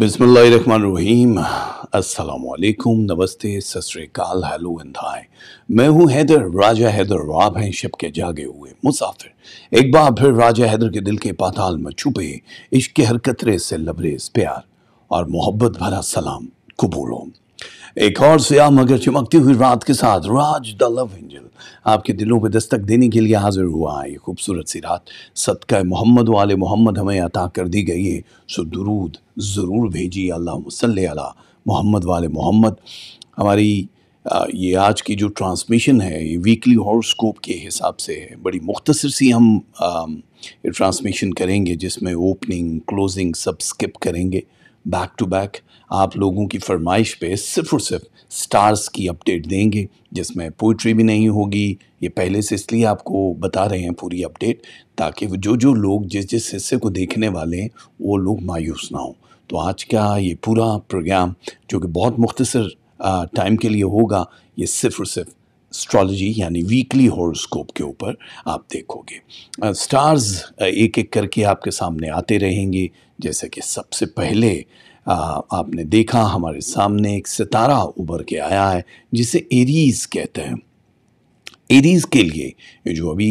बिसमीम असलकुम नमस्ते सतरीकाल हेलो एंड हाय मैं हूं हैदर राजा हैदर राब हैं शब के जागे हुए मुसाफिर एक बार फिर राजा हैदर के दिल के पाताल में छुपे इश्क के हर कतरे से लबरेज प्यार और मोहब्बत भरा सलाम कबूलों एक और स्याह मगर चमकती हुई रात के साथ राज द लव एंजल आपके दिलों पर दस्तक देने के लिए हाजिर हुआ है ये खूबसूरत सी रात सदका मोहम्मद वाले मोहम्मद हमें अता कर दी गई है सो दुरूद ज़रूर भेजिए अल्लाह मुसल अला मोहम्मद वाले मोहम्मद हमारी ये आज की जो ट्रांसमिशन है ये वीकली हॉर्स्कोप के हिसाब से है बड़ी मुख्तसर सी हम ट्रांसमिशन करेंगे जिसमें ओपनिंग क्लोजिंग सब स्किप करेंगे बैक टू बैक आप लोगों की फरमाइश पे सिर्फ और सिर्फ स्टार्स की अपडेट देंगे जिसमें पोइट्री भी नहीं होगी ये पहले से इसलिए आपको बता रहे हैं पूरी अपडेट ताकि जो जो लोग जिस जिस हिस्से को देखने वाले हैं वो लोग मायूस ना हों तो आज का ये पूरा प्रोग्राम जो कि बहुत मुख्तर टाइम के लिए होगा ये सिर्फ और सिर्फ स्ट्रॉलोजी यानी वीकली हॉरोस्कोप के ऊपर आप देखोगे स्टार्स एक एक करके आपके सामने आते रहेंगे जैसे कि सबसे पहले आ, आपने देखा हमारे सामने एक सितारा उभर के आया है जिसे एरीज कहते हैं एरीज के लिए जो अभी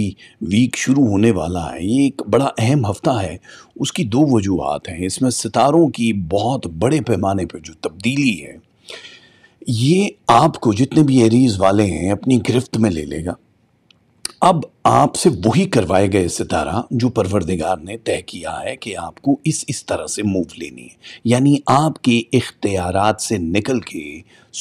वीक शुरू होने वाला है ये एक बड़ा अहम हफ्ता है उसकी दो वजूहत हैं इसमें सितारों की बहुत बड़े पैमाने पर जो तब्दीली है ये आपको जितने भी एरीज वाले हैं अपनी गिरफ्त में ले लेगा अब आपसे वही करवाए गए सितारा जो परवरदिगार ने तय किया है कि आपको इस इस तरह से मूव लेनी है यानी आपके इख्तियारत से निकल के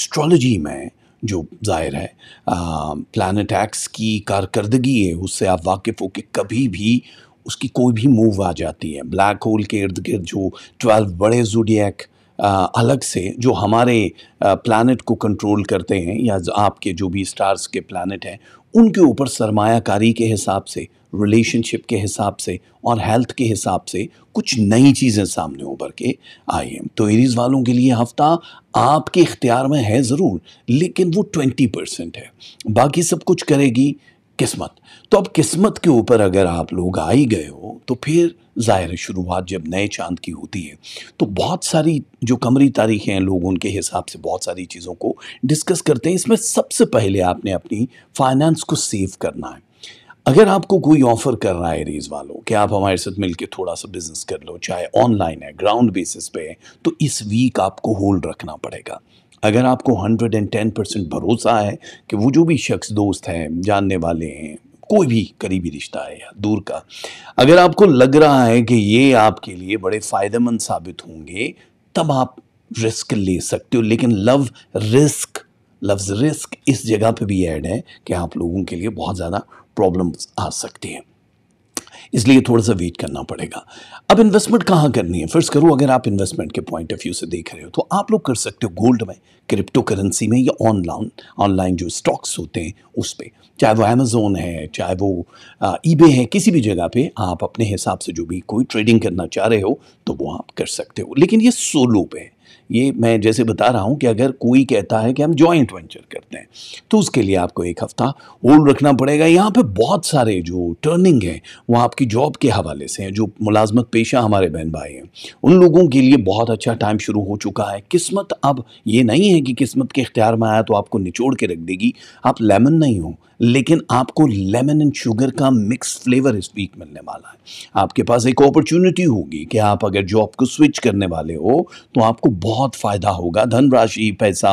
स्ट्रॉलोजी में जो जाहिर है प्लानट एक्स की कारकर्दगी है उससे आप वाकिफ़ हो कि कभी भी उसकी कोई भी मूव आ जाती है ब्लैक होल के इर्द गिर्द जो ट्वेल्व बड़े जूडियक अलग से जो हमारे प्लानट को कंट्रोल करते हैं या आपके जो भी स्टार्स के प्लानट हैं उनके ऊपर सरमायाकारी के हिसाब से रिलेशनशिप के हिसाब से और हेल्थ के हिसाब से कुछ नई चीज़ें सामने उभर के आई हैं तो एरीज वालों के लिए हफ्ता आपके इख्तियार में है ज़रूर लेकिन वो ट्वेंटी परसेंट है बाकी सब कुछ करेगी किस्मत तो अब किस्मत के ऊपर अगर आप लोग आ ही गए हो तो फिर ज़ाहिर शुरुआत जब नए चांद की होती है तो बहुत सारी जो कमरी तारीखें हैं लोग उनके हिसाब से बहुत सारी चीज़ों को डिस्कस करते हैं इसमें सबसे पहले आपने अपनी फाइनेंस को सेव करना है अगर आपको कोई ऑफर कर रहा है रेज वालों कि आप हमारे साथ मिलकर थोड़ा सा बिजनेस कर लो चाहे ऑनलाइन है ग्राउंड बेसिस पे है तो इस वीक आपको होल्ड रखना पड़ेगा अगर आपको हंड्रेड एंड टेन परसेंट भरोसा है कि वो जो भी शख्स दोस्त हैं जानने वाले हैं कोई भी करीबी रिश्ता है या दूर का अगर आपको लग रहा है कि ये आपके लिए बड़े फ़ायदेमंद साबित होंगे तब आप रिस्क ले सकते हो लेकिन लव रिस्क लफ्ज़ रिस्क इस जगह पे भी ऐड है कि आप लोगों के लिए बहुत ज़्यादा प्रॉब्लम्स आ सकती हैं इसलिए थोड़ा सा वेट करना पड़ेगा अब इन्वेस्टमेंट कहाँ करनी है फर्स्ट करो अगर आप इन्वेस्टमेंट के पॉइंट ऑफ व्यू से देख रहे हो तो आप लोग कर सकते हो गोल्ड में क्रिप्टो करेंसी में या ऑनलाइन ऑनलाइन जो स्टॉक्स होते हैं उस पर चाहे वो अमेज़ोन है चाहे वो ईबे है किसी भी जगह पे आप अपने हिसाब से जो भी कोई ट्रेडिंग करना चाह रहे हो तो वो आप कर सकते हो लेकिन ये सोलो पे है ये मैं जैसे बता रहा हूँ कि अगर कोई कहता है कि हम जॉइंट वेंचर करते हैं तो उसके लिए आपको एक हफ़्ता होल्ड रखना पड़ेगा यहाँ पे बहुत सारे जो टर्निंग हैं वो आपकी जॉब के हवाले से हैं जो मुलाजमत पेशा हमारे बहन भाई हैं उन लोगों के लिए बहुत अच्छा टाइम शुरू हो चुका है किस्मत अब ये नहीं है कि किस्मत के इख्तियार में आया तो आपको निचोड़ के रख देगी आप लेमन नहीं हो लेकिन आपको लेमन एंड शुगर का मिक्स फ्लेवर इस वीक मिलने वाला है आपके पास एक अपॉर्चुनिटी होगी कि आप अगर जॉब को स्विच करने वाले हो तो आपको बहुत फ़ायदा होगा धनराशि पैसा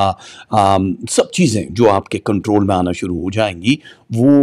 आ, सब चीज़ें जो आपके कंट्रोल में आना शुरू हो जाएंगी वो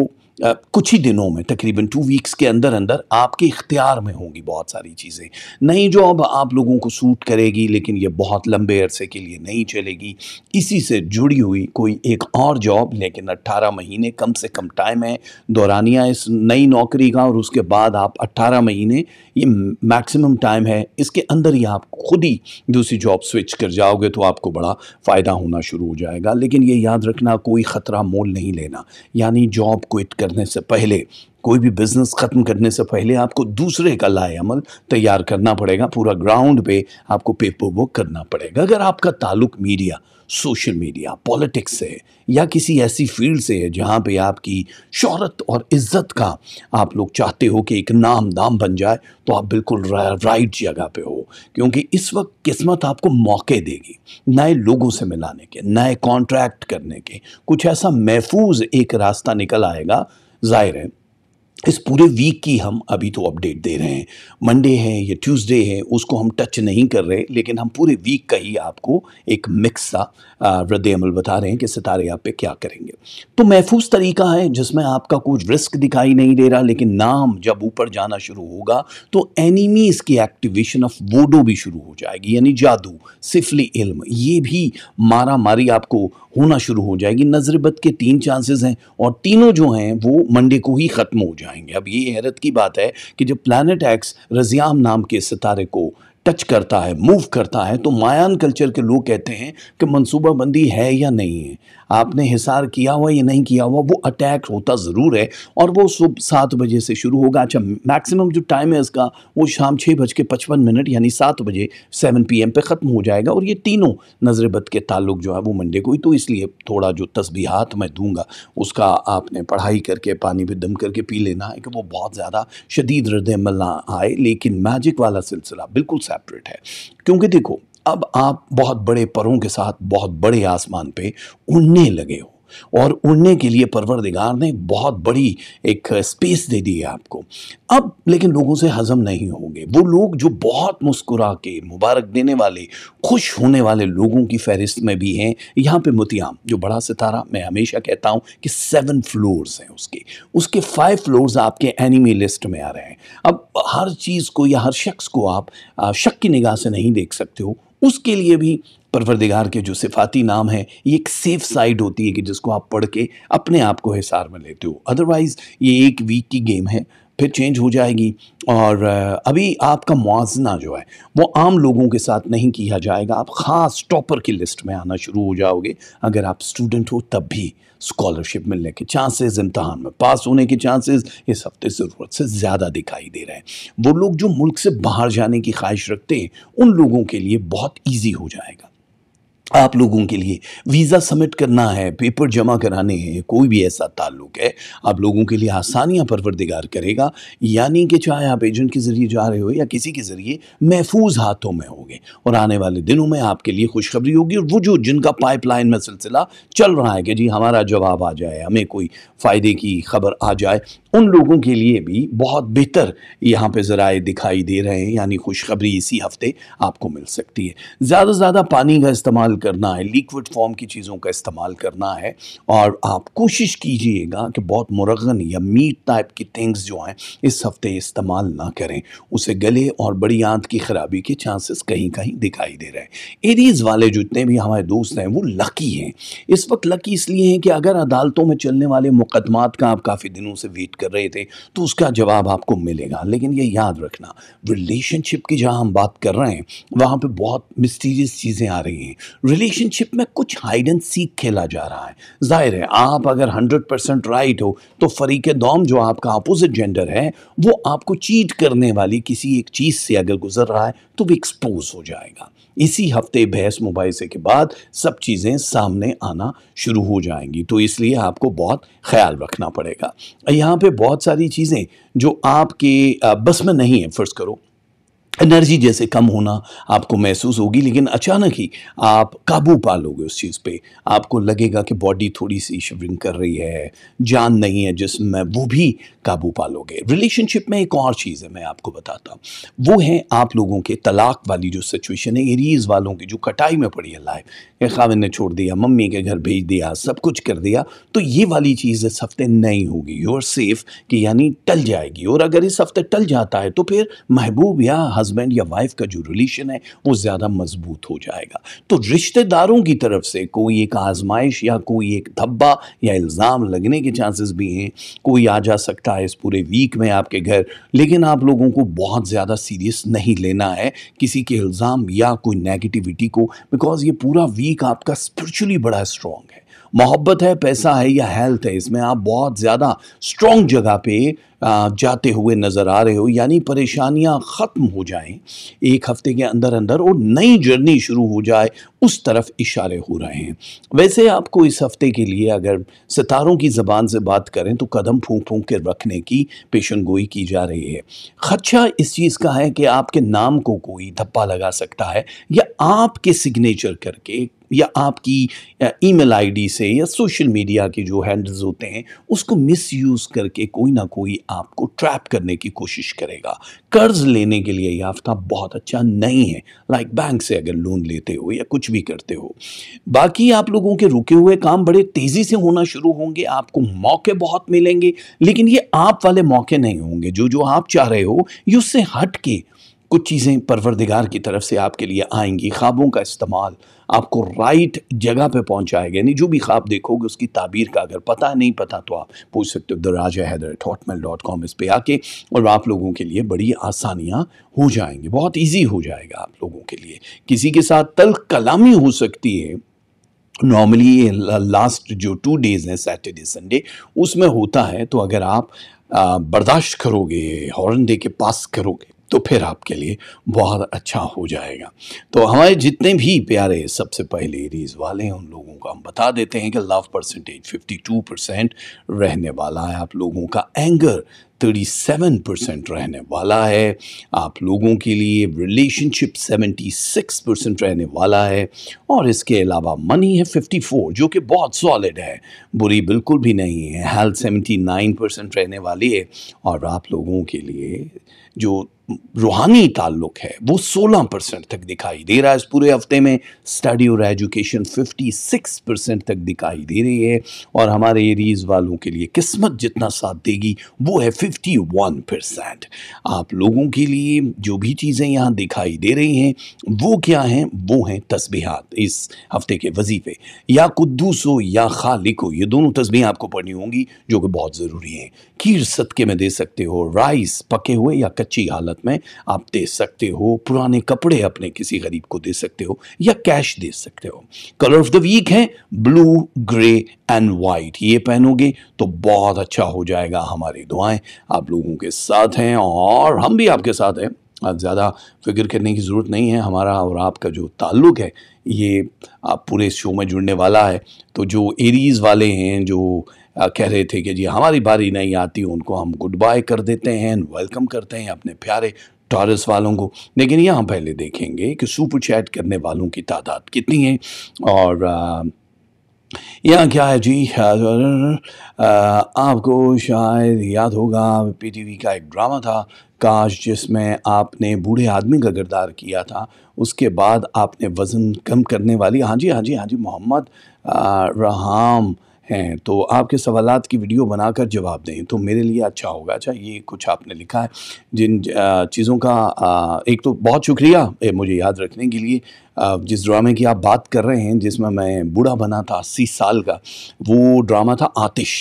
कुछ ही दिनों में तकरीबन टू वीक्स के अंदर अंदर आपके इख्तियार में होंगी बहुत सारी चीज़ें नई जो अब आप लोगों को सूट करेगी लेकिन ये बहुत लंबे अरसे के लिए नहीं चलेगी इसी से जुड़ी हुई कोई एक और जॉब लेकिन अट्ठारह महीने कम से कम टाइम है दौरानिया इस नई नौकरी का और उसके बाद आप अट्ठारह महीने ये मैक्सिमम टाइम है इसके अंदर ही आप खुद ही दूसरी जॉब स्विच कर जाओगे तो आपको बड़ा फ़ायदा होना शुरू हो जाएगा लेकिन ये याद रखना कोई ख़तरा मोल नहीं लेना यानी जॉब क्विट कर करने से पहले कोई भी बिजनेस ख़त्म करने से पहले आपको दूसरे का लाए अमल तैयार करना पड़ेगा पूरा ग्राउंड पे आपको पेपर वर्क करना पड़ेगा अगर आपका ताल्लुक मीडिया सोशल मीडिया पॉलिटिक्स से या किसी ऐसी फील्ड से है जहाँ पे आपकी शहरत और इज़्ज़त का आप लोग चाहते हो कि एक नाम दाम बन जाए तो आप बिल्कुल राइट जगह पे हो क्योंकि इस वक्त किस्मत आपको मौके देगी नए लोगों से मिलाने के नए कॉन्ट्रैक्ट करने के कुछ ऐसा महफूज एक रास्ता निकल आएगा ज़ाहिर है इस पूरे वीक की हम अभी तो अपडेट दे रहे हैं मंडे है या ट्यूसडे है उसको हम टच नहीं कर रहे लेकिन हम पूरे वीक का ही आपको एक मिक्स सा रद्द अमल बता रहे हैं कि सितारे आप पे क्या करेंगे तो महफूज तरीका है जिसमें आपका कुछ रिस्क दिखाई नहीं दे रहा लेकिन नाम जब ऊपर जाना शुरू होगा तो एनिमीज़ की एक्टिवेशन ऑफ वोडो भी शुरू हो जाएगी यानी जादू सिफली इल्म ये भी मारा मारी आपको होना शुरू हो जाएगी नजरबद के तीन चांसेस हैं और तीनों जो हैं वो मंडे को ही ख़त्म हो जाएंगे अब ये हैरत की बात है कि जब प्लानट एक्स रजियाम नाम के सितारे को टच करता है मूव करता है तो मायान कल्चर के लोग कहते हैं कि मनसूबाबंदी है या नहीं है आपने हिसार किया हुआ या नहीं किया हुआ वो अटैक होता ज़रूर है और वो सुबह सात बजे से शुरू होगा अच्छा मैक्सिमम जो टाइम है इसका वो शाम छः बज के पचपन मिनट यानी सात बजे सेवन पी एम पर ख़त्म हो जाएगा और ये तीनों नजरबद के ताल्लुक जो है वो मंडे को ही तो इसलिए थोड़ा जो तस्बीहात मैं दूँगा उसका आपने पढ़ाई करके पानी भी दम करके पी लेना है कि वो बहुत ज़्यादा शदीद रद्द ना आए लेकिन मैजिक वाला सिलसिला बिल्कुल सेपरेट है क्योंकि देखो अब आप बहुत बड़े परों के साथ बहुत बड़े आसमान पे उड़ने लगे हो और उड़ने के लिए परवरदिगार ने बहुत बड़ी एक स्पेस दे दी है आपको अब लेकिन लोगों से हजम नहीं होंगे वो लोग जो बहुत मुस्कुरा के मुबारक देने वाले खुश होने वाले लोगों की फहरिस्त में भी हैं यहाँ पे मुतियाम जो बड़ा सितारा मैं हमेशा कहता हूँ कि सेवन फ्लोर्स हैं उसके उसके फाइव फ्लोर्स आपके एनिमी लिस्ट में आ रहे हैं अब हर चीज़ को या हर शख्स को आप शक की निगाह से नहीं देख सकते हो उसके लिए भी परवरदिगार के जो सिफाती नाम है ये एक सेफ साइड होती है कि जिसको आप पढ़ के अपने आप को हिसार में लेते हो अदरवाइज़ ये एक वीक की गेम है फिर चेंज हो जाएगी और अभी आपका मुआजना जो है वो आम लोगों के साथ नहीं किया जाएगा आप ख़ास टॉपर की लिस्ट में आना शुरू हो जाओगे अगर आप स्टूडेंट हो तब भी स्कॉलरशिप मिलने के चांसेस इम्तहान में पास होने के चांसेस इस हफ्ते ज़रूरत से ज़्यादा दिखाई दे रहे हैं वो लोग जो मुल्क से बाहर जाने की ख्वाहिश रखते हैं उन लोगों के लिए बहुत ईजी हो जाएगा आप लोगों के लिए वीज़ा सबमिट करना है पेपर जमा कराने हैं कोई भी ऐसा ताल्लुक है आप लोगों के लिए आसानियाँ परवरदिगार करेगा यानी कि चाहे आप एजेंट के ज़रिए जा रहे हो या किसी के ज़रिए महफूज हाथों में होंगे और आने वाले दिनों में आपके लिए खुशखबरी होगी और वो जो जिनका पाइपलाइन में सिलसिला चल रहा है कि जी हमारा जवाब आ जाए हमें कोई फ़ायदे की खबर आ जाए उन लोगों के लिए भी बहुत बेहतर यहाँ पे ज़राए दिखाई दे रहे हैं यानी खुशखबरी इसी हफ्ते आपको मिल सकती है ज़्यादा से ज़्यादा पानी का इस्तेमाल करना है लिक्विड फॉर्म की चीज़ों का इस्तेमाल करना है और आप कोशिश कीजिएगा कि बहुत मुरगन या मीट टाइप की थिंग्स जो हैं इस हफ्ते इस्तेमाल ना करें उसे गले और बड़ी आंत की खराबी के चांसेस कहीं कहीं दिखाई दे रहे हैं एरीज वाले जितने भी हमारे दोस्त हैं वो लकी हैं इस वक्त लकी इसलिए हैं कि अगर अदालतों में चलने वाले मुकदमात का आप काफ़ी दिनों से वेट कर रहे थे तो उसका जवाब आपको मिलेगा लेकिन ये याद रखना रिलेशनशिप की जहाँ हम बात कर रहे हैं वहाँ पे बहुत मिस्टीरियस चीज़ें आ रही हैं रिलेशनशिप में कुछ हाइड एंड सीख खेला जा रहा है जाहिर है आप अगर हंड्रेड परसेंट राइट हो तो फरीक दौम जो आपका अपोजिट जेंडर है वो आपको चीट करने वाली किसी एक चीज़ से अगर गुजर रहा है तो वो एक्सपोज हो जाएगा इसी हफ्ते बहस मुबासे के बाद सब चीज़ें सामने आना शुरू हो जाएंगी तो इसलिए आपको बहुत ख्याल रखना पड़ेगा यहाँ पे बहुत सारी चीज़ें जो आपके बस में नहीं है फ़र्ज़ करो एनर्जी जैसे कम होना आपको महसूस होगी लेकिन अचानक ही आप काबू पा लोगे उस चीज़ पे आपको लगेगा कि बॉडी थोड़ी सी शिवरिंग कर रही है जान नहीं है जिसम में वो भी काबू पा लोगे रिलेशनशिप में एक और चीज़ है मैं आपको बताता हूँ वो है आप लोगों के तलाक वाली जो सिचुएशन है एरीज वालों की जो कटाई में पड़ी है लाइफ के खाविन ने छोड़ दिया मम्मी के घर भेज दिया सब कुछ कर दिया तो ये वाली चीज़ इस हफ्ते नहीं होगी और सेफ कि यानी टल जाएगी और अगर इस हफ्ते टल जाता है तो फिर महबूब या हस्बैंड या वाइफ का जो रिलेशन है वो ज़्यादा मजबूत हो जाएगा तो रिश्तेदारों की तरफ से कोई एक आजमाइश या कोई एक धब्बा या इल्ज़ाम लगने के चांसेस भी हैं कोई आ जा सकता है इस पूरे वीक में आपके घर लेकिन आप लोगों को बहुत ज़्यादा सीरियस नहीं लेना है किसी के इल्ज़ाम या कोई नेगेटिविटी को बिकॉज ये पूरा वीक आपका स्परिचुअली बड़ा स्ट्रॉन्ग है मोहब्बत है पैसा है या हेल्थ है इसमें आप बहुत ज़्यादा स्ट्रॉन्ग जगह पे जाते हुए नज़र आ रहे हो यानी परेशानियां ख़त्म हो जाएं एक हफ्ते के अंदर अंदर और नई जर्नी शुरू हो जाए उस तरफ इशारे हो रहे हैं वैसे आपको इस हफ्ते के लिए अगर सितारों की ज़बान से बात करें तो कदम फूंक फूंक के रखने की पेशन गोई की जा रही है खदशा इस चीज़ का है कि आपके नाम को कोई धप्पा लगा सकता है या आपके सिग्नेचर करके या आपकी ईमेल आईडी से या सोशल मीडिया के जो हैंडल्स होते हैं उसको मिसयूज़ करके कोई ना कोई आपको ट्रैप करने की कोशिश करेगा कर्ज लेने के लिए याफ्ता बहुत अच्छा नहीं है लाइक like बैंक से अगर लोन लेते हो या कुछ भी करते हो बाकी आप लोगों के रुके हुए काम बड़े तेज़ी से होना शुरू होंगे आपको मौके बहुत मिलेंगे लेकिन ये आप वाले मौके नहीं होंगे जो जो आप चाह रहे हो ये उससे हट के कुछ चीज़ें परवरदिगार की तरफ से आपके लिए आएंगी ख्वाबों का इस्तेमाल आपको राइट जगह पे पहुंचाएगा यानी जो भी ख्वाब देखोगे उसकी ताबीर का अगर पता नहीं पता तो आप पूछ सकते हो Raja Haider at Hotmail mail dot com इस पर आके और आप लोगों के लिए बड़ी आसानियाँ हो जाएंगी बहुत ईजी हो जाएगा आप लोगों के लिए किसी के साथ तल कलामी हो सकती है नॉर्मली ये लास्ट जो टू डेज़ हैं सैटरडे संडे उसमें होता है तो अगर आप बर्दाश्त करोगे हॉर्न दे के पास करोगे तो फिर आपके लिए बहुत अच्छा हो जाएगा तो हमारे जितने भी प्यारे सबसे पहले एरीज वाले हैं उन लोगों को हम बता देते हैं कि लव परसेंटेज 52 परसेंट रहने वाला है आप लोगों का एंगर 37 परसेंट रहने वाला है आप लोगों के लिए रिलेशनशिप 76 परसेंट रहने वाला है और इसके अलावा मनी है 54 जो कि बहुत सॉलिड है बुरी बिल्कुल भी नहीं है हेल्थ 79 परसेंट रहने वाली है और आप लोगों के लिए जो रूहानी ताल्लुक है वो 16 परसेंट तक दिखाई दे रहा है इस पूरे हफ्ते में स्टडी और एजुकेशन 56 परसेंट तक दिखाई दे रही है और हमारे एरीज वालों के लिए किस्मत जितना साथ देगी वो है 51 परसेंट आप लोगों के लिए जो भी चीज़ें यहाँ दिखाई दे रही हैं वो क्या हैं वो हैं तस्बीहात इस हफ्ते के वजीफ़े या कुद्दूस हो या खालिक हो ये दोनों तस्बीहें आपको पढ़नी होंगी जो कि बहुत ज़रूरी हैं खीर सदक़े में दे सकते हो राइस पके हुए या कच्ची हालत में आप दे सकते हो पुराने कपड़े अपने किसी गरीब को दे सकते हो या कैश दे सकते हो कलर ऑफ द वीक है ब्लू ग्रे एंड वाइट ये पहनोगे तो बहुत अच्छा हो जाएगा हमारी दुआएं आप लोगों के साथ हैं और हम भी आपके साथ हैं आप ज़्यादा फिक्र करने की ज़रूरत नहीं है हमारा और आपका जो ताल्लुक है ये आप पूरे शो में जुड़ने वाला है तो जो एरीज़ वाले हैं जो कह रहे थे कि जी हमारी बारी नहीं आती उनको हम गुड बाय कर देते हैं वेलकम करते हैं अपने प्यारे टॉरस वालों को लेकिन यहाँ हम पहले देखेंगे कि सुपर चैट करने वालों की तादाद कितनी है और आ, यहाँ क्या है जी हाँ, तो, आपको शायद याद होगा पीटीवी का एक ड्रामा था काश जिसमें आपने बूढ़े आदमी का किरदार किया था उसके बाद आपने वज़न कम करने वाली हाँ जी हाँ जी हाँ जी मोहम्मद रहाम हैं तो आपके सवाल की वीडियो बनाकर जवाब दें तो मेरे लिए अच्छा होगा अच्छा ये कुछ आपने लिखा है जिन चीज़ों का एक तो बहुत शुक्रिया मुझे याद रखने के लिए जिस ड्रामे की आप बात कर रहे हैं जिसमें मैं बूढ़ा बना था अस्सी साल का वो ड्रामा था आतिश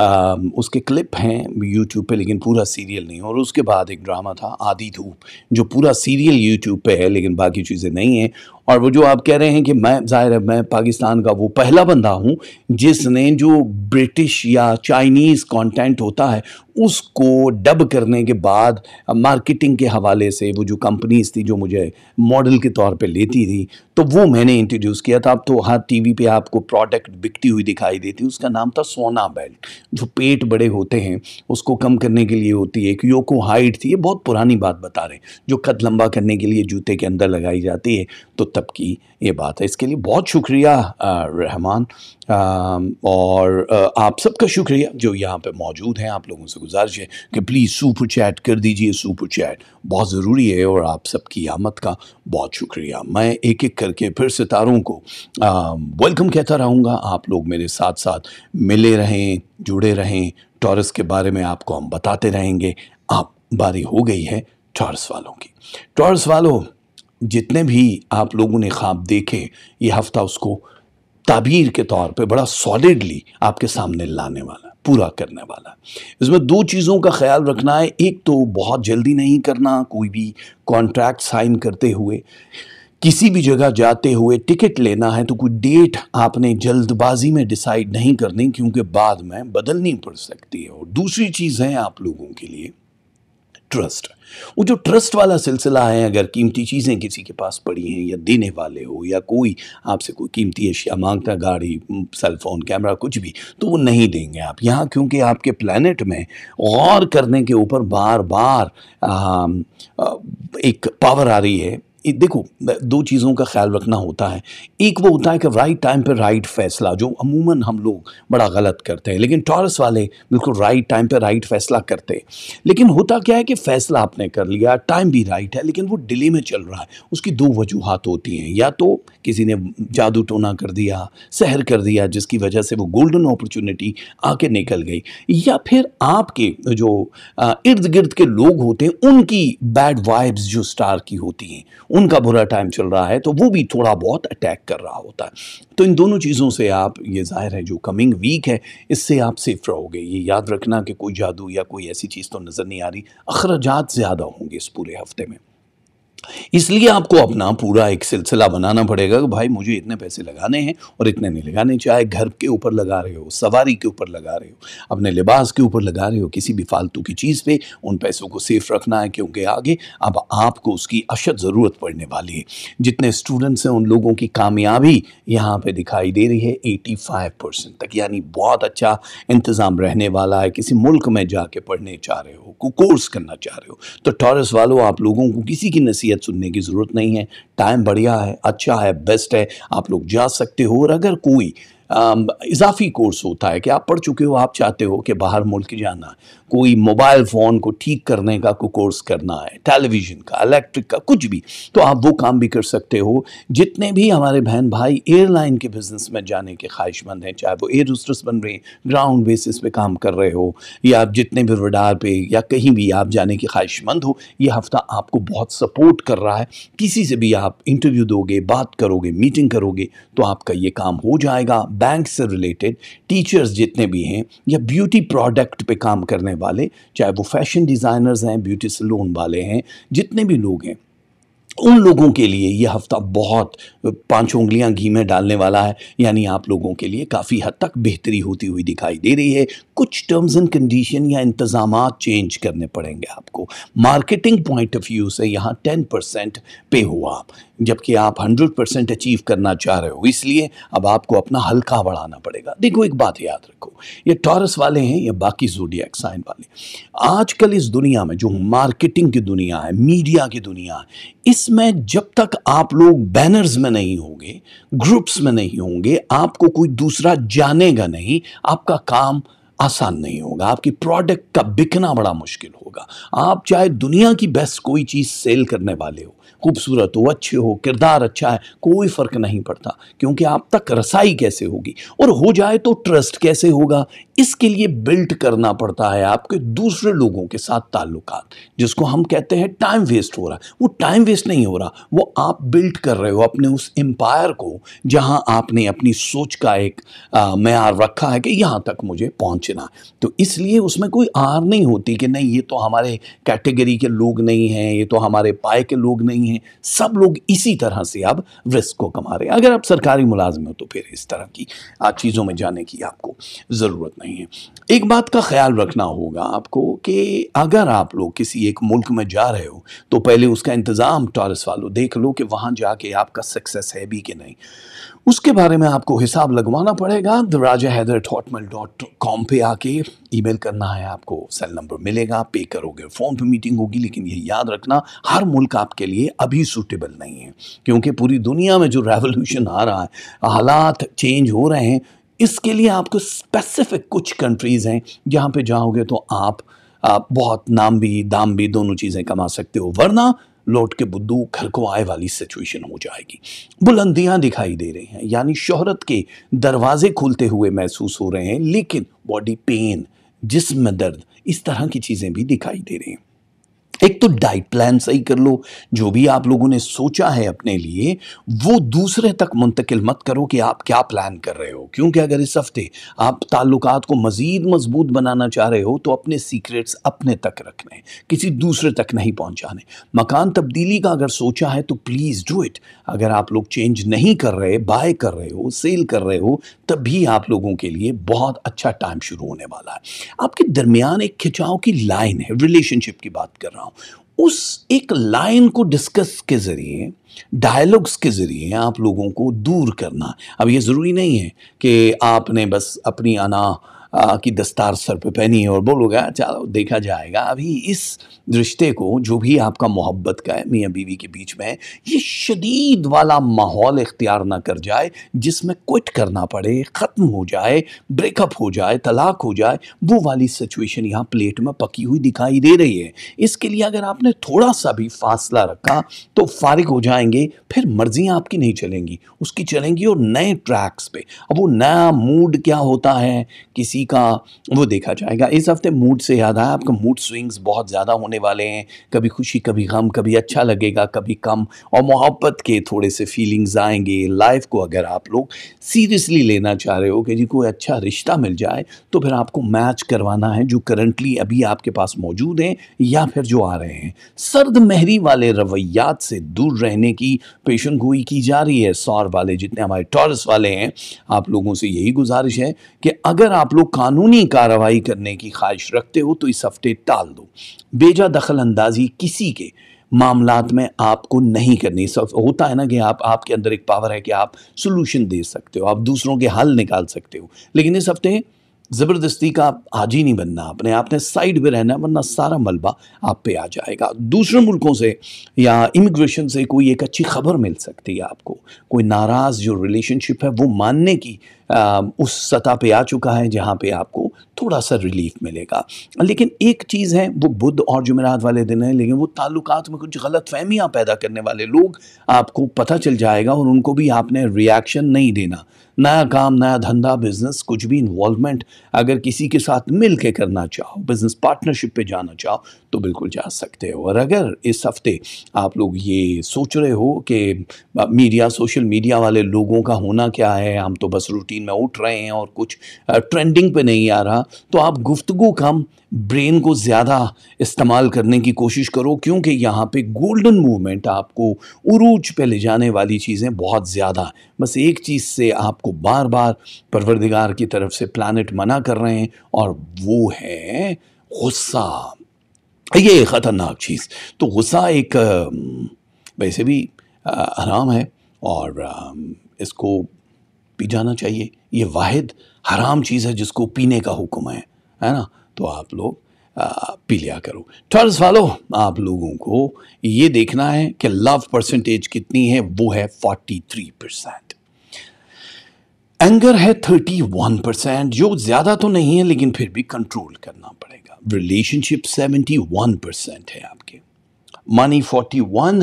आ, उसके क्लिप हैं यूट्यूब पे लेकिन पूरा सीरियल नहीं और उसके बाद एक ड्रामा था आदि धूप जो पूरा सीरियल यूट्यूब पे है लेकिन बाकी चीज़ें नहीं हैं और वो जो आप कह रहे हैं कि मैं जाहिर है मैं पाकिस्तान का वो पहला बंदा हूँ जिसने जो ब्रिटिश या चाइनीज़ कंटेंट होता है उसको डब करने के बाद मार्केटिंग के हवाले से वो जो कंपनीज थी जो मुझे मॉडल के तौर पे लेती थी तो वो मैंने इंट्रोड्यूस किया था अब तो हर टीवी पे आपको प्रोडक्ट बिकती हुई दिखाई देती उसका नाम था सोना बेल्ट जो पेट बड़े होते हैं उसको कम करने के लिए होती है एक योको हाइट थी ये बहुत पुरानी बात बता रहे हैं जो कद लंबा करने के लिए जूते के अंदर लगाई जाती है तो तब की ये बात है इसके लिए बहुत शुक्रिया रहमान और आप सबका शुक्रिया जो यहाँ पे मौजूद हैं आप लोगों से गुजारिश है कि प्लीज़ सुपर चैट कर दीजिए सुपर चैट बहुत ज़रूरी है और आप सबकी आमद का बहुत शुक्रिया मैं एक एक करके फिर सितारों को वेलकम कहता रहूँगा आप लोग मेरे साथ साथ मिले रहें जुड़े रहें टॉरस के बारे में आपको हम बताते रहेंगे आप बारी हो गई है टॉरस वालों की टॉरस वालों जितने भी आप लोगों ने ख्वाब देखे ये हफ्ता उसको ताबीर के तौर पे बड़ा सॉलिडली आपके सामने लाने वाला पूरा करने वाला इसमें दो चीज़ों का ख्याल रखना है एक तो बहुत जल्दी नहीं करना कोई भी कॉन्ट्रैक्ट साइन करते हुए किसी भी जगह जाते हुए टिकट लेना है तो कोई डेट आपने जल्दबाजी में डिसाइड नहीं करनी क्योंकि बाद में बदलनी पड़ सकती है और दूसरी चीज़ है आप लोगों के लिए ट्रस्ट वो जो ट्रस्ट वाला सिलसिला है अगर कीमती चीज़ें किसी के पास पड़ी हैं या देने वाले हो या कोई आपसे कोई कीमती अशिया मांगता गाड़ी सेलफोन कैमरा कुछ भी तो वो नहीं देंगे आप यहाँ क्योंकि आपके प्लानट में गौर करने के ऊपर बार बार आ, आ, एक पावर आ रही है देखो दो चीज़ों का ख्याल रखना होता है एक वो होता है कि राइट टाइम पर राइट फैसला जो अमूमन हम लोग बड़ा गलत करते हैं लेकिन टॉरस वाले बिल्कुल राइट टाइम पर राइट फैसला करते हैं लेकिन होता क्या है कि फैसला आपने कर लिया टाइम भी राइट है लेकिन वो डिले में चल रहा है उसकी दो वजूहत होती हैं या तो किसी ने जादू टोना कर दिया सहर कर दिया जिसकी वजह से वो गोल्डन अपॉर्चुनिटी आके निकल गई या फिर आपके जो इर्द गिर्द के लोग होते हैं उनकी बैड वाइब्स जो स्टार की होती हैं उनका बुरा टाइम चल रहा है तो वो भी थोड़ा बहुत अटैक कर रहा होता है तो इन दोनों चीज़ों से आप ये जाहिर है जो कमिंग वीक है इससे आप सेफ रहोगे ये याद रखना कि कोई जादू या कोई ऐसी चीज़ तो नज़र नहीं आ रही अखराज ज़्यादा होंगे इस पूरे हफ्ते में इसलिए आपको अपना पूरा एक सिलसिला बनाना पड़ेगा कि भाई मुझे इतने पैसे लगाने हैं और इतने नहीं लगाने चाहे घर के ऊपर लगा रहे हो सवारी के ऊपर लगा रहे हो अपने लिबास के ऊपर लगा रहे हो किसी भी फालतू की चीज़ पे उन पैसों को सेफ रखना है क्योंकि आगे अब आपको उसकी अशद ज़रूरत पड़ने वाली है जितने स्टूडेंट्स हैं उन लोगों की कामयाबी यहाँ पर दिखाई दे रही है एटी तक यानी बहुत अच्छा इंतज़ाम रहने वाला है किसी मुल्क में जाके पढ़ने चाह रहे हो कोर्स करना चाह रहे हो तो टॉरस वालों आप लोगों को किसी की नसीब नसीहत सुनने की ज़रूरत नहीं है टाइम बढ़िया है अच्छा है बेस्ट है आप लोग जा सकते हो और अगर कोई इजाफी कोर्स होता है कि आप पढ़ चुके हो आप चाहते हो कि बाहर मुल्क जाना कोई मोबाइल फ़ोन को ठीक करने का कोई कोर्स करना है टेलीविज़न का इलेक्ट्रिक का कुछ भी तो आप वो काम भी कर सकते हो जितने भी हमारे बहन भाई एयरलाइन के बिज़नेस में जाने के ख्वाहिशमंद हैं चाहे वो एयर होस्टर्स बन रहे हैं ग्राउंड बेसिस पे काम कर रहे हो या आप जितने भी रडार पे या कहीं भी आप जाने के ख्वाहिशमंद हो ये हफ़्ता आपको बहुत सपोर्ट कर रहा है किसी से भी आप इंटरव्यू दोगे बात करोगे मीटिंग करोगे तो आपका ये काम हो जाएगा बैंक से रिलेटेड टीचर्स जितने भी हैं या ब्यूटी प्रोडक्ट पर काम करने वाले चाहे वो फैशन डिज़ाइनर्स हैं ब्यूटी सलून वाले हैं जितने भी लोग हैं उन लोगों के लिए यह हफ्ता बहुत पांच उंगलियां घी में डालने वाला है यानी आप लोगों के लिए काफ़ी हद तक बेहतरी होती हुई दिखाई दे रही है कुछ टर्म्स एंड कंडीशन या इंतजाम चेंज करने पड़ेंगे आपको मार्केटिंग पॉइंट ऑफ व्यू से यहाँ टेन परसेंट पे हुआ आप जबकि आप 100 परसेंट अचीव करना चाह रहे हो इसलिए अब आपको अपना हल्का बढ़ाना पड़ेगा देखो एक बात याद रखो ये टॉरस वाले हैं या बाकी जोडियक साइन वाले आजकल इस दुनिया में जो मार्केटिंग की दुनिया है मीडिया की दुनिया है इसमें जब तक आप लोग बैनर्स में नहीं होंगे ग्रुप्स में नहीं होंगे आपको कोई दूसरा जानेगा नहीं आपका काम आसान नहीं होगा आपकी प्रोडक्ट का बिकना बड़ा मुश्किल होगा आप चाहे दुनिया की बेस्ट कोई चीज़ सेल करने वाले हो खूबसूरत हो अच्छे हो किरदार अच्छा है कोई फ़र्क नहीं पड़ता क्योंकि आप तक रसाई कैसे होगी और हो जाए तो ट्रस्ट कैसे होगा इसके लिए बिल्ट करना पड़ता है आपके दूसरे लोगों के साथ ताल्लुक जिसको हम कहते हैं टाइम वेस्ट हो रहा है वो टाइम वेस्ट नहीं हो रहा वो आप बिल्ट कर रहे हो अपने उस एम्पायर को जहाँ आपने अपनी सोच का एक मैार रखा है कि यहाँ तक मुझे पहुँचना तो इसलिए उसमें कोई आर नहीं होती कि नहीं ये तो हमारे कैटेगरी के लोग नहीं हैं ये तो हमारे पाए के लोग नहीं हैं सब लोग इसी तरह से आप रिस्क को कमा रहे हैं अगर आप सरकारी मुलाजिम हो तो फिर इस तरह की चीज़ों में जाने की आपको ज़रूरत नहीं रही हैं एक बात का ख्याल रखना होगा आपको कि अगर आप लोग किसी एक मुल्क में जा रहे हो तो पहले उसका इंतज़ाम टॉरस वालों देख लो कि वहाँ जाके आपका सक्सेस है भी कि नहीं उसके बारे में आपको हिसाब लगवाना पड़ेगा the Raja Haider Hotmail dot com पर आके ईमेल करना है आपको सेल नंबर मिलेगा पे करोगे फ़ोन पर मीटिंग होगी लेकिन ये याद रखना हर मुल्क आपके लिए अभी सूटेबल नहीं है क्योंकि पूरी दुनिया में जो रेवोल्यूशन आ रहा है हालात चेंज हो रहे हैं इसके लिए आपको स्पेसिफिक कुछ कंट्रीज़ हैं जहाँ पे जाओगे तो आप आप बहुत नाम भी दाम भी दोनों चीज़ें कमा सकते हो वरना लौट के बुद्धू घर को आए वाली सिचुएशन हो जाएगी बुलंदियां दिखाई दे रही हैं यानी शोहरत के दरवाजे खुलते हुए महसूस हो रहे हैं लेकिन बॉडी पेन जिसम दर्द इस तरह की चीज़ें भी दिखाई दे रही हैं एक तो डाइट प्लान सही कर लो जो भी आप लोगों ने सोचा है अपने लिए वो दूसरे तक मुंतकिल मत करो कि आप क्या प्लान कर रहे हो क्योंकि अगर इस हफ्ते आप ताल्लुकात को मज़ीद मजबूत बनाना चाह रहे हो तो अपने सीक्रेट्स अपने तक रखने किसी दूसरे तक नहीं पहुंचाने मकान तब्दीली का अगर सोचा है तो प्लीज़ डू इट अगर आप लोग चेंज नहीं कर रहे बाय कर रहे हो सेल कर रहे हो तब भी आप लोगों के लिए बहुत अच्छा टाइम शुरू होने वाला है आपके दरमियान एक खिंचाव की लाइन है रिलेशनशिप की बात कर रहा हूँ उस एक लाइन को डिस्कस के ज़रिए डायलॉग्स के ज़रिए आप लोगों को दूर करना अब ये ज़रूरी नहीं है कि आपने बस अपनी अना आ, की दस्तार सर पे पहनी है और बोलोगे हाँ, चलो देखा जाएगा अभी इस रिश्ते को जो भी आपका मोहब्बत का है मियाँ बीवी के बीच में ये शदीद वाला माहौल इख्तियार ना कर जाए जिसमें क्विट करना पड़े ख़त्म हो जाए ब्रेकअप हो जाए तलाक हो जाए वो वाली सिचुएशन यहाँ प्लेट में पकी हुई दिखाई दे रही है इसके लिए अगर आपने थोड़ा सा भी फासला रखा तो फारिग हो जाएंगे फिर मर्जियाँ आपकी नहीं चलेंगी उसकी चलेंगी और नए ट्रैक्स पे अब वो नया मूड क्या होता है किसी का वो देखा जाएगा इस हफ्ते मूड से याद आया आपका मूड स्विंग्स बहुत ज़्यादा होने वाले हैं कभी खुशी कभी गम कभी अच्छा लगेगा कभी कम और मोहब्बत के थोड़े से फीलिंग्स आएंगे लाइफ को अगर आप लोग सीरियसली लेना चाह रहे हो कि जी कोई अच्छा रिश्ता मिल जाए तो फिर आपको मैच करवाना है जो करंटली अभी आपके पास मौजूद हैं या फिर जो आ रहे हैं सर्द महरी वाले रवैयात से दूर रहने की पेशन गोई की जा रही है सौर वाले जितने हमारे टॉरस वाले हैं आप लोगों से यही गुजारिश है कि अगर आप लोग कानूनी कार्रवाई करने की ख्वाहिश रखते हो तो इस हफ्ते टाल दो बेजा दखल अंदाजी किसी के मामलात में आपको नहीं करनी सब होता है ना कि आप आपके अंदर एक पावर है कि आप सोल्यूशन दे सकते हो आप दूसरों के हल निकाल सकते हो लेकिन इस हफ्ते ज़बरदस्ती का आप ही नहीं बनना आपने आपने साइड पे रहना वरना सारा मलबा आप पे आ जाएगा दूसरे मुल्कों से या इमिग्रेशन से कोई एक अच्छी खबर मिल सकती है आपको कोई नाराज़ जो रिलेशनशिप है वो मानने की उस सतह पे आ चुका है जहाँ पे आपको थोड़ा सा रिलीफ मिलेगा लेकिन एक चीज़ है वो बुद्ध और जुमेरात वाले दिन है लेकिन वो ताल्लुकात में कुछ गलत फहमियाँ पैदा करने वाले लोग आपको पता चल जाएगा और उनको भी आपने रिएक्शन नहीं देना नया काम नया धंधा बिज़नेस कुछ भी इन्वॉल्वमेंट अगर किसी के साथ मिल के करना चाहो बिज़नेस पार्टनरशिप पे जाना चाहो तो बिल्कुल जा सकते हो और अगर इस हफ्ते आप लोग ये सोच रहे हो कि मीडिया सोशल मीडिया वाले लोगों का होना क्या है हम तो बस रूटीन दिन में उठ रहे हैं और कुछ ट्रेंडिंग पे नहीं आ रहा तो आप गुफ्तगु कम ब्रेन को ज़्यादा इस्तेमाल करने की कोशिश करो क्योंकि यहाँ पे गोल्डन मूवमेंट आपको उरूज पे ले जाने वाली चीज़ें बहुत ज़्यादा बस एक चीज़ से आपको बार बार परवरदिगार की तरफ से प्लानट मना कर रहे हैं और वो है गुस्सा ये ख़तरनाक चीज़ तो गुस्सा एक वैसे भी आराम है और इसको पी जाना चाहिए ये वाहिद हराम चीज़ है जिसको पीने का हुक्म है है ना तो आप लोग पी लिया करो टर्स वालो आप लोगों को ये देखना है कि लव परसेंटेज कितनी है वो है फोर्टी थ्री परसेंट एंगर है थर्टी वन परसेंट जो ज़्यादा तो नहीं है लेकिन फिर भी कंट्रोल करना पड़ेगा रिलेशनशिप सेवेंटी वन परसेंट है आपके मनी फोर्टी वन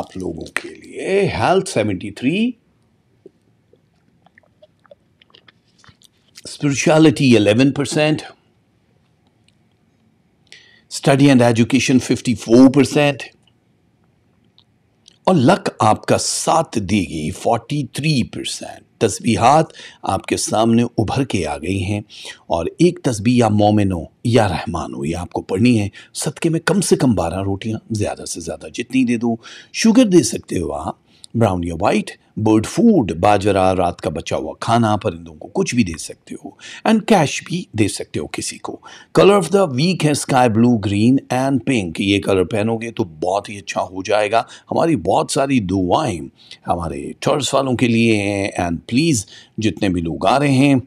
आप लोगों के लिए health seventy three spirituality 11%, study and education 54%, और लक आपका साथ देगी 43%. तस्बीहात आपके सामने उभर के आ गई हैं और एक तस्बी या मोमिनो या रहमान हो ये आपको पढ़नी है सदक़े में कम से कम बारह रोटियां ज़्यादा से ज़्यादा जितनी दे दो शुगर दे सकते हो आप ब्राउन या वाइट बर्ड फूड बाजरा रात का बचा हुआ खाना परिंदों को कुछ भी दे सकते हो एंड कैश भी दे सकते हो किसी को कलर ऑफ द वीक है sky blue green and pink ये कलर पहनोगे तो बहुत ही अच्छा हो जाएगा हमारी बहुत सारी दुआएं हमारे टर्स वालों के लिए हैं एंड प्लीज़ जितने भी लोग आ रहे हैं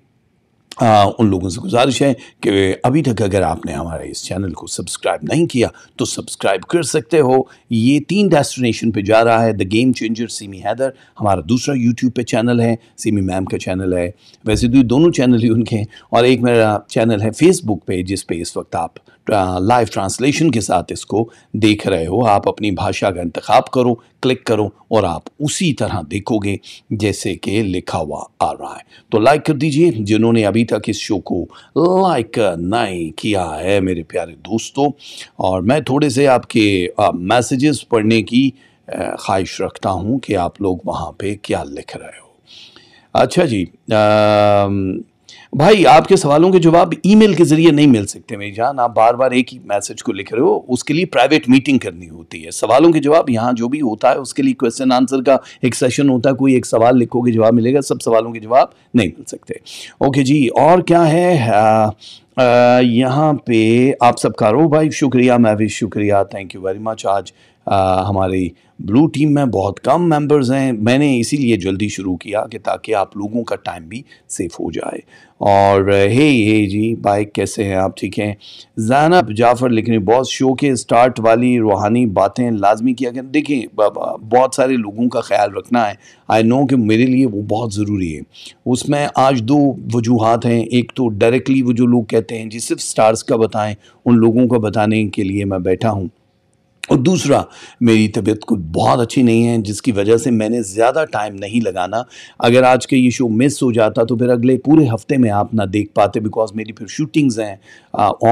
आ, उन लोगों से गुजारिश है कि अभी तक अगर आपने हमारे इस चैनल को सब्सक्राइब नहीं किया तो सब्सक्राइब कर सकते हो ये तीन डेस्टिनेशन पे जा रहा है the game changer Seemi Haider हमारा दूसरा यूट्यूब पे चैनल है सीमी मैम का चैनल है वैसे तो दोनों चैनल ही उनके हैं और एक मेरा चैनल है फेसबुक पे जिस पे इस वक्त आप लाइव ट्रांसलेशन के साथ इसको देख रहे हो आप अपनी भाषा का इंतखब करो क्लिक करो और आप उसी तरह देखोगे जैसे कि लिखा हुआ आ रहा है तो लाइक कर दीजिए जिन्होंने अभी तक इस शो को लाइक नहीं किया है मेरे प्यारे दोस्तों और मैं थोड़े से आपके मैसेजेस पढ़ने की ख्वाहिश रखता हूँ कि आप लोग वहाँ पर क्या लिख रहे हो अच्छा जी आ, भाई आपके सवालों के जवाब ईमेल के जरिए नहीं मिल सकते मेरी जान आप बार बार एक ही मैसेज को लिख रहे हो उसके लिए प्राइवेट मीटिंग करनी होती है सवालों के जवाब यहाँ जो भी होता है उसके लिए क्वेश्चन आंसर का एक सेशन होता है कोई एक सवाल लिखोगे जवाब मिलेगा सब सवालों के जवाब नहीं मिल सकते ओके जी और क्या है आ, आ, यहाँ पे आप सबका रो भाई शुक्रिया मैं भी शुक्रिया थैंक यू वेरी मच आज आ, हमारी ब्लू टीम में बहुत कम मेंबर्स हैं मैंने इसीलिए जल्दी शुरू किया कि ताकि आप लोगों का टाइम भी सेफ हो जाए और हे हे जी बाइक कैसे हैं आप ठीक हैं जैनब जाफ़र लिख रहे बहुत शो के स्टार्ट वाली रूहानी बातें लाजमी किया करें देखें बहुत सारे लोगों का ख्याल रखना है आई नो कि मेरे लिए वो बहुत ज़रूरी है उसमें आज दो वजूहत हैं एक तो डायरेक्टली वो जो लोग कहते हैं जी सिर्फ स्टार्स का बताएं उन लोगों का बताने के लिए मैं बैठा हूँ और दूसरा मेरी तबीयत कुछ बहुत अच्छी नहीं है जिसकी वजह से मैंने ज़्यादा टाइम नहीं लगाना अगर आज का ये शो मिस हो जाता तो फिर अगले पूरे हफ्ते में आप ना देख पाते बिकॉज मेरी फिर शूटिंग्स हैं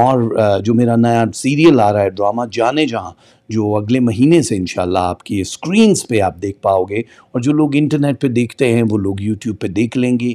और जो मेरा नया सीरियल आ रहा है ड्रामा जाने जहाँ जो अगले महीने से इन आपकी स्क्रीनस पे आप देख पाओगे और जो लोग इंटरनेट पे देखते हैं वो लोग यूट्यूब पे देख लेंगे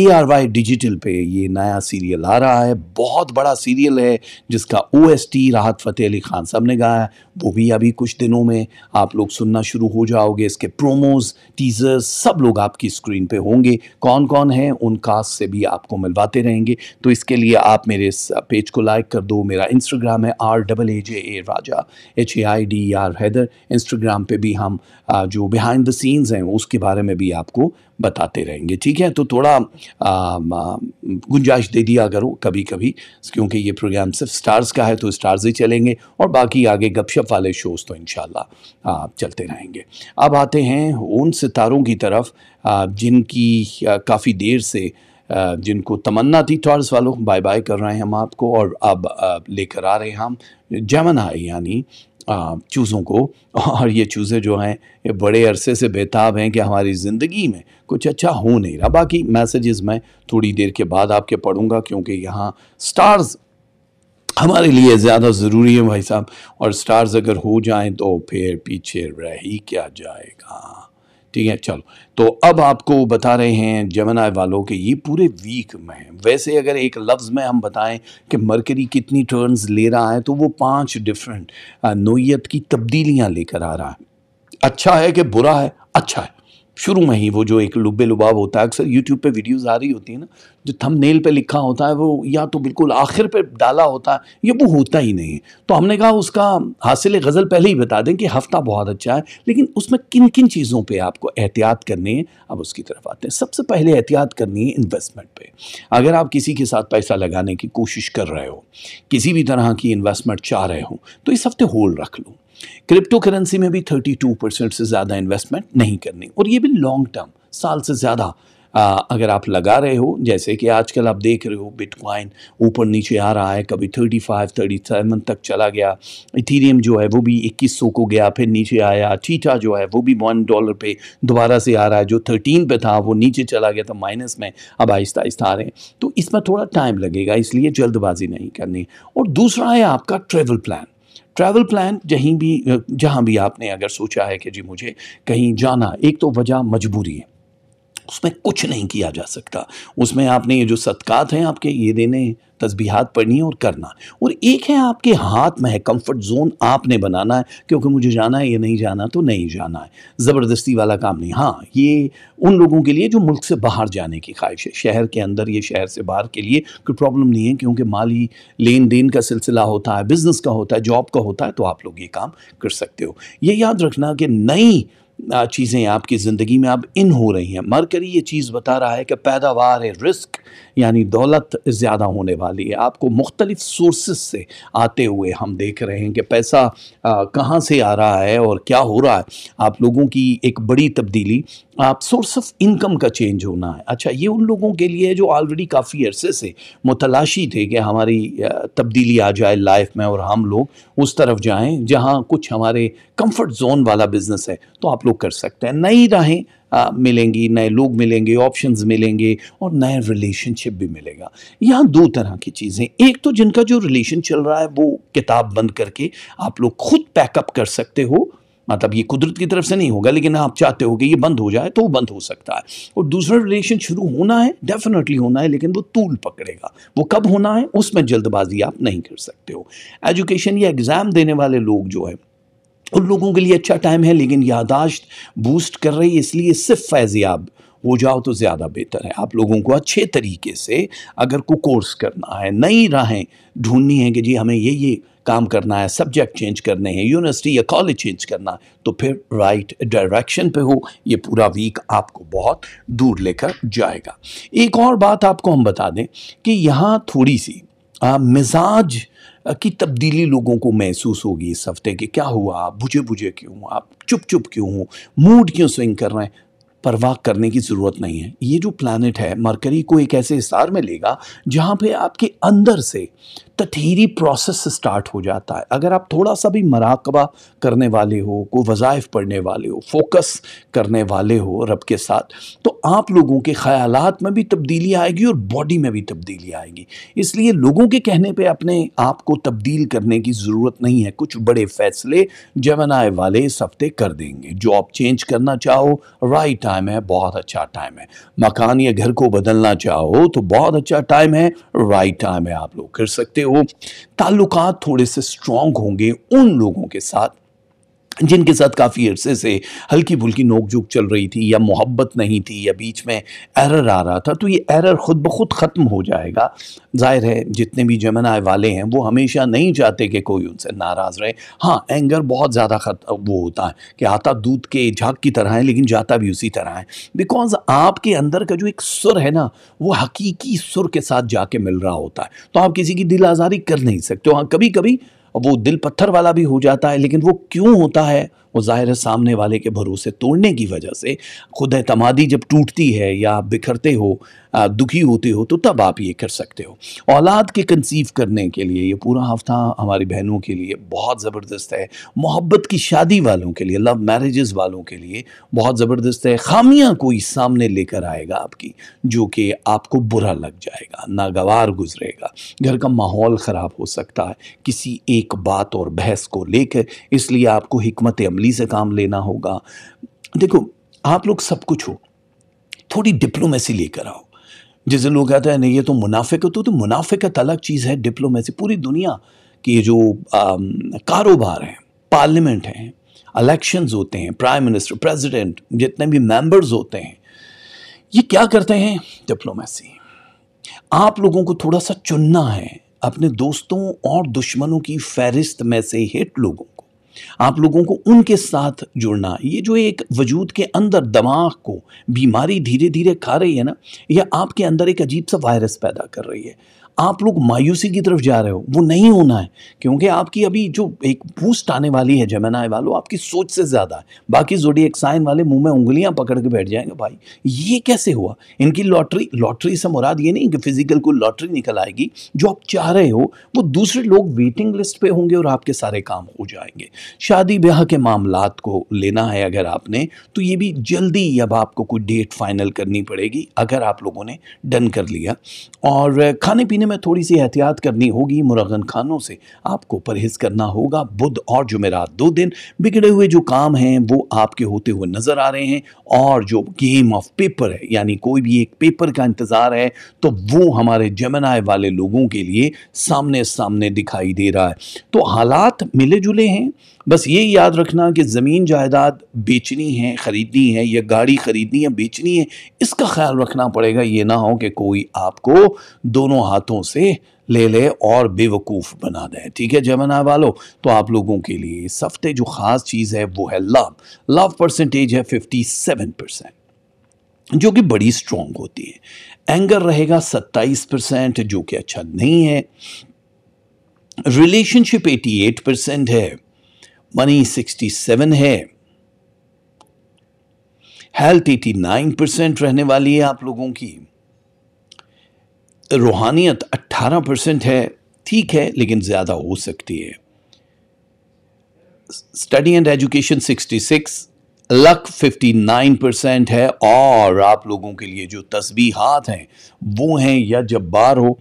ए आर वाई डिजिटल पे ये नया सीरियल आ रहा है बहुत बड़ा सीरियल है जिसका ओ एस टी राहत फ़तेह अली ख़ान साहब ने गाया है वो भी अभी कुछ दिनों में आप लोग सुनना शुरू हो जाओगे इसके प्रोमोज़ टीज़र्स सब लोग आपकी स्क्रीन पे होंगे कौन कौन है उन कास्ट से भी आपको मिलवाते रहेंगे तो इसके लिए आप मेरे इस पेज को लाइक कर दो मेरा इंस्टाग्राम है R double A J A Raja H A I D R Haider Instagram पे भी हम जो बिहाइंड द सीन्स हैं उसके बारे में भी आपको बताते रहेंगे ठीक है तो थोड़ा गुंजाइश दे दिया करो कभी कभी क्योंकि ये प्रोग्राम सिर्फ स्टार्स का है तो स्टार्स ही चलेंगे और बाकी आगे गपशप वाले शोज़ तो इन चलते रहेंगे अब आते हैं उन सितारों की तरफ जिनकी काफ़ी देर से जिनको तमन्ना थी टॉर्स वालों बाय बाय कर रहे हैं हम आपको और अब लेकर आ रहे हैं हम जमन यानी चूज़ों को और ये चूज़े जो हैं ये बड़े अरसे से बेताब हैं कि हमारी ज़िंदगी में कुछ अच्छा हो नहीं रहा बाकी मैसेजेस मैं थोड़ी देर के बाद आपके पढ़ूँगा क्योंकि यहाँ स्टार्स हमारे लिए ज़्यादा ज़रूरी है भाई साहब और स्टार्स अगर हो जाएं तो फिर पीछे रह ही क्या जाएगा ठीक है चलो तो अब आपको बता रहे हैं जमनाए वालों के ये पूरे वीक में वैसे अगर एक लफ्ज़ में हम बताएं कि मरकरी कितनी टर्न्स ले रहा है तो वो पांच डिफरेंट नोयत की तब्दीलियां लेकर आ रहा है अच्छा है कि बुरा है अच्छा है शुरू में ही वो जो एक लुब्बे लुबाव होता है अक्सर यूट्यूब पे वीडियोस आ रही होती है ना जो थम नेल पर लिखा होता है वो या तो बिल्कुल आखिर पे डाला होता है ये वो होता ही नहीं है तो हमने कहा उसका हासिल गज़ल पहले ही बता दें कि हफ्ता बहुत अच्छा है लेकिन उसमें किन किन चीज़ों पर आपको एहतियात करनी है अब उसकी तरफ आते हैं सबसे पहले एहतियात करनी है इन्वेस्टमेंट पर अगर आप किसी के साथ पैसा लगाने की कोशिश कर रहे हो किसी भी तरह की इन्वेस्टमेंट चाह रहे हो तो इस हफ्ते होल्ड रख लो क्रिप्टो करेंसी में भी 32 परसेंट से ज़्यादा इन्वेस्टमेंट नहीं करनी और ये भी लॉन्ग टर्म साल से ज़्यादा अगर आप लगा रहे हो जैसे कि आजकल आप देख रहे हो बिटकॉइन ऊपर नीचे आ रहा है कभी थर्टी फाइव थर्टी सेवन तक चला गया इथीरियम जो है वो भी इक्कीस सौ को गया फिर नीचे आया चीटा जो है वो भी वन डॉलर पे दोबारा से आ रहा है जो थर्टीन पे था वो नीचे चला गया था तो माइनस में अब आहिस्ता आहिस्ता आ रहे हैं तो इसमें थोड़ा टाइम लगेगा इसलिए जल्दबाजी नहीं करनी और दूसरा है आपका ट्रेवल प्लान ट्रैवल प्लान जहीं भी जहाँ भी आपने अगर सोचा है कि जी मुझे कहीं जाना एक तो वजह मजबूरी है उसमें कुछ नहीं किया जा सकता उसमें आपने ये जो सदकात हैं आपके ये देने तस्बीहात पढ़नी और करना और एक है आपके हाथ में है कंफर्ट जोन आपने बनाना है क्योंकि मुझे जाना है ये नहीं जाना तो नहीं जाना है ज़बरदस्ती वाला काम नहीं हाँ ये उन लोगों के लिए जो मुल्क से बाहर जाने की ख्वाहिश है शहर के अंदर ये शहर से बाहर के लिए कोई प्रॉब्लम नहीं है क्योंकि माली लेन देन का सिलसिला होता है बिज़नेस का होता है जॉब का होता है तो आप लोग ये काम कर सकते हो ये याद रखना कि नई चीज़ें आपकी ज़िंदगी में अब इन हो रही हैं मरकरी ये चीज़ बता रहा है कि पैदावार है रिस्क यानी दौलत ज़्यादा होने वाली है आपको मुख्तलिफ़ सोर्स से आते हुए हम देख रहे हैं कि पैसा कहाँ से आ रहा है और क्या हो रहा है आप लोगों की एक बड़ी तब्दीली आप सोर्स ऑफ इनकम का चेंज होना है अच्छा ये उन लोगों के लिए है जो ऑलरेडी काफ़ी अरसे से मुतलाशी थे कि हमारी तब्दीली आ जाए लाइफ में और हम लोग उस तरफ जाएं जहां कुछ हमारे कंफर्ट जोन वाला बिज़नेस है तो आप लोग कर सकते हैं नई राहें मिलेंगी नए लोग मिलेंगे ऑप्शंस मिलेंगे और नया रिलेशनशिप भी मिलेगा यहाँ दो तरह की चीज़ें एक तो जिनका जो रिलेशन चल रहा है वो किताब बंद करके आप लोग खुद पैकअप कर सकते हो मतलब ये कुदरत की तरफ से नहीं होगा लेकिन आप चाहते हो कि ये बंद हो जाए तो वो बंद हो सकता है और दूसरा रिलेशन शुरू होना है डेफिनेटली होना है लेकिन वो तूल पकड़ेगा वो कब होना है उसमें जल्दबाजी आप नहीं कर सकते हो एजुकेशन या एग्ज़ाम देने वाले लोग जो हैं उन लोगों के लिए अच्छा टाइम है लेकिन यादाश्त बूस्ट कर रही है इसलिए सिर्फ फैज़ियाब हो जाओ तो ज़्यादा बेहतर है आप लोगों को अच्छे तरीके से अगर को कोर्स करना है नई राहें ढूंढनी है कि जी हमें ये ये काम करना है सब्जेक्ट चेंज करने हैं यूनिवर्सिटी या कॉलेज चेंज करना है तो फिर राइट डायरेक्शन पे हो ये पूरा वीक आपको बहुत दूर लेकर जाएगा एक और बात आपको हम बता दें कि यहाँ थोड़ी सी आ, मिजाज की तब्दीली लोगों को महसूस होगी इस हफ्ते कि क्या हुआ आप बुझे बुझे क्यों आप चुप चुप क्यों हो मूड क्यों स्विंग कर रहे हैं परवाह करने की ज़रूरत नहीं है ये जो प्लानट है मरकरी को एक ऐसे स्टार में लेगा जहाँ पे आपके अंदर से तथहरी प्रोसेस स्टार्ट हो जाता है अगर आप थोड़ा सा भी मराकबा करने वाले हो को वज़ाइफ पढ़ने वाले हो फोकस करने वाले हो रब के साथ तो आप लोगों के ख्याल में भी तब्दीली आएगी और बॉडी में भी तब्दीली आएगी इसलिए लोगों के कहने पर अपने आप को तब्दील करने की ज़रूरत नहीं है कुछ बड़े फैसले जमनाए वाले इस हफ्ते कर देंगे जॉब चेंज करना चाहो राइट टाइम है बहुत अच्छा टाइम है मकान या घर को बदलना चाहो तो बहुत अच्छा टाइम है राइट टाइम है आप लोग कर सकते हो हो ताल्लुकात थोड़े से स्ट्रांग होंगे उन लोगों के साथ जिनके साथ काफ़ी अरसे से हल्की फुल्की नोकझोंक चल रही थी या मोहब्बत नहीं थी या बीच में एरर आ रहा था तो ये एरर ख़ुद ब खुद ख़त्म हो जाएगा जाहिर है जितने भी जमनाए वाले हैं वो हमेशा नहीं चाहते कि कोई उनसे नाराज़ रहे हाँ एंगर बहुत ज़्यादा खत वो होता है कि आता दूध के झाग की तरह है लेकिन जाता भी उसी तरह है बिकॉज आपके अंदर का जो एक सुर है ना वो हकीकी सुर के साथ जाके मिल रहा होता है तो आप किसी की दिल आज़ारी कर नहीं सकते हो हाँ कभी कभी वो दिल पत्थर वाला भी हो जाता है लेकिन वो क्यों होता है वो ज़ाहिर सामने वाले के भरोसे तोड़ने की वजह से खुद एतमादी जब टूटती है या आप बिखरते हो दुखी होते हो तो तब आप ये कर सकते हो औलाद के कंसीव करने के लिए ये पूरा हफ्ता हमारी बहनों के लिए बहुत ज़बरदस्त है मोहब्बत की शादी वालों के लिए लव मैरिजेस वालों के लिए बहुत ज़बरदस्त है खामियां कोई सामने लेकर आएगा आपकी जो कि आपको बुरा लग जाएगा नागवार गुजरेगा घर का माहौल ख़राब हो सकता है किसी एक बात और बहस को लेकर इसलिए आपको हमत फैमिली से काम लेना होगा देखो आप लोग सब कुछ हो थोड़ी डिप्लोमेसी लेकर आओ दिन लोग कहते हैं नहीं ये तो मुनाफिक हो तो, तो का तो अलग चीज़ है डिप्लोमेसी पूरी दुनिया के जो कारोबार हैं पार्लियामेंट हैं इलेक्शंस होते हैं प्राइम मिनिस्टर प्रेसिडेंट जितने भी मेंबर्स होते हैं ये क्या करते हैं डिप्लोमेसी आप लोगों को थोड़ा सा चुनना है अपने दोस्तों और दुश्मनों की फहरिस्त में से हिट लोगों आप लोगों को उनके साथ जुड़ना ये जो एक वजूद के अंदर दिमाग को बीमारी धीरे धीरे खा रही है ना यह आपके अंदर एक अजीब सा वायरस पैदा कर रही है आप लोग मायूसी की तरफ जा रहे हो वो नहीं होना है क्योंकि आपकी अभी जो एक बूस्ट आने वाली है जमेनाए वालों आपकी सोच से ज़्यादा है बाकी जोडी एक साइन वाले मुंह में उंगलियां पकड़ के बैठ जाएंगे भाई ये कैसे हुआ इनकी लॉटरी लॉटरी से मुराद ये नहीं कि फिजिकल कोई लॉटरी निकल आएगी जो आप चाह रहे हो वो दूसरे लोग वेटिंग लिस्ट पर होंगे और आपके सारे काम हो जाएंगे शादी ब्याह के मामला को लेना है अगर आपने तो ये भी जल्दी अब आपको कोई डेट फाइनल करनी पड़ेगी अगर आप लोगों ने डन कर लिया और खाने पीने में थोड़ी सी एहतियात करनी होगी मुरगन खानों से आपको परहेज करना होगा बुध और जुमेरात दो दिन बिगड़े हुए जो काम हैं वो आपके होते हुए नज़र आ रहे हैं और जो गेम ऑफ पेपर है यानी कोई भी एक पेपर का इंतज़ार है तो वो हमारे जमनाए वाले लोगों के लिए सामने सामने दिखाई दे रहा है तो हालात मिले जुले हैं बस ये याद रखना कि ज़मीन जायदाद बेचनी है ख़रीदनी है या गाड़ी ख़रीदनी है बेचनी है इसका ख्याल रखना पड़ेगा ये ना हो कि कोई आपको दोनों हाथों से ले ले और बेवकूफ़ बना दे ठीक है जमना वालों तो आप लोगों के लिए इस हफ्ते जो ख़ास चीज़ है वो है लव लव परसेंटेज है फिफ्टी सेवन परसेंट जो कि बड़ी स्ट्रॉन्ग होती है एंगर रहेगा सत्ताईस परसेंट जो कि अच्छा नहीं है रिलेशनशिप एटी एट परसेंट है मनी 67 है हेल्थ 89 परसेंट रहने वाली है आप लोगों की रूहानियत 18 परसेंट है ठीक है लेकिन ज़्यादा हो सकती है study and education 66 luck 59 percent है और आप लोगों के लिए जो तस्बीहात हैं वो हैं या जब्बार हो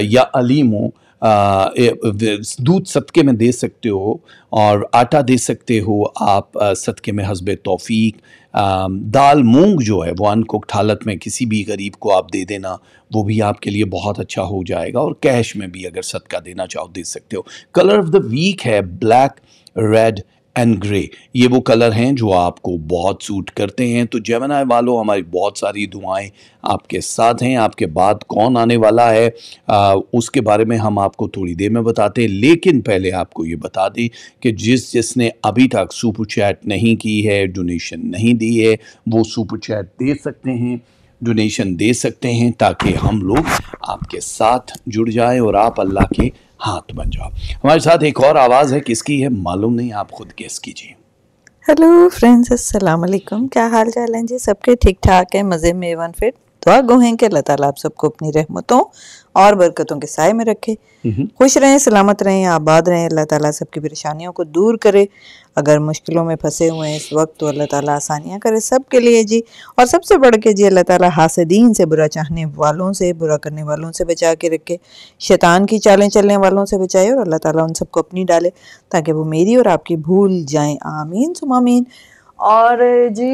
या अलीम हो दूध सदक़े में दे सकते हो और आटा दे सकते हो आप सदक़े में हसब तौफीक दाल मूंग जो है वो अनकुक्ड हालत में किसी भी गरीब को आप दे देना वो भी आपके लिए बहुत अच्छा हो जाएगा और कैश में भी अगर सदका देना चाहो दे सकते हो कलर ऑफ द वीक है ब्लैक रेड एंड ग्रे ये वो कलर हैं जो आपको बहुत सूट करते हैं तो जेमनाई वालों हमारी बहुत सारी दुआएं आपके साथ हैं आपके बाद कौन आने वाला है आ, उसके बारे में हम आपको थोड़ी देर में बताते हैं लेकिन पहले आपको ये बता दें कि जिस जिसने अभी तक सुपर चैट नहीं की है डोनेशन नहीं दी है वो सुपर चैट दे सकते हैं डोनेशन दे सकते हैं ताकि हम लोग आपके साथ जुड़ जाएँ और आप अल्लाह के हाथ बन जाओ हमारे साथ एक और आवाज़ है किसकी है मालूम नहीं आप खुद गेस कीजिए हेलो फ्रेंड्स अस्सलाम वालेकुम क्या हाल चाल हैं जी सबके ठीक ठाक है मज़े में वन फिट दुआ गो हैं कि अल्लाह ताला आप सबको अपनी रहमतों और बरकतों के साय में रखे खुश रहें सलामत रहें आबाद रहें अल्लाह ताला सबकी परेशानियों को दूर करे अगर मुश्किलों में फंसे हुए हैं इस वक्त तो अल्लाह ताला आसानियां करे सब के लिए जी और सबसे बढ़ के जी अल्लाह ताला हासदीन से बुरा चाहने वालों से बुरा करने वालों से बचा के रखे शैतान की चालें चलने वालों से बचाए और अल्लाह ताला उन सबको अपनी डाले ताकि वो मेरी और आपकी भूल जाए आमीन सुमामीन और जी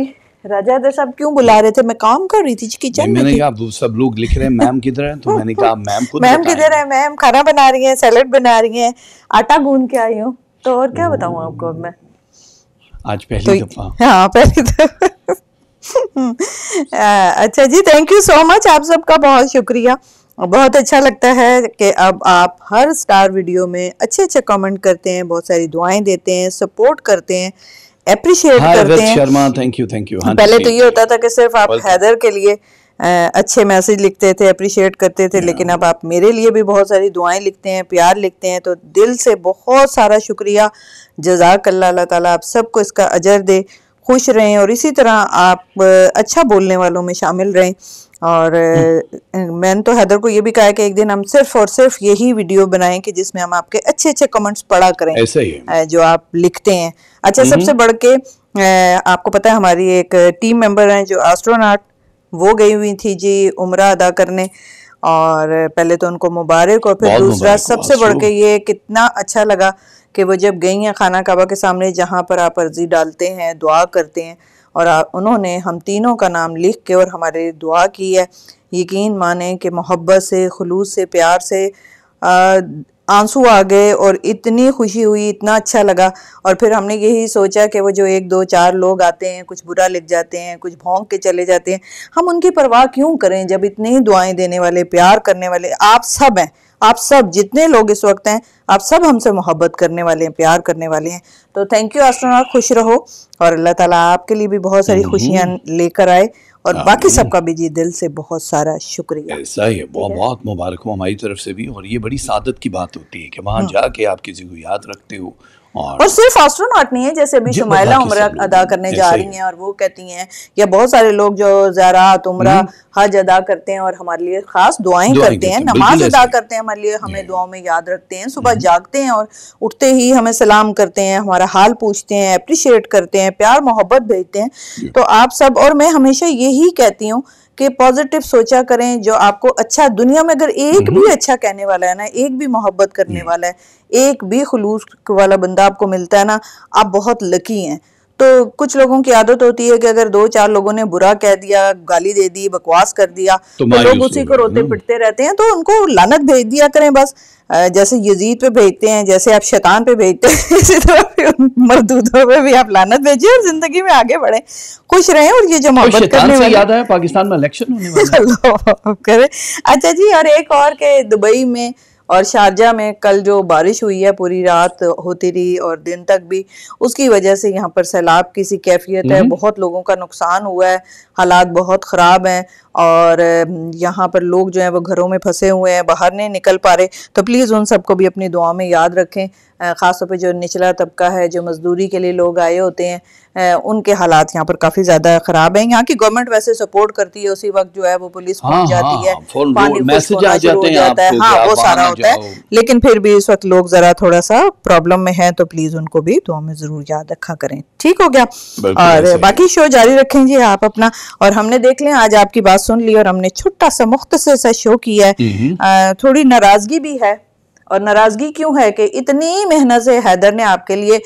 राजा दर साहब क्यों बुला रहे थे मैं काम कर रही थी किचन में मैंने कहा सब लोग लिख रहे हैं मैम किधर हैं तो मैंने कहा मैम खुद मैम किधर है मैम खाना बना रही हैं सैलड बना रही हैं आटा गूंद के आई हूँ तो और क्या बताऊँ आपको अब मैं आज पहली तो दफा हाँ पहली दफा अच्छा जी थैंक यू सो मच आप सबका बहुत शुक्रिया बहुत अच्छा लगता है कि अब आप हर स्टार वीडियो में अच्छे अच्छे कमेंट करते हैं बहुत सारी दुआएं देते हैं सपोर्ट करते हैं अप्रिशिएट करते हैं Sharma thank you thank you पहले तो ये होता था कि सिर्फ आप हैदर के लिए अच्छे मैसेज लिखते थे अप्रिशिएट करते थे लेकिन अब आप मेरे लिए भी बहुत सारी दुआएं लिखते हैं प्यार लिखते हैं तो दिल से बहुत सारा शुक्रिया जजाक अल्लाह ताला आप सबको इसका अजर दे खुश रहें और इसी तरह आप अच्छा बोलने वालों में शामिल रहें और हम्म। मैंने तो हैदर को ये भी कहा कि एक दिन हम सिर्फ और सिर्फ यही वीडियो बनाएं कि जिसमें हम आपके अच्छे अच्छे कमेंट्स पढ़ा करें ऐसे ही जो आप लिखते हैं अच्छा हम्म। सबसे बढ़ के आपको पता है हमारी एक टीम मेंबर हैं जो एस्ट्रोनॉट वो गई हुई थी जी उम्र अदा करने और पहले तो उनको मुबारक और फिर दूसरा सबसे बढ़ के ये कितना अच्छा लगा कि वो जब गई हैं खाना काबा के सामने जहाँ पर आप अर्जी डालते हैं दुआ करते हैं और उन्होंने हम तीनों का नाम लिख के और हमारे लिए दुआ की है यकीन माने कि मोहब्बत से खलूस से प्यार से आंसू आ गए और इतनी खुशी हुई इतना अच्छा लगा और फिर हमने यही सोचा कि वो जो एक दो चार लोग आते हैं कुछ बुरा लिख जाते हैं कुछ भोंक के चले जाते हैं हम उनकी परवाह क्यों करें जब इतनी दुआएं देने वाले प्यार करने वाले आप सब हैं आप सब जितने लोग इस वक्त हैं आप सब हमसे मोहब्बत करने वाले हैं प्यार करने वाले हैं तो थैंक यू एस्ट्रोनॉट खुश रहो और अल्लाह ताला आपके लिए भी बहुत सारी खुशियां लेकर आए और हाँ। बाकी सबका भी जी दिल से बहुत सारा शुक्रिया ऐसा ही है बहुत बहुत मुबारक हो हमारी तरफ से भी और ये बड़ी सादत की बात होती है कि वहाँ हाँ। जाके आप किसी को याद रखते हो और, और सिर्फ एस्ट्रोनॉट नहीं है जैसे अभी शुमाइला उम्र अदा करने जा रही हैं और वो कहती हैं या बहुत सारे लोग जो जरात उम्र हम्म। हज अदा करते हैं और हमारे लिए खास दुआएं करते हैं नमाज अदा करते हैं हमारे लिए हमें दुआओं में याद रखते हैं सुबह हम्म। जागते हैं और उठते ही हमें सलाम करते हैं हमारा हाल पूछते हैं अप्रिशिएट करते हैं प्यार मोहब्बत भेजते हैं तो आप सब और मैं हमेशा यही कहती हूँ कि पॉजिटिव सोचा करें जो आपको अच्छा दुनिया में अगर एक भी अच्छा कहने वाला है ना एक भी मोहब्बत करने वाला है एक भी खलूस वाला बंदा आपको मिलता है ना आप बहुत लकी हैं तो कुछ लोगों की आदत होती है कि अगर दो चार लोगों ने बुरा कह दिया गाली दे दी बकवास कर दिया तो, तो लोग उसी को रोते हाँ। पिटते रहते हैं तो उनको लानत भेज दिया करें बस जैसे यजीद पे भेजते हैं जैसे आप शैतान पे भेजते हैं इसी तरह मरदूदों पे भी आप लानत भेजिए और जिंदगी में आगे बढ़े खुश रहें और ये जो मोहब्बत करने वाले याद है पाकिस्तान में इलेक्शन होने वाला है अच्छा जी और एक और के दुबई में और शारजा में कल जो बारिश हुई है पूरी रात होती रही और दिन तक भी उसकी वजह से यहाँ पर सैलाब की सी कैफियत है हम्म। बहुत लोगों का नुकसान हुआ है हालात बहुत ख़राब हैं और यहाँ पर लोग जो हैं वो घरों में फंसे हुए हैं बाहर नहीं निकल पा रहे तो प्लीज़ उन सबको भी अपनी दुआ में याद रखें खासतौर पर जो निचला तबका है जो मज़दूरी के लिए लोग आए होते हैं उनके हालात यहाँ पर काफी ज्यादा खराब है यहाँ की गवर्नमेंट वैसे सपोर्ट करती है उसी वक्त जो है वो पुलिस पहुंच हाँ, जाती हाँ, है हाँ, पानी मैसेज आ जाते हैं जाता है हाँ वो सारा होता है लेकिन फिर भी इस वक्त लोग जरा थोड़ा सा प्रॉब्लम में है तो प्लीज उनको भी तो हमें जरूर याद रखा करें ठीक हो गया और बाकी शो जारी रखें जी आप अपना और हमने देख लें आज आपकी बात सुन ली और हमने छोटा सा मुख्तर सा शो किया है हम्म। थोड़ी नाराजगी भी है और नाराज़गी क्यों है कि इतनी मेहनत से हैदर ने आपके लिए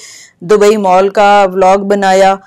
दुबई मॉल का व्लॉग बनाया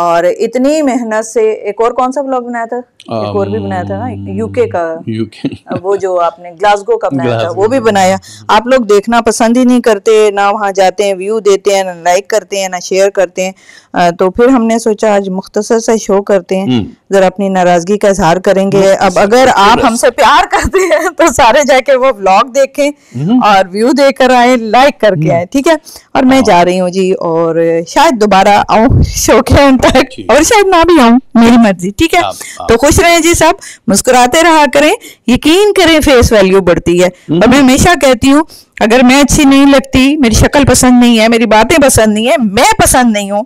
और इतनी मेहनत से एक और कौन सा व्लॉग बनाया था एक और भी um, बनाया था ना यूके का यूके वो जो आपने ग्लासगो का बनाया था वो भी बनाया आप लोग देखना पसंद ही नहीं करते ना वहाँ जाते हैं व्यू देते हैं ना लाइक करते हैं ना शेयर करते हैं uh, तो फिर हमने सोचा आज मुख्तसर सा शो करते हैं हम्म। जरा अपनी नाराजगी का इजहार करेंगे हम्म। अब अगर आप हमसे प्यार करते हैं तो सारे जाके वो ब्लॉग देखें हम्म। और व्यू देकर आए लाइक करके आए ठीक है और मैं हाँ। जा रही हूँ जी और शायद दोबारा आऊँ शो के एंड तक और शायद ना भी आऊँ मेरी मर्जी ठीक है तो खुश रहे हैं जी सब मुस्कुराते रहा करें यकीन करें फेस वैल्यू बढ़ती है और हम्म। मैं हमेशा कहती हूँ अगर मैं अच्छी नहीं लगती मेरी शक्ल पसंद नहीं है मेरी बातें पसंद नहीं है मैं पसंद नहीं हूँ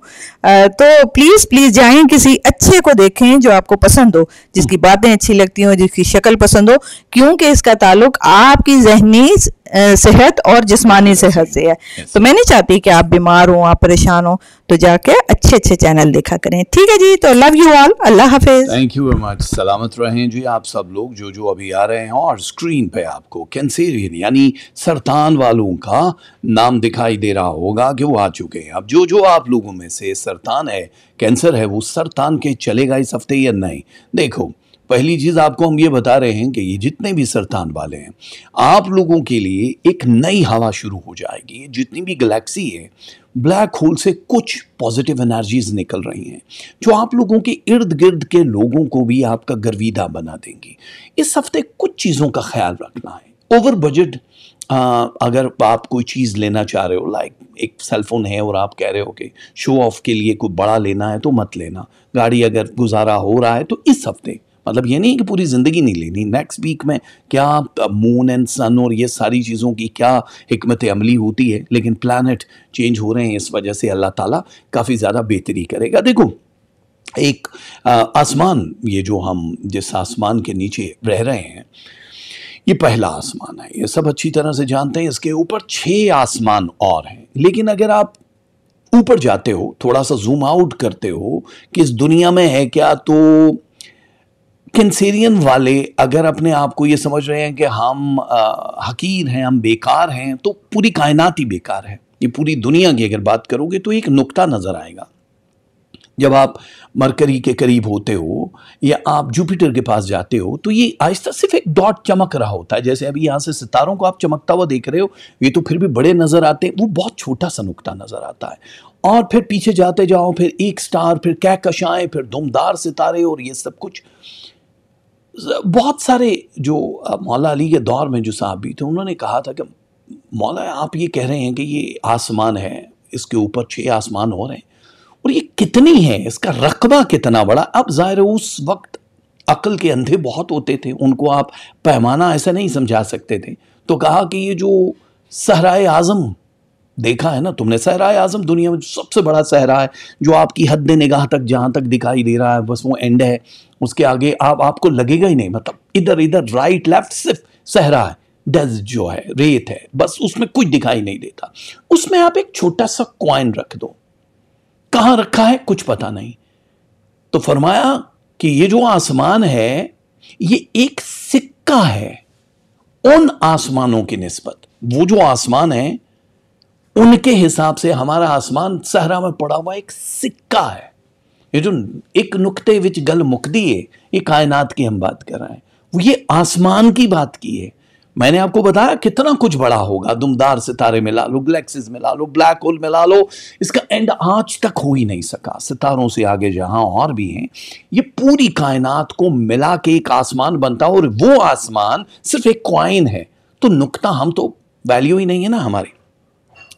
तो प्लीज़ प्लीज़ जाएं किसी अच्छे को देखें जो आपको पसंद हो जिसकी बातें अच्छी लगती हो जिसकी शक्ल पसंद हो क्योंकि इसका ताल्लुक आपकी जहनी सेहत और जिसमानी सेहत से है तो मैं नहीं चाहती कि आप बीमार हो आप परेशान हो तो जाके अच्छे अच्छे चैनल देखा करें ठीक है जी तो लव यू ऑल अल्लाह हाफिज थैंक यू वेरी मच सलामत रहें जी आप सब लोग जो जो अभी आ रहे हैं और स्क्रीन पे आपको कैंसेरियन यानी सरतान वालों का नाम दिखाई दे रहा होगा कि वो आ चुके हैं अब जो जो आप लोगों में से सरतान है कैंसर है वो सरतान के चलेगा इस हफ्ते या नहीं देखो पहली चीज़ आपको हम ये बता रहे हैं कि ये जितने भी सरतान वाले हैं आप लोगों के लिए एक नई हवा शुरू हो जाएगी जितनी भी गैलेक्सी है ब्लैक होल से कुछ पॉजिटिव एनर्जीज निकल रही हैं जो आप लोगों के इर्द गिर्द के लोगों को भी आपका गर्विदा बना देंगी इस हफ्ते कुछ चीज़ों का ख्याल रखना है ओवर बजट अगर आप कोई चीज़ लेना चाह रहे हो लाइक एक सेलफोन है और आप कह रहे हो कि शो ऑफ के लिए कोई बड़ा लेना है तो मत लेना गाड़ी अगर गुजारा हो रहा है तो इस हफ्ते मतलब ये नहीं कि पूरी ज़िंदगी नहीं लेनी नेक्स्ट वीक में क्या मून एंड सन और ये सारी चीज़ों की क्या हमत अमली होती है लेकिन प्लानट चेंज हो रहे हैं इस वजह से अल्लाह ताली काफ़ी ज़्यादा बेहतरी करेगा देखो एक आसमान ये जो हम जिस आसमान के नीचे रह रहे हैं ये पहला आसमान है ये सब अच्छी तरह से जानते हैं इसके ऊपर छः आसमान और हैं लेकिन अगर आप ऊपर जाते हो थोड़ा सा जूम आउट करते हो कि इस दुनिया में है क्या तो कैंसेरियन वाले अगर अपने आप को ये समझ रहे हैं कि हम आ, हकीर हैं हम बेकार हैं तो पूरी कायनात ही बेकार है ये पूरी दुनिया की अगर बात करोगे तो एक नुक्ता नज़र आएगा जब आप मरकरी के करीब होते हो या आप जुपिटर के पास जाते हो तो ये आहिस्ता सिर्फ एक डॉट चमक रहा होता है जैसे अभी यहाँ से सितारों को आप चमकता हुआ देख रहे हो ये तो फिर भी बड़े नज़र आते हैं वो बहुत छोटा सा नुकता नज़र आता है और फिर पीछे जाते जाओ फिर एक स्टार फिर कैकशाएँ फिर दुमदार सितारे और ये सब कुछ बहुत सारे जो मौला अली के दौर में जो साहबी थे उन्होंने कहा था कि मौला आप ये कह रहे हैं कि ये आसमान है इसके ऊपर छः आसमान हो रहे हैं और ये कितनी है इसका रकबा कितना बड़ा अब ज़ाहिर उस वक्त अकल के अंधे बहुत होते थे उनको आप पैमाना ऐसा नहीं समझा सकते थे तो कहा कि ये जो सहराए आज़म देखा है ना तुमने सहरा आज़म दुनिया में सबसे बड़ा सहरा है जो आपकी हद निगाह तक जहां तक दिखाई दे रहा है बस वो एंड है उसके आगे आप आपको लगेगा ही नहीं मतलब इधर इधर राइट लेफ्ट सिर्फ सहरा है डेज जो है रेत है बस उसमें कुछ दिखाई नहीं देता उसमें आप एक छोटा सा क्वाइन रख दो कहां रखा है कुछ पता नहीं तो फरमाया कि ये जो आसमान है ये एक सिक्का है उन आसमानों की नस्बत वो जो आसमान है उनके हिसाब से हमारा आसमान सहरा में पड़ा हुआ एक सिक्का है ये जो एक नुक्ते विच गल मुकदी है ये कायनात की हम बात कर रहे हैं वो ये आसमान की बात की है मैंने आपको बताया कितना कुछ बड़ा होगा दुमदार सितारे मिला लो गलेक्सीज मिला लो ब्लैक होल मिला लो इसका एंड आज तक हो ही नहीं सका सितारों से आगे जहां और भी हैं ये पूरी कायनात को मिला के एक आसमान बनता है और वो आसमान सिर्फ एक क्वाइन है तो नुकता हम तो वैल्यू ही नहीं है ना हमारे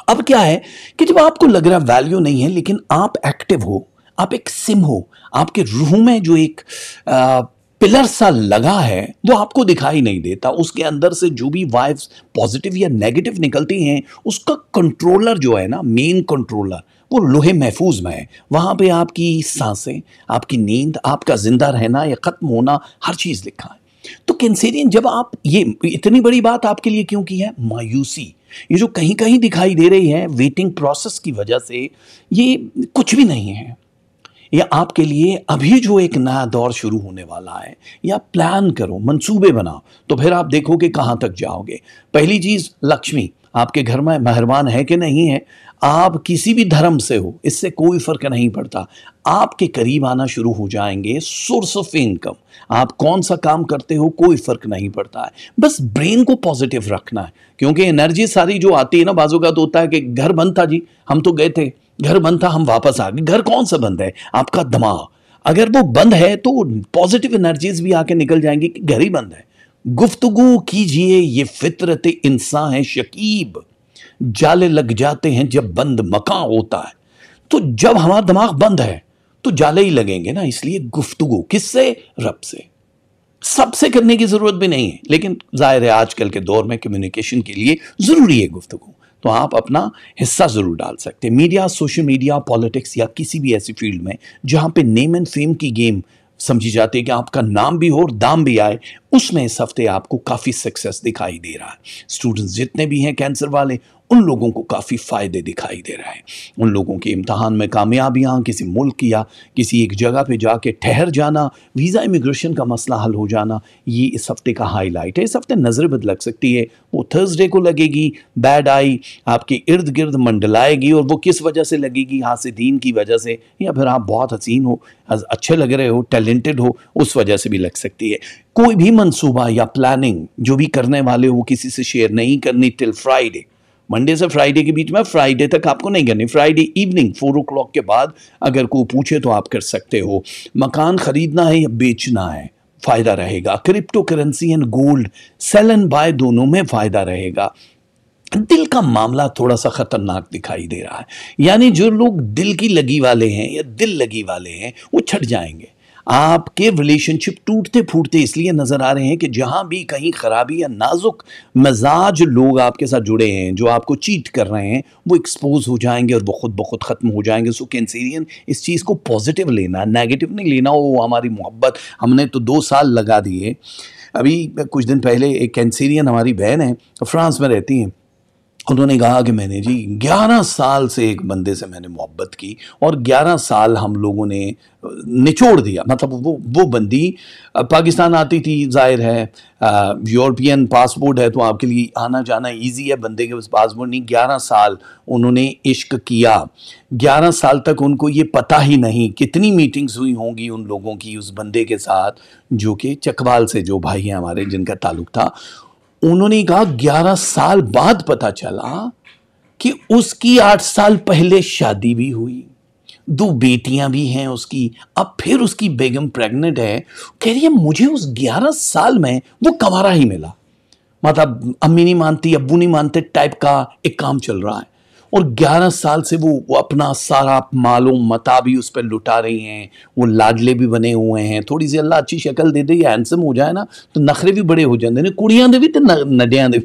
अब क्या है कि जब आपको लग रहा वैल्यू नहीं है लेकिन आप एक्टिव हो आप एक सिम हो आपके रूह में जो एक आ, पिलर सा लगा है वो आपको दिखाई नहीं देता उसके अंदर से जो भी वाइब्स पॉजिटिव या नेगेटिव निकलती हैं उसका कंट्रोलर जो है ना मेन कंट्रोलर वो लोहे महफूज में है वहाँ पे आपकी सांसें आपकी नींद आपका ज़िंदा रहना या ख़त्म होना हर चीज़ लिखा है तो कैंसेरियन जब आप ये इतनी बड़ी बात आपके लिए क्यों की है मायूसी ये जो कहीं कहीं दिखाई दे रही है वेटिंग प्रोसेस की वजह से ये कुछ भी नहीं है ये आपके लिए अभी जो एक नया दौर शुरू होने वाला है या प्लान करो मंसूबे बनाओ तो फिर आप देखोगे कहां तक जाओगे पहली चीज़ लक्ष्मी आपके घर में मेहरबान है कि नहीं है आप किसी भी धर्म से हो इससे कोई फ़र्क नहीं पड़ता आपके करीब आना शुरू हो जाएंगे सोर्स ऑफ इनकम आप कौन सा काम करते हो कोई फ़र्क नहीं पड़ता है बस ब्रेन को पॉजिटिव रखना है क्योंकि एनर्जी सारी जो आती है ना बाजू का तो होता है कि घर बंद था जी हम तो गए थे घर बंद था हम वापस आ गए घर कौन सा बंद है आपका दिमाग अगर वो बंद है तो पॉजिटिव एनर्जीज भी आके निकल जाएंगी कि घर ही बंद है गुफ्तगु कीजिए ये फितरत इंसान है शकीब जाले लग जाते हैं जब बंद मकान होता है तो जब हमारा दिमाग बंद है तो जाले ही लगेंगे ना इसलिए गुफ्तगु किससे रब से सबसे करने की ज़रूरत भी नहीं है लेकिन जाहिर है आजकल के दौर में कम्युनिकेशन के लिए ज़रूरी है गुफ्तगु तो आप अपना हिस्सा ज़रूर डाल सकते हैं मीडिया सोशल मीडिया पॉलिटिक्स या किसी भी ऐसी फील्ड में जहां पे नेम एंड फेम की गेम समझी जाती है कि आपका नाम भी हो और दाम भी आए उसमें इस हफ्ते आपको काफ़ी सक्सेस दिखाई दे रहा है स्टूडेंट्स जितने भी हैं कैंसर वाले उन लोगों को काफ़ी फ़ायदे दिखाई दे रहे हैं उन लोगों के इम्तहान में कामयाबियाँ किसी मुल्क या किसी एक जगह पे जाके ठहर जाना वीज़ा इमिग्रेशन का मसला हल हो जाना ये इस हफ्ते का हाईलाइट है इस हफ्ते नज़र बद लग सकती है वो थर्सडे को लगेगी बैड आई आपके इर्द गिर्द मंडलाएगी और वो किस वजह से लगेगी हाँ से दीन की वजह से या फिर आप बहुत हसीन हो अच्छे लग रहे हो टैलेंटेड हो उस वजह से भी लग सकती है कोई भी मंसूबा या प्लानिंग जो भी करने वाले वो किसी से शेयर नहीं करनी टिल फ्राइडे मंडे से फ्राइडे के बीच में फ्राइडे तक आपको नहीं करनी Friday evening four o'clock के बाद अगर कोई पूछे तो आप कर सकते हो मकान खरीदना है या बेचना है फ़ायदा रहेगा crypto currency and gold sell and buy दोनों में फ़ायदा रहेगा दिल का मामला थोड़ा सा खतरनाक दिखाई दे रहा है यानी जो लोग दिल की लगी वाले हैं या दिल लगी वाले हैं वो छट जाएंगे आपके रिलेशनशिप टूटते फूटते इसलिए नज़र आ रहे हैं कि जहाँ भी कहीं ख़राबी या नाजुक मजाज लोग आपके साथ जुड़े हैं जो आपको चीट कर रहे हैं वो एक्सपोज हो जाएंगे और बहुत बहुत ख़त्म हो जाएंगे सो कैंसेरियन इस चीज़ को पॉजिटिव लेना नेगेटिव नहीं लेना वो हमारी मोहब्बत हमने तो दो साल लगा दिए अभी कुछ दिन पहले एक कैंसेरियन हमारी बहन है फ्रांस में रहती हैं उन्होंने कहा कि मैंने जी 11 साल से एक बंदे से मैंने मोहब्बत की और 11 साल हम लोगों ने निचोड़ दिया मतलब वो वो बंदी पाकिस्तान आती थी जाहिर है यूरोपियन पासपोर्ट है तो आपके लिए आना जाना इजी है बंदे के पास पासपोर्ट नहीं 11 साल उन्होंने इश्क किया 11 साल तक उनको ये पता ही नहीं कितनी मीटिंग्स हुई होंगी उन लोगों की उस बंदे के साथ जो कि चकवाल से जो भाई हैं हमारे जिनका ताल्लुक था उन्होंने कहा ग्यारह साल बाद पता चला कि उसकी आठ साल पहले शादी भी हुई दो बेटियां भी हैं उसकी अब फिर उसकी बेगम प्रेग्नेंट है कह रही है मुझे उस ग्यारह साल में वो कंवारा ही मिला मतलब अम्मी नहीं मानती अब्बू नहीं मानते टाइप का एक काम चल रहा है और 11 साल से वो वो अपना सारा मालूम मता भी उस पर लुटा रही हैं वो लाडले भी बने हुए हैं थोड़ी सी अल्लाह अच्छी शक्ल दे दे या हैंडसम हो जाए ना तो नखरे भी बड़े हो जाते हैं कुड़ियाँ भी तो नडियाँ भी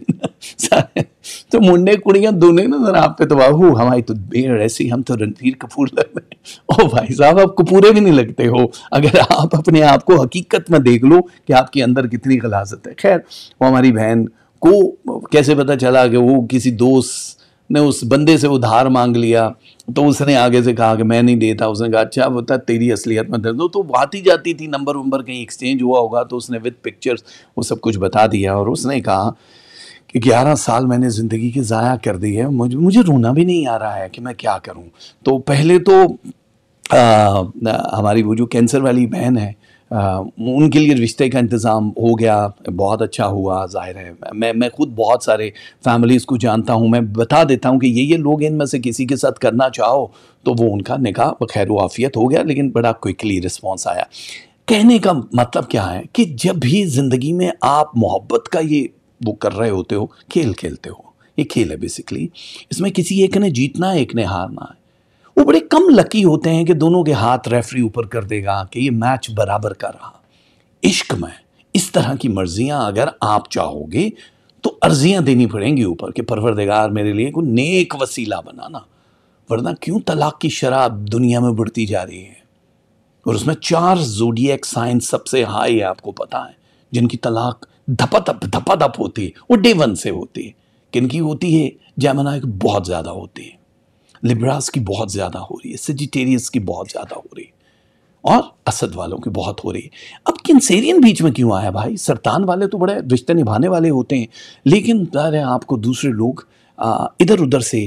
तो मुंडे कुड़ियाँ दोनों ना जरा आप पे तो बाहू हमारी तो भेड़ ऐसी हम तो रणधीर कपूर लग रहे हैं ओ भाई साहब आप कपूरे भी नहीं लगते हो अगर आप अपने आप को हकीकत में देख लो कि आपके अंदर कितनी गलाजत है खैर वो हमारी बहन को कैसे पता चला कि वो किसी दोस्त ने उस बंदे से उधार मांग लिया तो उसने आगे से कहा कि मैं नहीं देता उसने कहा अच्छा बता तेरी असलियत में दर्द हो तो, तो आती जाती थी नंबर वंबर कहीं एक्सचेंज हुआ होगा तो उसने विद पिक्चर्स वो सब कुछ बता दिया और उसने कहा कि ग्यारह साल मैंने ज़िंदगी की ज़ाया कर दी है मुझे मुझे रोना भी नहीं आ रहा है कि मैं क्या करूं तो पहले तो आ, हमारी वो जो कैंसर वाली बहन है उनके लिए रिश्ते का इंतज़ाम हो गया बहुत अच्छा हुआ ज़ाहिर है मैं मैं खुद बहुत सारे फैमिलीज़ को जानता हूँ मैं बता देता हूँ कि ये ये लोग इनमें से किसी के साथ करना चाहो तो वो उनका निकाह खैर वाफियत हो गया लेकिन बड़ा क्विकली रिस्पॉन्स आया कहने का मतलब क्या है कि जब भी ज़िंदगी में आप मोहब्बत का ये वो कर रहे होते हो खेल खेलते हो ये खेल है बेसिकली इसमें किसी एक ने जीतना एक ने हारना है वो बड़े कम लकी होते हैं कि दोनों के हाथ रेफरी ऊपर कर देगा कि ये मैच बराबर का रहा इश्क में इस तरह की मर्जियां अगर आप चाहोगे तो अर्जियां देनी पड़ेंगी ऊपर कि परवरदेगार मेरे लिए कोई नेक वसीला बनाना वरना क्यों तलाक की शराब दुनिया में बढ़ती जा रही है और उसमें चार जोडियक साइंस सबसे हाई है आपको पता है जिनकी तलाक धपधप धपाधप होती है वो डे वन से होती है किनकी होती है जैमना बहुत ज़्यादा होती है लिब्रास की बहुत ज़्यादा हो रही है सजिटेरियस की बहुत ज़्यादा हो रही है और असद वालों की बहुत हो रही है अब किन्सेरियन बीच में क्यों आया भाई सरतान वाले तो बड़े रिश्ते निभाने वाले होते हैं लेकिन आपको दूसरे लोग इधर उधर से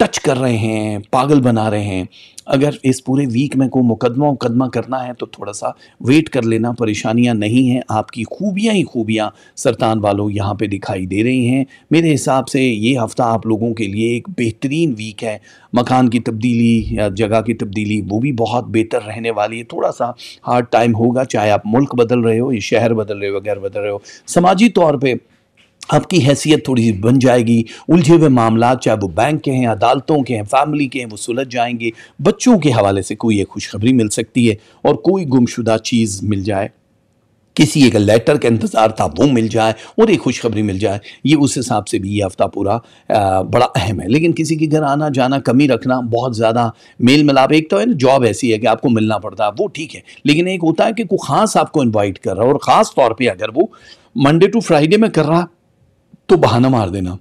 टच कर रहे हैं पागल बना रहे हैं अगर इस पूरे वीक में को मुकदमा मुकदमा करना है तो थोड़ा सा वेट कर लेना परेशानियां नहीं हैं आपकी खूबियां ही खूबियां सरतान वालों यहाँ पे दिखाई दे रही हैं मेरे हिसाब से ये हफ़्ता आप लोगों के लिए एक बेहतरीन वीक है मकान की तब्दीली या जगह की तब्दीली वो भी बहुत बेहतर रहने वाली है थोड़ा सा हार्ड टाइम होगा चाहे आप मुल्क बदल रहे हो या शहर बदल रहे हो वगैरह बदल रहे हो समाजी तौर पर आपकी हैसियत थोड़ी सी बन जाएगी उलझे हुए मामला चाहे वो बैंक के हैं अदालतों के हैं फैमिली के हैं वो सुलझ जाएंगे बच्चों के हवाले से कोई एक खुशखबरी मिल सकती है और कोई गुमशुदा चीज़ मिल जाए किसी एक लेटर का इंतज़ार था वो मिल जाए और एक खुशखबरी मिल जाए ये उस हिसाब से भी ये हफ़्ता पूरा बड़ा अहम है लेकिन किसी के घर आना जाना कमी रखना बहुत ज़्यादा मेल मिलाप एक तो है ना जॉब ऐसी है कि आपको मिलना पड़ता है वो ठीक है लेकिन एक होता है कि कोई ख़ास आपको इन्वाइट कर रहा है और ख़ास तौर पर अगर वो मंडे टू फ्राइडे में कर रहा तो बहाना मार देना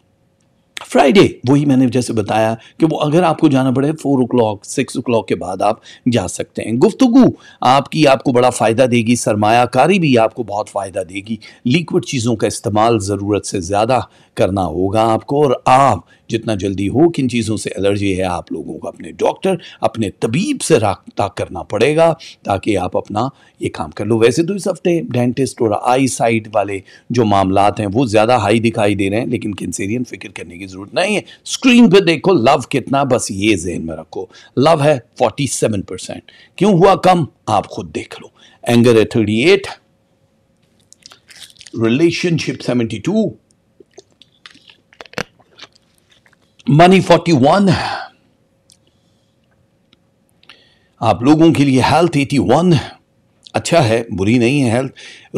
फ्राइडे वही मैंने जैसे बताया कि वो अगर आपको जाना पड़े four o'clock six o'clock के बाद आप जा सकते हैं गुफ्तगु आपकी आपको बड़ा फ़ायदा देगी सरमाकारी भी आपको बहुत फ़ायदा देगी लिक्विड चीज़ों का इस्तेमाल ज़रूरत से ज़्यादा करना होगा आपको और आप जितना जल्दी हो किन चीज़ों से एलर्जी है आप लोगों को अपने डॉक्टर अपने तबीब से रबता करना पड़ेगा ताकि आप अपना ये काम कर लो वैसे तो इस हफ्ते डेंटिस्ट और आई साइट वाले जो मामला हैं वो ज़्यादा हाई दिखाई दे रहे हैं लेकिन कैंसेरियन फिक्र करने की ज़रूरत नहीं है स्क्रीन पर देखो लव कितना बस ये जहन में रखो लव है फोर्टी सेवन परसेंट क्यों हुआ कम आप खुद देख लो एंगर है thirty eight relationship seventy two money forty one आप लोगों के लिए हेल्थ एटी वन अच्छा है बुरी नहीं है हेल्थ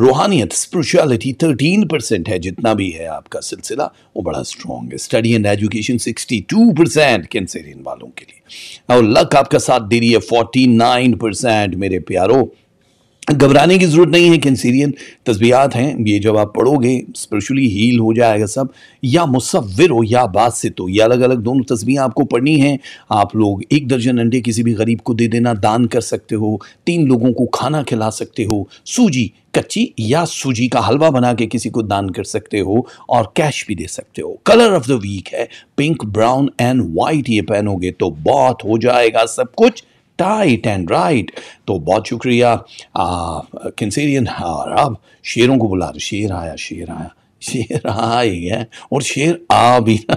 रूहानियत स्पिरिचुअलिटी थर्टीन परसेंट है जितना भी है आपका सिलसिला वो बड़ा स्ट्रॉन्ग है study and education sixty two percent Cancerian वालों के लिए और लक आपका साथ दे रही है फोर्टी नाइन परसेंट मेरे प्यारो घबराने की ज़रूरत नहीं है कि सीरियन तस्बियात हैं ये जब आप पढ़ोगे स्पेशली हील हो जाएगा सब या मुसविर हो या बात से तो अलग अलग दोनों तस्वीरें आपको पढ़नी हैं आप लोग एक दर्जन अंडे किसी भी गरीब को दे देना दान कर सकते हो तीन लोगों को खाना खिला सकते हो सूजी कच्ची या सूजी का हलवा बना के किसी को दान कर सकते हो और कैश भी दे सकते हो कलर ऑफ द वीक है पिंक ब्राउन एंड वाइट ये पहनोगे तो बहुत हो जाएगा सब कुछ टाइट एंड राइट तो बहुत शुक्रिया कंसेरियन और अब शेरों को बुला रहे शेर आया शेर आया शेर आ ही है और शेर आ भी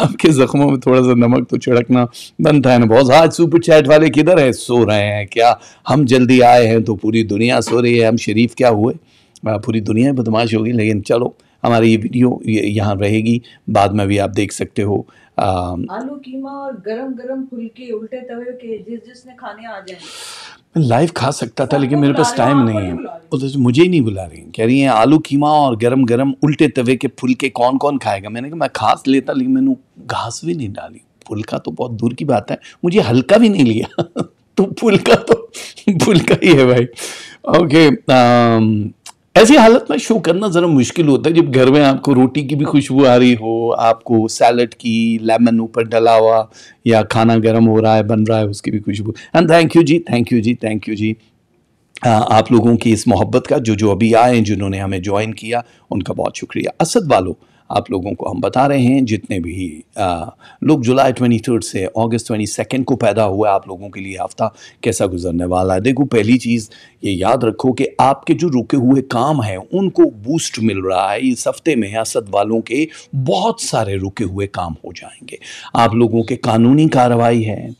आपके जख्मों में थोड़ा सा नमक तो छिड़कना बनता है ना बहुत आज सुपर चैट वाले किधर है सो रहे हैं क्या हम जल्दी आए हैं तो पूरी दुनिया सो रही है हम शरीफ क्या हुए पूरी दुनिया बदमाश होगी लेकिन चलो हमारी ये वीडियो यहाँ रहेगी बाद में भी आप देख सकते हो Um, आलू कीमा और गरम गरम फुलके उल्टे तवे के जिस जिसने खाने आ जाए मैं लाइव खा सकता था लेकिन मेरे पास टाइम नहीं है तो मुझे ही नहीं बुला रही कह रही हैं आलू कीमा और गरम गरम उल्टे तवे के फुलके कौन कौन खाएगा मैंने कहा मैं खास लेता लेकिन मैंने घास भी नहीं डाली फुलका तो बहुत दूर की बात है मुझे हल्का भी नहीं लिया तो फुलका तो फुलका ही है भाई ओके um, ऐसी हालत में शो करना ज़रा मुश्किल होता है जब घर में आपको रोटी की भी खुशबू आ रही हो आपको सैलड की लेमन ऊपर डला हुआ या खाना गर्म हो रहा है बन रहा है उसकी भी खुशबू एंड थैंक यू जी थैंक यू जी थैंक यू जी आप लोगों की इस मोहब्बत का जो जो अभी आए हैं जिन्होंने हमें ज्वाइन किया उनका बहुत शुक्रिया असद वालों आप लोगों को हम बता रहे हैं जितने भी लोग जुलाई ट्वेंटी थर्ड से अगस्त ट्वेंटी सेकेंड को पैदा हुआ आप लोगों के लिए हफ्ता कैसा गुजरने वाला है देखो पहली चीज़ ये याद रखो कि आपके जो रुके हुए काम हैं उनको बूस्ट मिल रहा है इस हफ्ते में असद वालों के बहुत सारे रुके हुए काम हो जाएंगे आप लोगों के कानूनी कार्रवाई है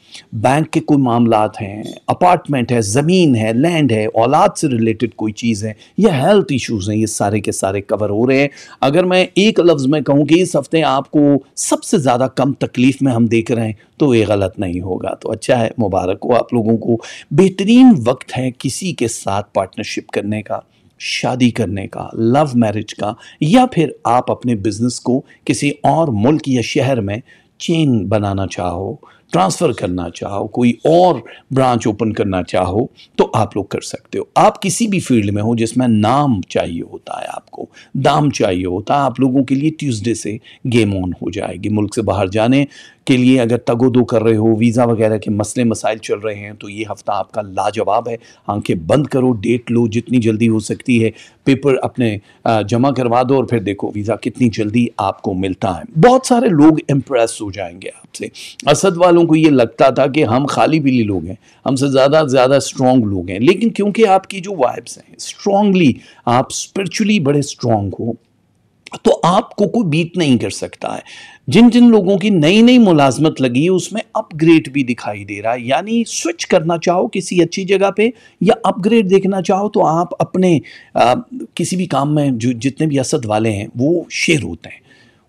बैंक के कोई मामला हैं अपार्टमेंट है ज़मीन है लैंड है औलाद से रिलेटेड कोई चीज़ है या हेल्थ इशूज़ हैं ये सारे के सारे कवर हो रहे हैं अगर मैं एक लफ्ज़ लफ्ज़ में कहूँ कि इस हफ्ते आपको सबसे ज़्यादा कम तकलीफ़ में हम देख रहे हैं तो ये गलत नहीं होगा तो अच्छा है मुबारक हो आप लोगों को बेहतरीन वक्त है किसी के साथ पार्टनरशिप करने का शादी करने का लव मैरिज का या फिर आप अपने बिज़नेस को किसी और मुल्क या शहर में चेन बनाना चाहो ट्रांसफ़र करना चाहो कोई और ब्रांच ओपन करना चाहो तो आप लोग कर सकते हो आप किसी भी फील्ड में हो जिसमें नाम चाहिए होता है आपको दाम चाहिए होता है आप लोगों के लिए ट्यूसडे से गेम ऑन हो जाएगी मुल्क से बाहर जाने के लिए अगर तगो दो कर रहे हो वीज़ा वगैरह के मसले मसाइल चल रहे हैं तो ये हफ़्ता आपका लाजवाब है आंखें बंद करो डेट लो जितनी जल्दी हो सकती है पेपर अपने जमा करवा दो और फिर देखो वीज़ा कितनी जल्दी आपको मिलता है बहुत सारे लोग इम्प्रेस हो जाएंगे आपसे असद वालों को ये लगता था कि हम खाली पीली लोग हैं हमसे ज़्यादा ज़्यादा स्ट्रॉन्ग लोग हैं लेकिन क्योंकि आपकी जो वाइब्स हैं स्ट्रॉन्गली आप स्परिचुअली बड़े स्ट्रॉन्ग हो तो आपको कोई बीट नहीं कर सकता है जिन जिन लोगों की नई नई मुलाजमत लगी उसमें अपग्रेड भी दिखाई दे रहा है यानी स्विच करना चाहो किसी अच्छी जगह पे या अपग्रेड देखना चाहो तो आप अपने आ, किसी भी काम में जो जितने भी असद वाले हैं वो शेर होते हैं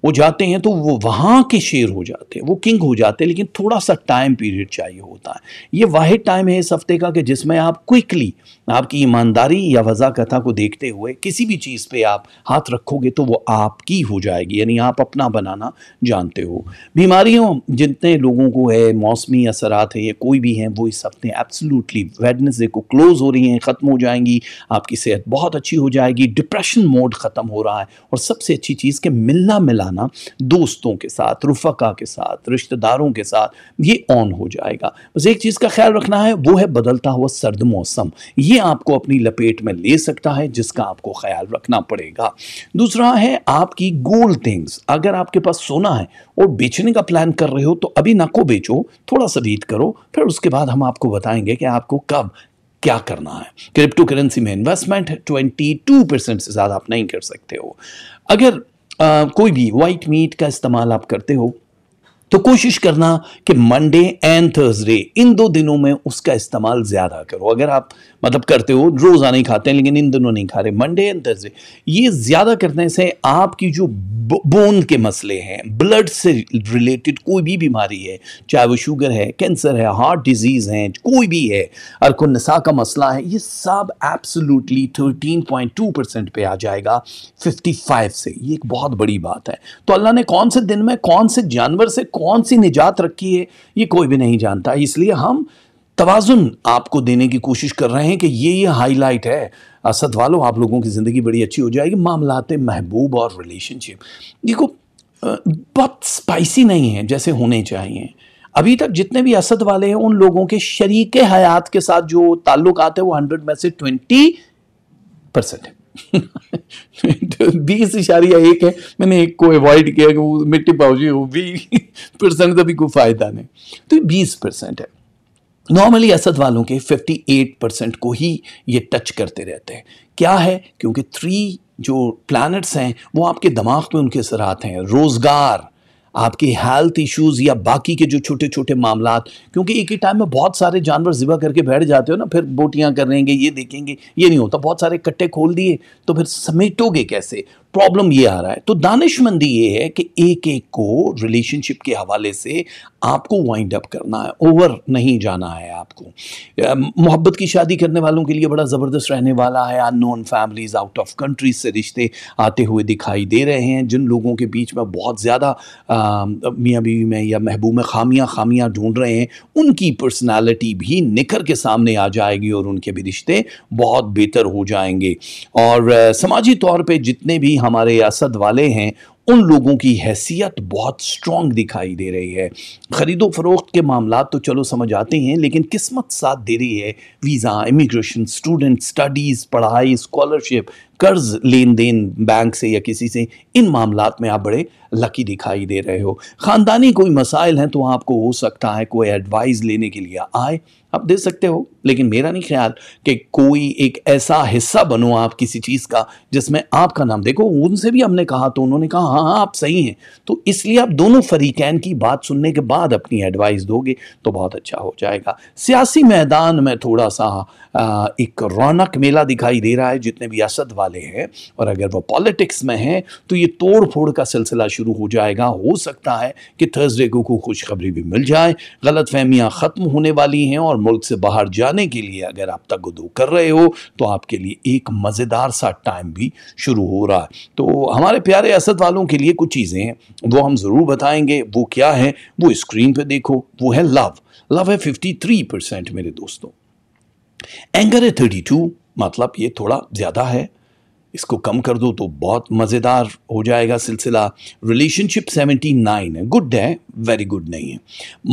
वो जाते हैं तो वो वहाँ के शेर हो जाते हैं वो किंग हो जाते हैं लेकिन थोड़ा सा टाइम पीरियड चाहिए होता है ये वाहिद टाइम है इस हफ्ते का कि जिसमें आप क्विकली आपकी ईमानदारी या कथा को देखते हुए किसी भी चीज़ पे आप हाथ रखोगे तो वो आपकी हो जाएगी यानी आप अपना बनाना जानते हो बीमारियों जितने लोगों को है मौसमी असरात है या कोई भी हैं वो इस हफ्ते एब्सोलूटली वेडनेसडे को क्लोज़ हो रही हैं ख़त्म हो जाएंगी आपकी सेहत बहुत अच्छी हो जाएगी डिप्रेशन मोड ख़त्म हो रहा है और सबसे अच्छी चीज़ के मिलना मिलाना निभाना दोस्तों के साथ रुफका के साथ रिश्तेदारों के साथ ये ऑन हो जाएगा बस एक चीज़ का ख्याल रखना है वो है बदलता हुआ सर्द मौसम ये आपको अपनी लपेट में ले सकता है जिसका आपको ख्याल रखना पड़ेगा दूसरा है आपकी गोल थिंग्स अगर आपके पास सोना है और बेचने का प्लान कर रहे हो तो अभी ना को बेचो थोड़ा सा वेट करो फिर उसके बाद हम आपको बताएंगे कि आपको कब क्या करना है क्रिप्टो करेंसी में इन्वेस्टमेंट 22 परसेंट से ज़्यादा आप नहीं कर सकते हो अगर आ, कोई भी वाइट मीट का इस्तेमाल आप करते हो तो कोशिश करना कि मंडे एंड थर्सडे इन दो दिनों में उसका इस्तेमाल ज़्यादा करो अगर आप मतलब करते हो रोज़ा नहीं खाते हैं लेकिन इन दिनों नहीं खा रहे मंडे एंड थर्सडे ये ज़्यादा करने से आपकी जो बोन के मसले हैं ब्लड से रिलेटेड कोई भी बीमारी है चाहे वो शुगर है कैंसर है हार्ट डिजीज़ है कोई भी है अर्को नशा का मसला है ये सब absolutely thirteen point two percent पे आ जाएगा फिफ्टी फाइव से ये एक बहुत बड़ी बात है तो अल्लाह ने कौन से दिन में कौन से जानवर से कौन कौन सी निजात रखी है ये कोई भी नहीं जानता इसलिए हम तोज़ुन आपको देने की कोशिश कर रहे हैं कि ये ये हाईलाइट है असद वालों आप लोगों की ज़िंदगी बड़ी अच्छी हो जाएगी मामलात महबूब और रिलेशनशिप देखो बहुत स्पाइसी नहीं है जैसे होने चाहिए अभी तक जितने भी असद वाले हैं उन लोगों के शरीक हयात के साथ जो ताल्लुक आते हैं वो हंड्रेड में से ट्वेंटी परसेंट है बीस इशारिया एक है मैंने एक को अवॉइड किया कि वो मिट्टी पाउजी वो परसेंट का भी कोई फ़ायदा नहीं तो बीस परसेंट है नॉर्मली असद वालों के 58 परसेंट को ही ये टच करते रहते हैं क्या है क्योंकि थ्री जो प्लानट्स हैं वो आपके दिमाग पे उनके असरात हैं रोज़गार आपके हेल्थ इश्यूज या बाकी के जो छोटे छोटे मामला क्योंकि एक ही टाइम में बहुत सारे जानवर ज़िबा करके बैठ जाते हो ना फिर बोटियाँ करेंगे ये देखेंगे ये नहीं होता बहुत सारे कट्टे खोल दिए तो फिर समेटोगे कैसे प्रॉब्लम ये आ रहा है तो दानिशमंदी ये है कि एक एक को रिलेशनशिप के हवाले से आपको वाइंड अप करना है ओवर नहीं जाना है आपको मोहब्बत की शादी करने वालों के लिए बड़ा ज़बरदस्त रहने वाला है unknown families out of countries से रिश्ते आते हुए दिखाई दे रहे हैं जिन लोगों के बीच में बहुत ज़्यादा मियाँ बीवी में या महबूब में खामियाँ खामियाँ ढूंढ रहे हैं उनकी पर्सनैलिटी भी निखर के सामने आ जाएगी और उनके भी रिश्ते बहुत बेहतर हो जाएंगे और समाजी तौर पर जितने भी हमारे असद वाले हैं उन लोगों की हैसियत बहुत स्ट्रॉन्ग दिखाई दे रही है ख़रीदो फरोख्त के मामला तो चलो समझ आते हैं लेकिन किस्मत साथ दे रही है वीज़ा इमिग्रेशन स्टूडेंट स्टडीज़ पढ़ाई स्कॉलरशिप कर्ज लेन देन बैंक से या किसी से इन मामला में आप बड़े लकी दिखाई दे रहे हो ख़ानदानी कोई मसाइल हैं तो आपको हो सकता है कोई एडवाइस लेने के लिए आए आप दे सकते हो लेकिन मेरा नहीं ख्याल कि कोई एक ऐसा हिस्सा बनो आप किसी चीज़ का जिसमें आपका नाम देखो उनसे भी हमने कहा तो उन्होंने कहा हाँ हाँ आप सही हैं तो इसलिए आप दोनों फरीकैन की बात सुनने के बाद अपनी एडवाइस दोगे तो बहुत अच्छा हो जाएगा सियासी मैदान में थोड़ा सा एक रौनक मेला दिखाई दे रहा है जितने भी असद वाले हैं और अगर वो पॉलिटिक्स में हैं तो ये तोड़ फोड़ का सिलसिला शुरू हो जाएगा हो सकता है कि थर्सडे को खुशखबरी भी मिल जाए गलत फहमियाँ ख़त्म होने वाली हैं और मुल्क से बाहर जाने के लिए अगर आप तगदो कर रहे हो तो आपके लिए एक मज़ेदार सा टाइम भी शुरू हो रहा है तो हमारे प्यारे असद वालों के लिए कुछ चीज़ें हैं वो हम ज़रूर बताएंगे वो क्या है वो स्क्रीन पर देखो वो है लव लव है फिफ्टी थ्री परसेंट मेरे दोस्तों एंगर है थर्टी टू मतलब ये थोड़ा ज़्यादा है इसको कम कर दो तो बहुत मज़ेदार हो जाएगा सिलसिला रिलेशनशिप सेवेंटी नाइन है गुड है वेरी गुड नहीं है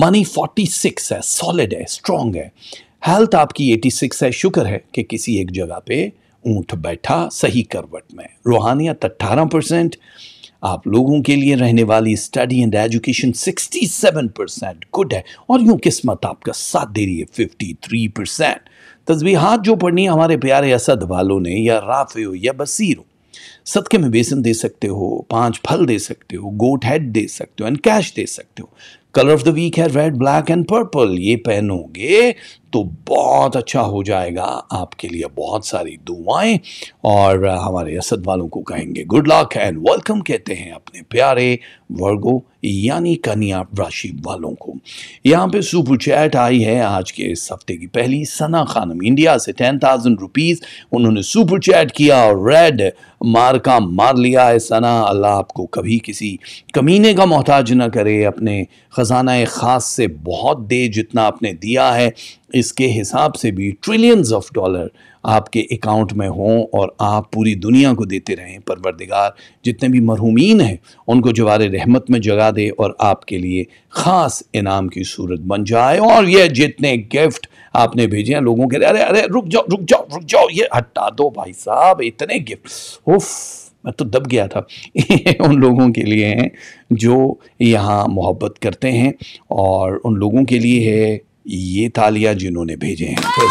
मनी फोर्टी सिक्स है सॉलिड है स्ट्रॉन्ग है हेल्थ आपकी एटी सिक्स है शुक्र है कि किसी एक जगह पे ऊंट बैठा सही करवट में रूहानियत अट्ठारह परसेंट आप लोगों के लिए रहने वाली study and education 67 percent good है और यूँ किस्मत आपका साथ दे रही है 53 परसेंट तस्वीहात जो पढ़नी हमारे प्यारे असद वालों ने या राफ़े हो या बसीर हो सदके में बेसन दे सकते हो पांच फल दे सकते हो गोट हेड दे सकते हो एंड कैश दे सकते हो कलर ऑफ द वीक है रेड ब्लैक एंड पर्पल ये पहनोगे तो बहुत अच्छा हो जाएगा आपके लिए बहुत सारी दुआएं और हमारे असद वालों को कहेंगे गुड लक एंड वेलकम कहते हैं अपने प्यारे वर्गो यानी कन्या राशि वालों को यहाँ पे सुपर चैट आई है आज के इस हफ्ते की पहली सना खानम इंडिया से टेन थाउजेंड रुपीज़ उन्होंने सुपर चैट किया और रेड मार का मार लिया है सना अल्लाह आपको कभी किसी कमीने का मोहताज ना करे अपने ख़जाना ख़ास से बहुत दे जितना आपने दिया है इसके हिसाब से भी ट्रिलियंस ऑफ डॉलर आपके अकाउंट में हों और आप पूरी दुनिया को देते रहें परवरदिगार जितने भी मरहूमिन हैं उनको जवार रहमत में जगा दे और आपके लिए ख़ास इनाम की सूरत बन जाए और ये जितने गिफ्ट आपने भेजे हैं लोगों के लिए अरे अरे रुक जाओ रुक जाओ रुक जाओ ये हटा दो भाई साहब इतने गिफ्ट उफ मैं तो दब गया था उन लोगों के लिए हैं जो यहाँ मोहब्बत करते हैं और उन लोगों के लिए है ये तालियां जिन्होंने भेजे हैं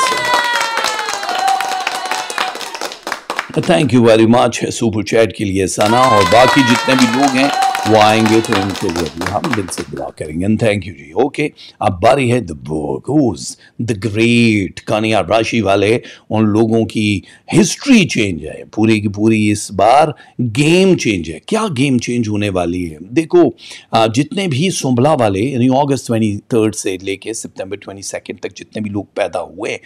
thank you very much super chat के लिए सना और बाकी जितने भी लोग हैं वो आएंगे तो उनके लिए भी हम दिल से दुआ करेंगे and thank you ji okay अब बारी है द बुक द ग्रेट कानिया राशि वाले उन लोगों की हिस्ट्री चेंज है पूरी की पूरी इस बार गेम चेंज है क्या गेम चेंज होने वाली है देखो जितने भी सुंबला वाले यानी अगस्त ट्वेंटी थर्ड से लेके सितंबर ट्वेंटी सेकेंड तक जितने भी लोग पैदा हुए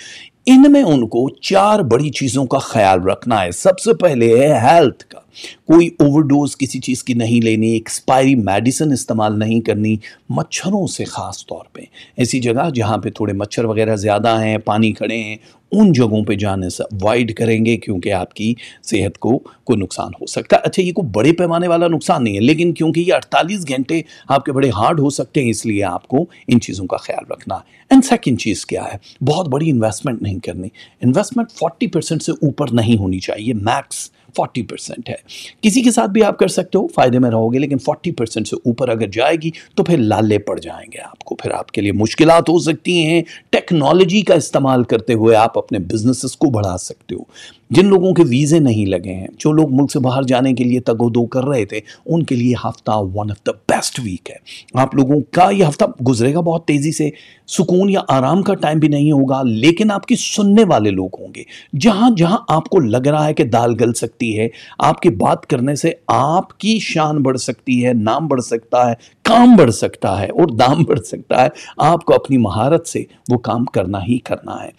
इनमें उनको चार बड़ी चीज़ों का ख्याल रखना है सबसे पहले है हेल्थ का कोई ओवरडोज किसी चीज़ की नहीं लेनी एक्सपायरी मेडिसिन इस्तेमाल नहीं करनी मच्छरों से ख़ास तौर पे ऐसी जगह जहाँ पे थोड़े मच्छर वगैरह ज़्यादा हैं पानी खड़े हैं उन जगहों पे जाने से अवॉइड करेंगे क्योंकि आपकी सेहत को कोई नुकसान हो सकता है अच्छा ये कोई बड़े पैमाने वाला नुकसान नहीं है लेकिन क्योंकि ये 48 घंटे आपके बड़े हार्ड हो सकते हैं इसलिए आपको इन चीज़ों का ख्याल रखना एंड सेकेंड चीज़ क्या है बहुत बड़ी इन्वेस्टमेंट नहीं करनी इन्वेस्टमेंट 40 परसेंट से ऊपर नहीं होनी चाहिए मैक्स फोर्टी परसेंट है किसी के साथ भी आप कर सकते हो फ़ायदे में रहोगे लेकिन फोर्टी परसेंट से ऊपर अगर जाएगी तो फिर लाले पड़ जाएंगे आपको फिर आपके लिए मुश्किल हो सकती हैं टेक्नोलॉजी का इस्तेमाल करते हुए आप अपने बिजनेस को बढ़ा सकते हो जिन लोगों के वीज़े नहीं लगे हैं जो लोग मुल्क से बाहर जाने के लिए तगोदो कर रहे थे उनके लिए हफ्ता one of the best week है आप लोगों का ये हफ्ता गुजरेगा बहुत तेज़ी से सुकून या आराम का टाइम भी नहीं होगा लेकिन आपकी सुनने वाले लोग होंगे जहाँ जहाँ आपको लग रहा है कि दाल गल सकती है आपकी बात करने से आपकी शान बढ़ सकती है नाम बढ़ सकता है काम बढ़ सकता है और दाम बढ़ सकता है आपको अपनी महारत से वो काम करना ही करना है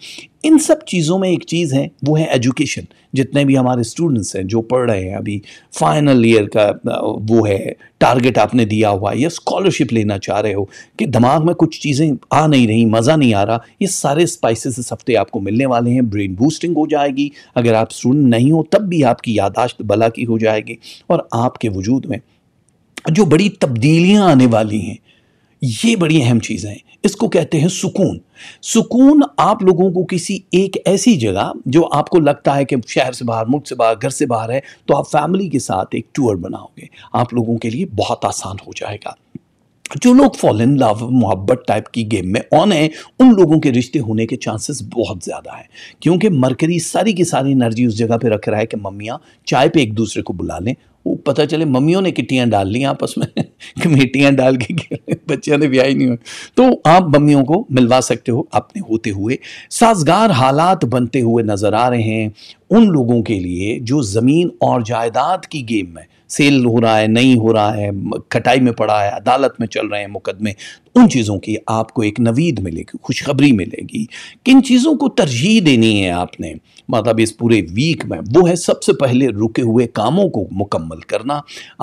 इन सब चीज़ों में एक चीज़ है वो है एजुकेशन जितने भी हमारे स्टूडेंट्स हैं जो पढ़ रहे हैं अभी फाइनल ईयर का वो है टारगेट आपने दिया हुआ है या स्कॉलरशिप लेना चाह रहे हो कि दिमाग में कुछ चीज़ें आ नहीं रही मज़ा नहीं आ रहा ये सारे स्पाइसेस इस हफ्ते आपको मिलने वाले हैं ब्रेन बूस्टिंग हो जाएगी अगर आप स्टूडेंट नहीं हो तब भी आपकी यादाश्त भला की हो जाएगी और आपके वजूद में जो बड़ी तब्दीलियाँ आने वाली हैं ये बड़ी अहम चीज़ें हैं इसको कहते हैं सुकून सुकून आप लोगों को किसी एक ऐसी जगह जो आपको लगता है कि शहर से बाहर मुल्क से बाहर घर से बाहर है तो आप फैमिली के साथ एक टूर बनाओगे आप लोगों के लिए बहुत आसान हो जाएगा जो लोग फॉल इन लव मोहब्बत टाइप की गेम में ऑन है उन लोगों के रिश्ते होने के चांसेस बहुत ज़्यादा हैं क्योंकि मरकरी सारी की सारी एनर्जी उस जगह पे रख रहा है कि मम्मियाँ चाय पे एक दूसरे को बुला लें वो पता चले मम्मियों ने किटियाँ डाल ली आपस में कमेटियाँ डाल के बच्चों ने ब्याह ही नहीं हुए तो आप मम्मियों को मिलवा सकते हो अपने होते हुए साजगार हालात बनते हुए नज़र आ रहे हैं उन लोगों के लिए जो ज़मीन और जायदाद की गेम में सेल हो रहा है नहीं हो रहा है कटाई में पड़ा है अदालत में चल रहे हैं मुकदमे उन चीज़ों की आपको एक नवीद मिलेगी खुशखबरी मिलेगी किन चीज़ों को तरजीह देनी है आपने मतलब इस पूरे वीक में वो है सबसे पहले रुके हुए कामों को मुकम्मल करना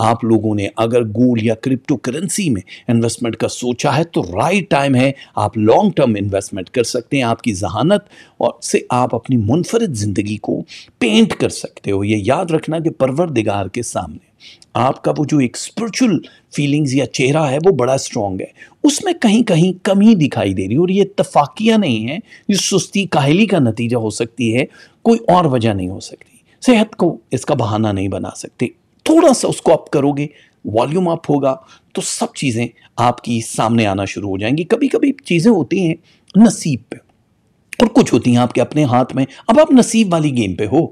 आप लोगों ने अगर गोल्ड या क्रिप्टो करेंसी में इन्वेस्टमेंट का सोचा है तो राइट टाइम है आप लॉन्ग टर्म इन्वेस्टमेंट कर सकते हैं आपकी जहानत और से आप अपनी मुनफरद ज़िंदगी को पेंट कर सकते हो ये याद रखना कि परवरदिगार के सामने आपका वो जो एक स्पिरिचुअल फीलिंग्स या चेहरा है वो बड़ा स्ट्रॉन्ग है उसमें कहीं कहीं कमी दिखाई दे रही है और ये तफाकिया नहीं है ये सुस्ती काहली का नतीजा हो सकती है कोई और वजह नहीं हो सकती सेहत को इसका बहाना नहीं बना सकते थोड़ा सा उसको आप करोगे वॉल्यूम अप होगा तो सब चीज़ें आपकी सामने आना शुरू हो जाएंगी कभी कभी चीज़ें होती हैं नसीब पर और कुछ होती हैं आपके अपने हाथ में अब आप नसीब वाली गेम पे हो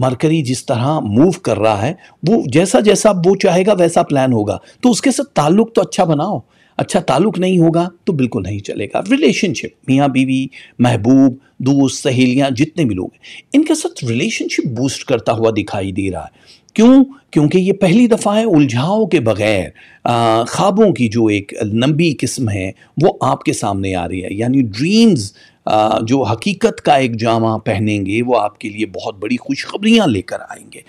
मरकरी जिस तरह मूव कर रहा है वो जैसा जैसा वो चाहेगा वैसा प्लान होगा तो उसके साथ ताल्लुक तो अच्छा बनाओ अच्छा ताल्लुक नहीं होगा तो बिल्कुल नहीं चलेगा रिलेशनशिप मियाँ बीवी महबूब दोस्त सहेलियाँ जितने भी लोग हैं इनके साथ रिलेशनशिप बूस्ट करता हुआ दिखाई दे रहा है क्यों क्योंकि ये पहली दफ़ा है उलझाओ के बगैर ख्वाबों की जो एक लंबी किस्म है वो आपके सामने आ रही है यानी ड्रीम्स जो हकीकत का एक जामा पहनेंगे वो आपके लिए बहुत बड़ी खुशखबरियाँ लेकर आएंगे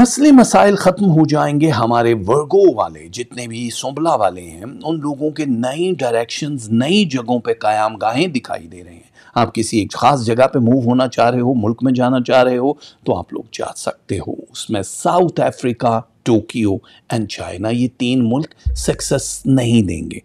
मसले मसाइल ख़त्म हो जाएंगे हमारे वर्गो वाले जितने भी सोबला वाले हैं उन लोगों के नए डायरेक्शंस नई जगहों पे कायम गाहें दिखाई दे रहे हैं आप किसी एक ख़ास जगह पे मूव होना चाह रहे हो मुल्क में जाना चाह रहे हो तो आप लोग जा सकते हो उसमें South Africa Tokyo and China ये तीन मुल्क सक्सेस नहीं देंगे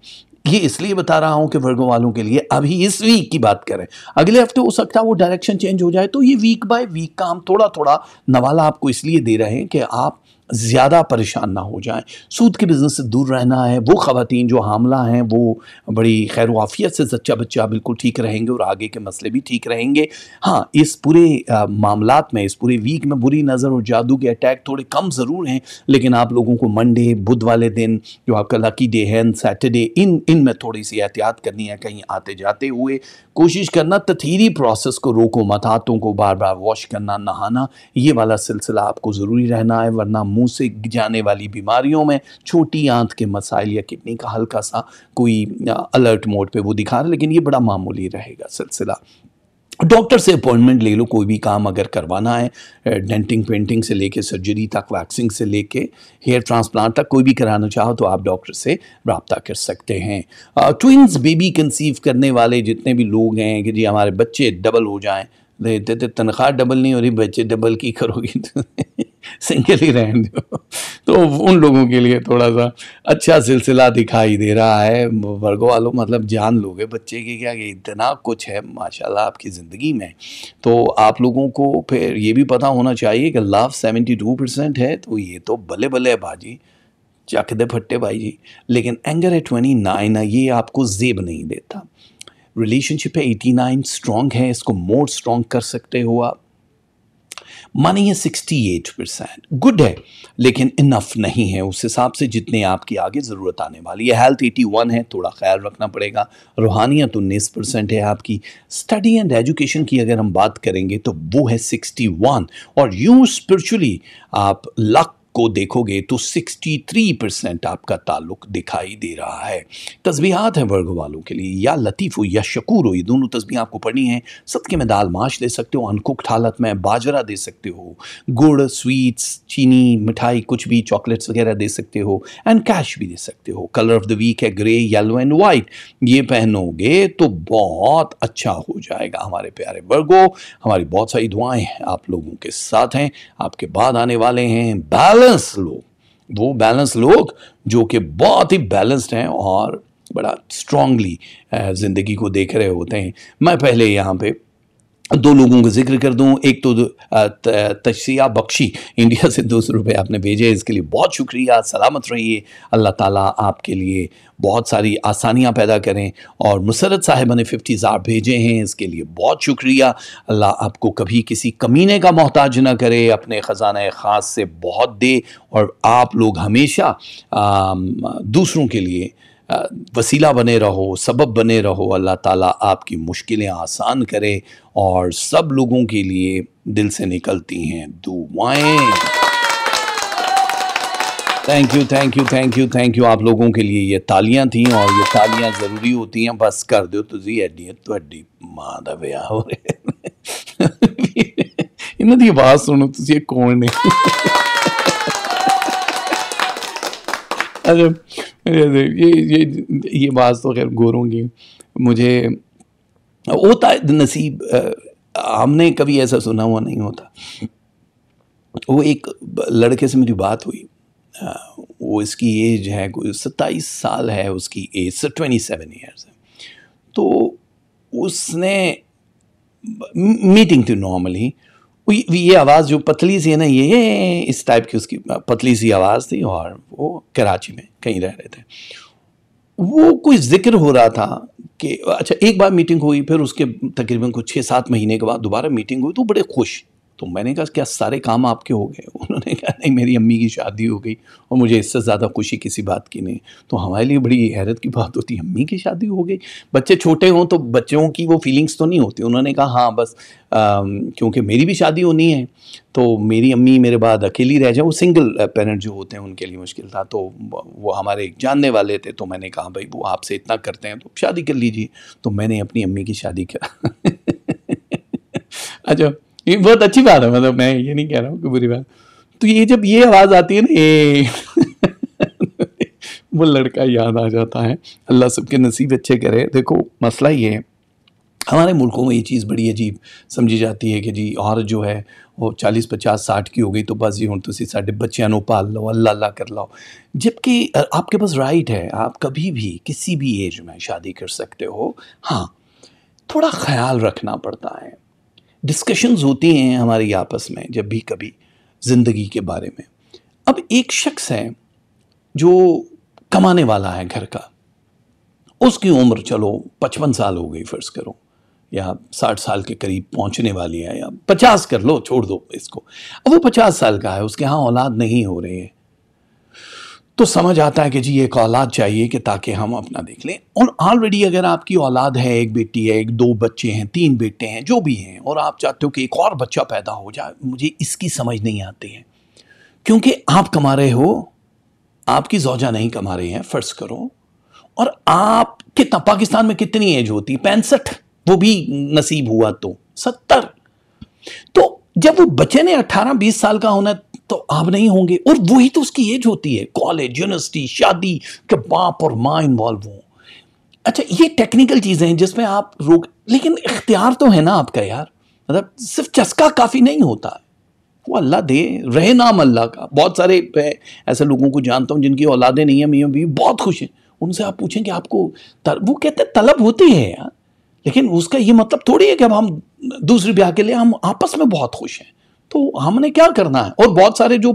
ये इसलिए बता रहा हूँ कि वर्गो वालों के लिए अभी इस वीक की बात करें अगले हफ्ते हो सकता है वो डायरेक्शन चेंज हो जाए तो ये वीक बाय वीक काम थोड़ा थोड़ा नवाला आपको इसलिए दे रहे हैं कि आप ज़्यादा परेशान ना हो जाएं सूद के बिज़नेस से दूर रहना है वो ख़वातीन जो हामला हैं वो बड़ी खैर वाफियत से सच्चा बच्चा बिल्कुल ठीक रहेंगे और आगे के मसले भी ठीक रहेंगे हाँ इस पूरे मामला में इस पूरे वीक में बुरी नज़र और जादू के अटैक थोड़े कम ज़रूर हैं लेकिन आप लोगों को मंडे बुध वाले दिन जो आपका लकी डे है सैटरडे इन इन में थोड़ी सी एहतियात करनी है कहीं आते जाते हुए कोशिश करना तथीरी प्रोसेस को रोको मत हाथों को बार बार वॉश करना नहाना ये वाला सिलसिला आपको ज़रूरी रहना है वरना मुंह से जाने वाली बीमारियों में छोटी आंत के मसाइल या किडनी का हल्का सा कोई अलर्ट मोड पे वो दिखा रहा है लेकिन ये बड़ा मामूली रहेगा सिलसिला डॉक्टर से अपॉइंटमेंट ले लो कोई भी काम अगर करवाना है डेंटिंग पेंटिंग से लेके सर्जरी तक वैक्सिंग से लेके हेयर ट्रांसप्लांट तक कोई भी कराना चाहो तो आप डॉक्टर से रबता कर सकते हैं ट्विंस बेबी कंसीव करने वाले जितने भी लोग हैं कि जी हमारे बच्चे डबल हो जाएं देते तो तनख्वाह डबल नहीं हो रही बच्चे डबल की करोगे तो सिंगल ही रहने दो तो उन लोगों के लिए थोड़ा सा अच्छा सिलसिला दिखाई दे रहा है वर्गो वालों मतलब जान लोगे बच्चे की क्या कि इतना कुछ है माशाल्लाह आपकी ज़िंदगी में तो आप लोगों को फिर ये भी पता होना चाहिए कि लाभ सेवेंटी टू परसेंट है तो ये तो बल्ले बल्ले है भाजी चख दे फट्टे भाई जी लेकिन एंगर है ट्वेंटी नाइन ये आपको जेब नहीं देता रिलेशनशिप है एटी नाइन स्ट्रांग है इसको मोर स्ट्रांग कर सकते हो आप मनी है एट परसेंट गुड है लेकिन इनफ नहीं है उस हिसाब से जितने आपकी आगे ज़रूरत आने वाली है हेल्थ वन है थोड़ा ख्याल रखना पड़ेगा रूहानियत तो उन्नीस परसेंट है आपकी स्टडी एंड एजुकेशन की अगर हम बात करेंगे तो वो है सिक्सटी वन और यू स्परिचुअली आप लक को देखोगे तो 63 परसेंट आपका ताल्लुक दिखाई दे रहा है तस्बीहात हैं वर्ग वालों के लिए या लतीफ़ हो या शकूर हो ये दोनों तस्बीह आपको पढ़नी है सदके में दाल माश दे सकते हो अनकुकड हालत में बाजरा दे सकते हो गुड़ स्वीट्स चीनी मिठाई कुछ भी चॉकलेट्स वगैरह दे सकते हो एंड कैश भी दे सकते हो कलर ऑफ द वीक है ग्रे येलो एंड वाइट ये पहनोगे तो बहुत अच्छा हो जाएगा हमारे प्यारे वर्गो हमारी बहुत सारी दुआएं हैं आप लोगों के साथ हैं आपके बाद आने वाले हैं बैलेंस बैलेंस लोग वो बैलेंस लोग जो कि बहुत ही बैलेंस्ड हैं और बड़ा स्ट्रांगली ज़िंदगी को देख रहे होते हैं मैं पहले यहाँ पे दो लोगों का जिक्र कर दूं एक तो तशिया बख्शी इंडिया से दो सौ रुपये आपने भेजे इसके लिए बहुत शुक्रिया सलामत रहिए अल्लाह ताला आपके लिए बहुत सारी आसानियां पैदा करें और मुसरत साहिबा ने फिफ्टी ज़ार भेजे हैं इसके लिए बहुत शुक्रिया अल्लाह आपको कभी किसी कमीने का मोहताज ना करे अपने ख़जाना ख़ास से बहुत दे और आप लोग हमेशा दूसरों के लिए वसीला बने रहो सबब बने रहो अल्लाह ताला आपकी मुश्किलें आसान करे और सब लोगों के लिए दिल से निकलती हैं दुआएं thank you thank you thank you thank you आप लोगों के लिए ये तालियां थी और ये तालियां ज़रूरी होती हैं बस कर दो तुझी एडी एडी माँ का ब्याह हो रहा इन्हों की आवाज़ सुनो तुम कौन है अच्छा ये ये ये बात तो खैर गोरों की मुझे होता नसीब हमने कभी ऐसा सुना हुआ नहीं होता वो एक लड़के से मेरी बात हुई वो इसकी एज है कोई सत्ताईस साल है उसकी एज ट्वेंटी सेवन ईयर्स है तो उसने मीटिंग थी नॉर्मली वो ये आवाज़ जो पतली सी है ना ये ये इस टाइप की उसकी पतली सी आवाज़ थी और वो कराची में कहीं रह रहे थे वो कोई जिक्र हो रहा था कि अच्छा एक बार मीटिंग हुई फिर उसके तकरीबन कुछ छः सात महीने के बाद दोबारा मीटिंग हुई तो बड़े खुश तो मैंने कहा क्या सारे काम आपके हो गए उन्होंने कहा नहीं मेरी अम्मी की शादी हो गई और मुझे इससे ज़्यादा खुशी किसी बात की नहीं तो हमारे लिए बड़ी हैरत की बात होती अम्मी की शादी हो गई बच्चे छोटे हों तो बच्चों की वो फीलिंग्स तो नहीं होती उन्होंने कहा हाँ बस क्योंकि मेरी भी शादी होनी है तो मेरी अम्मी मेरे बाद अकेली रह जाए वो सिंगल पेरेंट जो होते हैं उनके लिए मुश्किल था तो वो हमारे एक जानने वाले थे तो मैंने कहा भाई वो आपसे इतना करते हैं तो शादी कर लीजिए तो मैंने अपनी अम्मी की शादी करा अच्छा ये बहुत अच्छी बात है मतलब मैं ये नहीं कह रहा हूँ कि बुरी बात तो ये जब ये आवाज़ आती है ना ए वो लड़का याद आ जाता है अल्लाह सबके नसीब अच्छे करे देखो मसला ये है हमारे मुल्कों में ये चीज़ बड़ी अजीब समझी जाती है कि जी और जो है वो चालीस पचास साठ की हो गई तो बस ये हूँ तुम साढ़े बच्चों पाल लो अल्लाह अल्लाह कर लो जबकि आपके पास राइट है आप कभी भी किसी भी एज में शादी कर सकते हो हाँ थोड़ा ख्याल रखना पड़ता है डिस्कशंस होती हैं हमारी आपस में जब भी कभी ज़िंदगी के बारे में अब एक शख्स है जो कमाने वाला है घर का उसकी उम्र चलो पचपन साल हो गई फ़र्ज़ करो या साठ साल के करीब पहुंचने वाली है या पचास कर लो छोड़ दो इसको अब वो पचास साल का है उसके यहाँ औलाद नहीं हो रही है तो समझ आता है कि जी एक औलाद चाहिए कि ताकि हम अपना देख लें और ऑलरेडी अगर आपकी औलाद है एक बेटी है एक दो बच्चे हैं तीन बेटे हैं जो भी हैं और आप चाहते हो कि एक और बच्चा पैदा हो जाए मुझे इसकी समझ नहीं आती है क्योंकि आप कमा रहे हो आपकी जौजा नहीं कमा रही हैं फर्ज करो और आप कितना पाकिस्तान में कितनी एज होती पैंसठ वो भी नसीब हुआ तो सत्तर तो जब वो बच्चे ने अट्ठारह बीस साल का होना तो आप नहीं होंगे और वही तो उसकी एज होती है कॉलेज यूनिवर्सिटी शादी के बाप और माँ इन्वॉल्व हों अच्छा ये टेक्निकल चीज़ें हैं जिसमें आप रोक लेकिन इख्तियार तो है ना आपका यार मतलब सिर्फ चस्का काफ़ी नहीं होता वो अल्लाह दे रहे नाम अल्लाह का बहुत सारे ऐसे लोगों को जानता हूँ जिनकी औलादे नहीं है मियाँ बीवी बहुत खुश हैं उनसे आप पूछें कि आपको तर, वो कहते हैं तलब होती है यार लेकिन उसका ये मतलब थोड़ी है कि अब हम दूसरे ब्याह के लिए हम आपस में बहुत खुश हैं तो हमने क्या करना है और बहुत सारे जो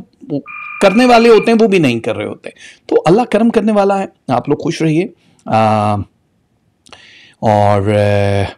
करने वाले होते हैं वो भी नहीं कर रहे होते तो अल्लाह कर्म करने वाला है आप लोग खुश रहिए और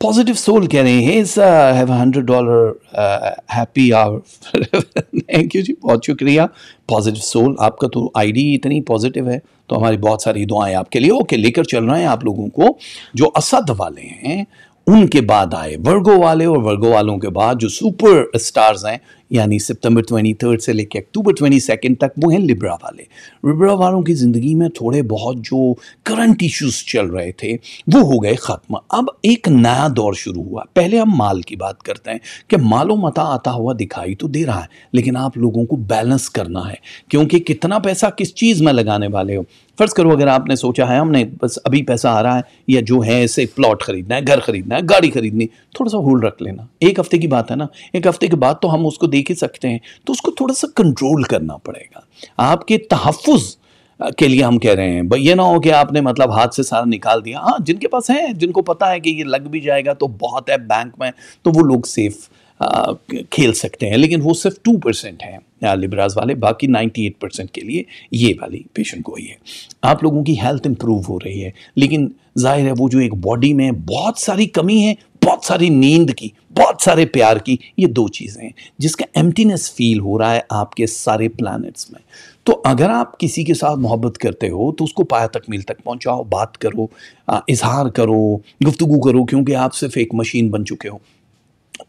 पॉजिटिव सोल कह रहे हैं is have hundred dollar happy hour thank you ji बहुत शुक्रिया पॉजिटिव सोल आपका तो आईडी इतनी पॉजिटिव है तो हमारी बहुत सारी दुआएं आपके लिए ओके लेकर चल रहे हैं आप लोगों को जो असद वाले हैं उनके बाद आए वर्गो वाले और वर्गो वालों के बाद जो सुपर स्टार्स हैं यानी सितंबर 23 से लेकर अक्टूबर 22 तक वो हैं लिब्रा वाले लिब्रा वालों की ज़िंदगी में थोड़े बहुत जो करंट इश्यूज चल रहे थे वो हो गए ख़त्म अब एक नया दौर शुरू हुआ पहले हम माल की बात करते हैं कि मालो मता आता हुआ दिखाई तो दे रहा है लेकिन आप लोगों को बैलेंस करना है क्योंकि कितना पैसा किस चीज़ में लगाने वाले हो फ़र्ज़ करो अगर आपने सोचा है हमने बस अभी पैसा आ रहा है या जो है इसे प्लॉट ख़रीदना है घर ख़रीदना है गाड़ी ख़रीदनी थोड़ा सा होल्ड रख लेना एक हफ़्ते की बात है ना एक हफ़्ते के बाद तो हम उसको देख देख ही सकते हैं तो उसको थोड़ा सा कंट्रोल करना पड़ेगा आपके तहफ़ के लिए हम कह रहे हैं ये ना हो कि आपने मतलब हाथ से सारा निकाल दिया हाँ जिनके पास है जिनको पता है कि ये लग भी जाएगा तो बहुत है बैंक में तो वो लोग सेफ़ खेल सकते हैं लेकिन वो सिर्फ टू परसेंट हैं लिबराज वाले बाकी नाइन्टी एट परसेंट के लिए ये वाली पेशेंट को ही है आप लोगों की हेल्थ इंप्रूव हो रही है लेकिन जाहिर है वो जो एक बॉडी में बहुत सारी कमी है बहुत सारी नींद की बहुत सारे प्यार की ये दो चीज़ें हैं जिसका एम्प्टीनेस फील हो रहा है आपके सारे प्लैनेट्स में तो अगर आप किसी के साथ मोहब्बत करते हो तो उसको पाया तकमील तक पहुंचाओ बात करो इजहार करो गुफ्तगु करो क्योंकि आप सिर्फ एक मशीन बन चुके हो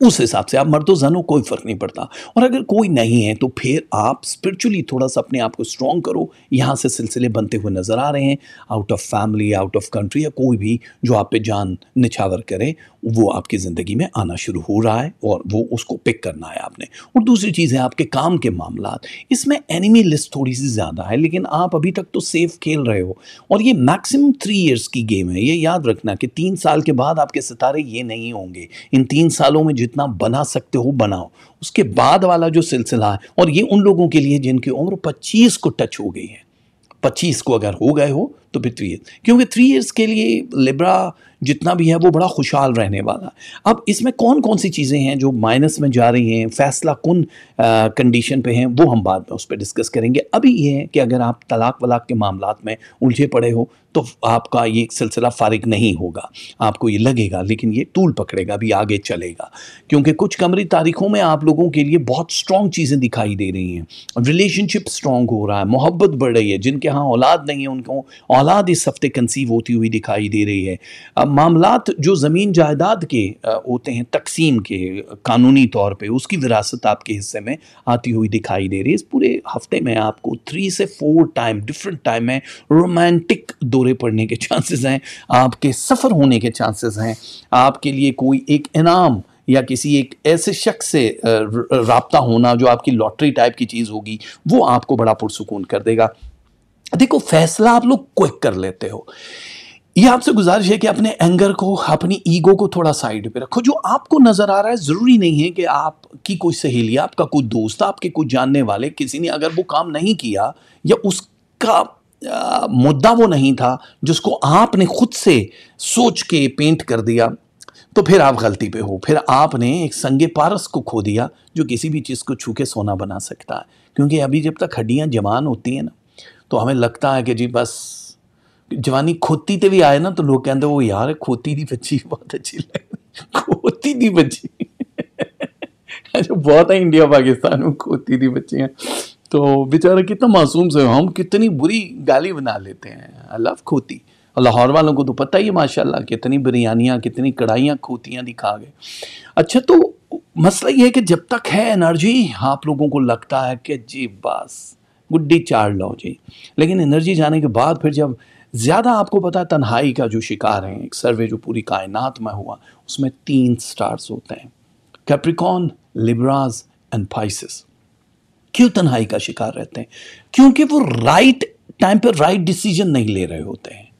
उस हिसाब से आप मर्द जन हो कोई फ़र्क नहीं पड़ता और अगर कोई नहीं है तो फिर आप स्पिरिचुअली थोड़ा सा अपने आप को स्ट्रॉन्ग करो यहाँ से सिलसिले बनते हुए नज़र आ रहे हैं out of family out of country या कोई भी जो आप पे जान निछावर करे वो आपकी ज़िंदगी में आना शुरू हो रहा है और वो उसको पिक करना है आपने और दूसरी चीज़ है आपके काम के मामला इसमें एनिमी लिस्ट थोड़ी सी ज़्यादा है लेकिन आप अभी तक तो सेफ खेल रहे हो और ये मैक्सिमम थ्री ईयर्स की गेम है ये याद रखना कि तीन साल के बाद आपके सितारे ये नहीं होंगे इन तीन सालों में जितना बना सकते हो बनाओ उसके बाद वाला जो सिलसिला है और ये उन लोगों के लिए जिनकी उम्र पच्चीस को टच हो गई है पच्चीस को अगर हो गए हो तो फिर थ्री ईयर्स क्योंकि थ्री ईयर्स के लिए लिब्रा जितना भी है वो बड़ा खुशहाल रहने वाला अब इसमें कौन कौन सी चीज़ें हैं जो माइनस में जा रही हैं फैसला कन कंडीशन पे हैं वो हम बाद में उस पर डिस्कस करेंगे अभी ये है कि अगर आप तलाक वलाक के मामला में उलझे पड़े हो तो आपका ये सिलसिला फारिग नहीं होगा आपको ये लगेगा लेकिन ये टूल पकड़ेगा भी आगे चलेगा क्योंकि कुछ कमरी तारीखों में आप लोगों के लिए बहुत स्ट्रॉन्ग चीज़ें दिखाई दे रही हैं रिलेशनशिप स्ट्रॉन्ग हो रहा है मोहब्बत बढ़ रही है जिनके यहाँ औलाद नहीं है उनको औलाद इस हफ्ते कंसीव होती हुई दिखाई दे रही है अब मामला जो ज़मीन जायदाद के होते हैं तकसीम के कानूनी तौर पर उसकी विरासत आपके हिस्से में आती हुई दिखाई दे रही है इस पूरे हफ्ते में आपको थ्री से फोर टाइम डिफरेंट टाइम में रोमांटिक दो दौरे पड़ने के चांसेस हैं आपके सफ़र होने के चांसेस हैं आपके लिए कोई एक इनाम या किसी एक ऐसे शख्स से रबता होना जो आपकी लॉटरी टाइप की चीज़ होगी वो आपको बड़ा पुरसकून कर देगा देखो फैसला आप लोग क्विक कर लेते हो यह आपसे गुजारिश है कि अपने एंगर को अपनी ईगो को थोड़ा साइड पे रखो जो आपको नज़र आ रहा है ज़रूरी नहीं है कि आपकी कोई सहेली आपका कोई दोस्त आपके कोई जानने वाले किसी ने अगर वो काम नहीं किया या उसका आ, मुद्दा वो नहीं था जिसको आपने खुद से सोच के पेंट कर दिया तो फिर आप गलती पे हो फिर आपने एक संगे पारस को खो दिया जो किसी भी चीज़ को छू के सोना बना सकता है क्योंकि अभी जब तक हड्डियाँ जवान होती हैं ना तो हमें लगता है कि जी बस जवानी खोती तो भी आए ना तो लोग कहते वो यार खोती दी बच्ची बहुत अच्छी लग खोती दी बच्ची अच्छा बहुत है इंडिया पाकिस्तान में खोती दी बच्चियाँ तो बेचारा कितना मासूम से हम कितनी बुरी गाली बना लेते हैं अल्लाह खोती और लाहौर वालों को तो पता ही है माशाल्लाह कितनी बिरयानियाँ कितनी कढ़ाइयाँ खोतियाँ दिखा गए अच्छा तो मसला ये है कि जब तक है एनर्जी आप लोगों को लगता है कि जी बस गुड्डी चार लो जी लेकिन एनर्जी जाने के बाद फिर जब ज़्यादा आपको पता है तन्हाई का जो शिकार है एक सर्वे जो पूरी कायनात में हुआ उसमें तीन स्टार्स होते हैं कैप्रिकॉन लिब्राज एंड फाइसिस क्यों तन्हाई का शिकार रहते हैं क्योंकि वो राइट टाइम पर राइट डिसीजन नहीं ले रहे होते हैं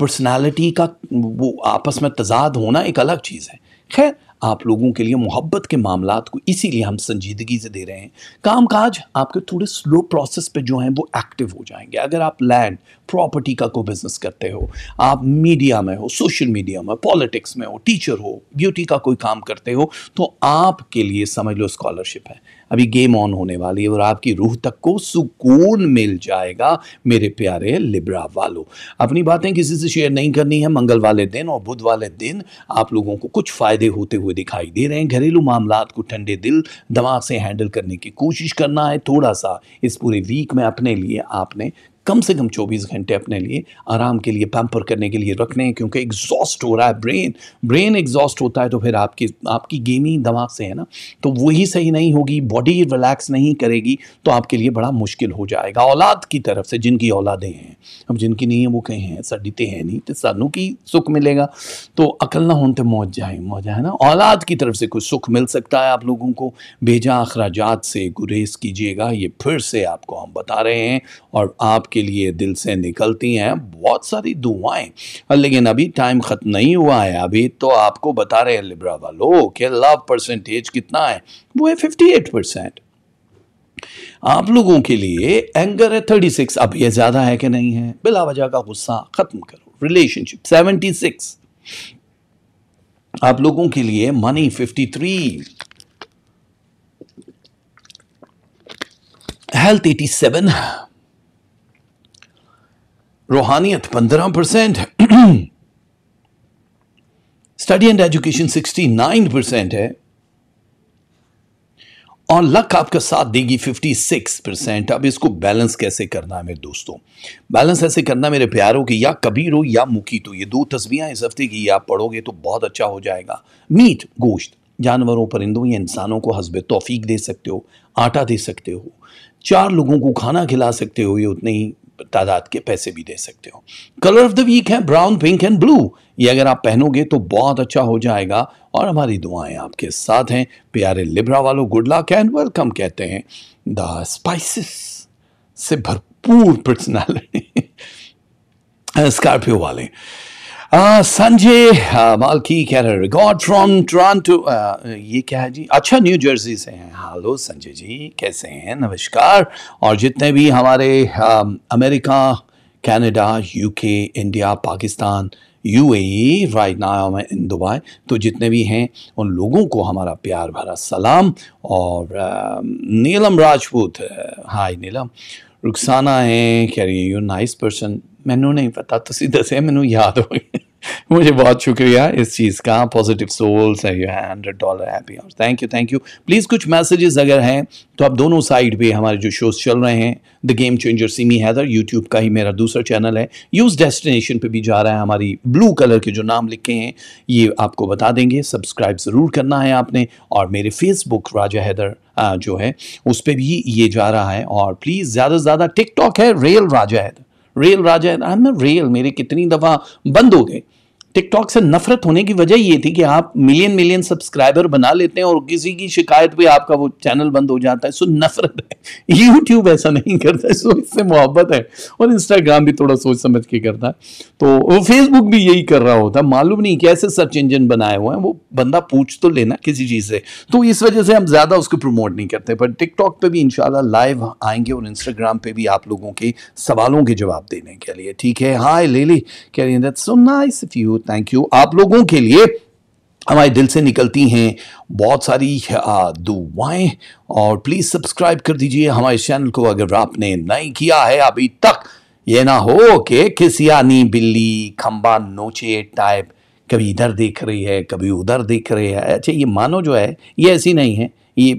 पर्सनालिटी का वो आपस में तजाद होना एक अलग चीज़ है खैर आप लोगों के लिए मोहब्बत के मामला को इसीलिए हम संजीदगी से दे रहे हैं काम काज आपके थोड़े स्लो प्रोसेस पे जो हैं वो एक्टिव हो जाएंगे अगर आप लैंड प्रॉपर्टी का को बिज़नेस करते हो आप मीडिया में हो सोशल मीडिया में पॉलिटिक्स में हो टीचर हो ब्यूटी का कोई काम करते हो तो आपके लिए समझ लो स्कॉलरशिप है अभी गेम ऑन होने वाली है और आपकी रूह तक को सुकून मिल जाएगा मेरे प्यारे लिब्रा वालों अपनी बातें किसी से शेयर नहीं करनी है मंगल वाले दिन और बुध वाले दिन आप लोगों को कुछ फ़ायदे होते हुए दिखाई दे रहे हैं घरेलू मामला को ठंडे दिल दिमाग से हैंडल करने की कोशिश करना है थोड़ा सा इस पूरे वीक में अपने लिए आपने कम से कम 24 घंटे अपने लिए आराम के लिए पैम्पर करने के लिए रखने हैं क्योंकि एग्जॉस्ट हो रहा है ब्रेन ब्रेन एग्जॉस्ट होता है तो फिर आपकी आपकी गेमिंग दिमाग से है ना तो वही सही नहीं होगी बॉडी रिलैक्स नहीं करेगी तो आपके लिए बड़ा मुश्किल हो जाएगा औलाद की तरफ से जिनकी औलादें हैं अब जिनकी नहीं है वो कहीं हैं साडी हैं नहीं तो सानू की सुख मिलेगा तो अकल ना होते तो मौज जाए मौज है ना औलाद की तरफ से कुछ सुख मिल सकता है आप लोगों को बेजा अखराज से गुरेज कीजिएगा ये फिर से आपको हम बता रहे हैं और आपके आपके लिए दिल से निकलती हैं बहुत सारी दुआएं लेकिन अभी टाइम ख़त्म नहीं हुआ है अभी तो आपको बता रहे हैं लिब्रा वालों के लव परसेंटेज कितना है वो है फिफ्टी एट परसेंट आप लोगों के लिए एंगर है थर्टी सिक्स अब यह ज़्यादा है कि नहीं है बिला का गुस्सा ख़त्म करो रिलेशनशिप सेवेंटी सिक्स आप लोगों के लिए money fifty three health eighty seven रूहानियत पंद्रह percent study and education sixty nine percent है और लक आपका साथ देगी फिफ्टी सिक्स परसेंट अब इसको बैलेंस कैसे करना है मेरे दोस्तों बैलेंस ऐसे करना मेरे प्यारों की या कबीर हो या मुकी तो ये दो तस्वीरें इस हफ्ते की आप पढ़ोगे तो बहुत अच्छा हो जाएगा मीट गोश्त जानवरों परिंदों या इंसानों को हसब तोफीक दे सकते हो आटा दे सकते हो चार लोगों को खाना खिला सकते हो ये उतने ही तादाद के पैसे भी दे सकते हो कलर ऑफ द वीक है ब्राउन पिंक एंड ब्लू ये अगर आप पहनोगे तो बहुत अच्छा हो जाएगा और हमारी दुआएं आपके साथ हैं प्यारे लिब्रा वालों गुड लक एंड वेलकम कहते हैं द स्पाइसिस से भरपूर पर्सनैलिटी स्कॉर्पियो वाले संजय मालकी कह रहे रिकॉर्ड फ्रॉम टोरंटो ये क्या है जी अच्छा न्यू जर्सी से हैं हेलो संजय जी कैसे हैं नमस्कार और जितने भी हमारे America Canada UK India Pakistan U A right now in Dubai तो जितने भी हैं उन लोगों को हमारा प्यार भरा सलाम और नीलम राजपूत हाय नीलम रुखसाना है कह रही यू नाइस पर्सन मैनू नहीं पता ਤੁਸੀਂ ਦੱਸਿਆ मैं याद हो गया मुझे बहुत शुक्रिया इस चीज़ का पॉजिटिव सोल्स है hundred dollar happy hours thank you thank you please कुछ मैसेजेस अगर हैं तो आप दोनों साइड पे हमारे जो शोज़ चल रहे हैं the game changer Seemi Haider YouTube का ही मेरा दूसरा चैनल है यूज़ डेस्टिनेशन पे भी जा रहा है हमारी ब्लू कलर के जो नाम लिखे हैं ये आपको बता देंगे सब्सक्राइब ज़रूर करना है आपने और मेरे फेसबुक राजा हैदर जो है उस पर भी ये जा रहा है और प्लीज़ ज़्यादा से ज़्यादा टिकटॉक है रियल राजा हैदर रेल राजा है मैं रेल मेरे कितनी दफ़ा बंद हो गए टिकटॉक से नफरत होने की वजह ये थी कि आप मिलियन मिलियन सब्सक्राइबर बना लेते हैं और किसी की शिकायत पे आपका वो चैनल बंद हो जाता है सो नफरत है यूट्यूब ऐसा नहीं करता है सो इससे मोहब्बत है और इंस्टाग्राम भी थोड़ा सोच समझ के करता है तो फेसबुक भी यही कर रहा होता है मालूम नहीं कैसे सर्च इंजन बनाए हुए हैं वो बंदा पूछ तो लेना किसी चीज़ से तो इस वजह से हम ज़्यादा उसको प्रमोट नहीं करते पर टिकटॉक पर भी इन लाइव आएंगे और इंस्टाग्राम पर भी आप लोगों के सवालों के जवाब देने के लिए ठीक है हाय लेली कह रही है that's so nice you thank you आप लोगों के लिए हमारे दिल से निकलती हैं बहुत सारी दुआएं और प्लीज़ सब्सक्राइब कर दीजिए हमारे चैनल को अगर आपने नहीं किया है अभी तक ये ना हो कि किसियानी बिल्ली खम्बा नोचे टाइप कभी इधर देख रही है कभी उधर देख रही है अच्छा ये मानो जो है ये ऐसी नहीं है ये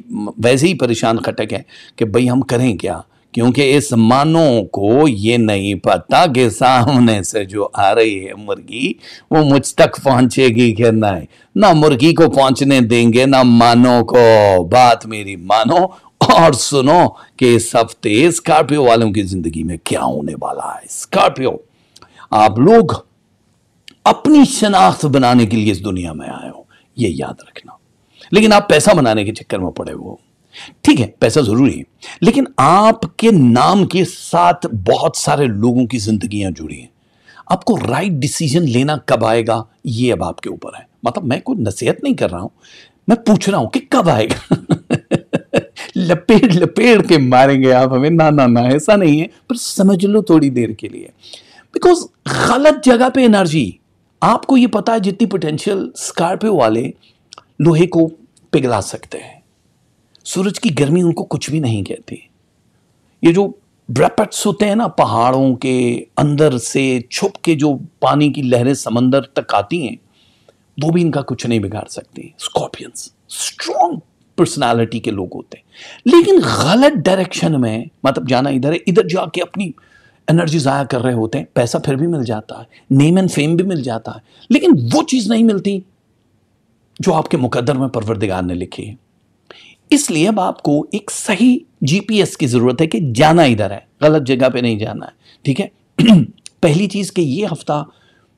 वैसे ही परेशान खटक है कि भाई हम करें क्या क्योंकि इस मानो को ये नहीं पता कि सामने से जो आ रही है मुर्गी वो मुझ तक पहुंचेगी कि नहीं ना मुर्गी को पहुंचने देंगे ना मानो को बात मेरी मानो और सुनो कि इस हफ्ते स्कॉर्पियो वालों की जिंदगी में क्या होने वाला है स्कॉर्पियो आप लोग अपनी शनाख्त बनाने के लिए इस दुनिया में आए हो ये याद रखना लेकिन आप पैसा बनाने के चक्कर में पड़े हुए हो ठीक है पैसा जरूरी है लेकिन आपके नाम के साथ बहुत सारे लोगों की जिंदगियां जुड़ी हैं आपको राइट डिसीजन लेना कब आएगा ये अब आपके ऊपर है मतलब मैं कोई नसीहत नहीं कर रहा हूं मैं पूछ रहा हूं कि कब आएगा लपेट लपेट के मारेंगे आप हमें ना ना ना ऐसा नहीं है पर समझ लो थोड़ी देर के लिए बिकॉज गलत जगह पे एनर्जी आपको ये पता है जितनी पोटेंशियल स्कॉर्पियो वाले लोहे को पिघला सकते हैं सूरज की गर्मी उनको कुछ भी नहीं कहती ये जो ड्रैपट्स होते हैं ना पहाड़ों के अंदर से छुप के जो पानी की लहरें समंदर तक आती हैं वो भी इनका कुछ नहीं बिगाड़ सकती स्कॉर्पियंस स्ट्रॉन्ग पर्सनालिटी के लोग होते हैं लेकिन गलत डायरेक्शन में मतलब जाना इधर है इधर जाके अपनी एनर्जी ज़ाया कर रहे होते हैं पैसा फिर भी मिल जाता है नेम एंड फेम भी मिल जाता है लेकिन वो चीज़ नहीं मिलती जो आपके मुकदर में परवरदिगार ने लिखी है इसलिए अब आपको एक सही जीपीएस की ज़रूरत है कि जाना इधर है गलत जगह पे नहीं जाना है ठीक है पहली चीज़ कि ये हफ्ता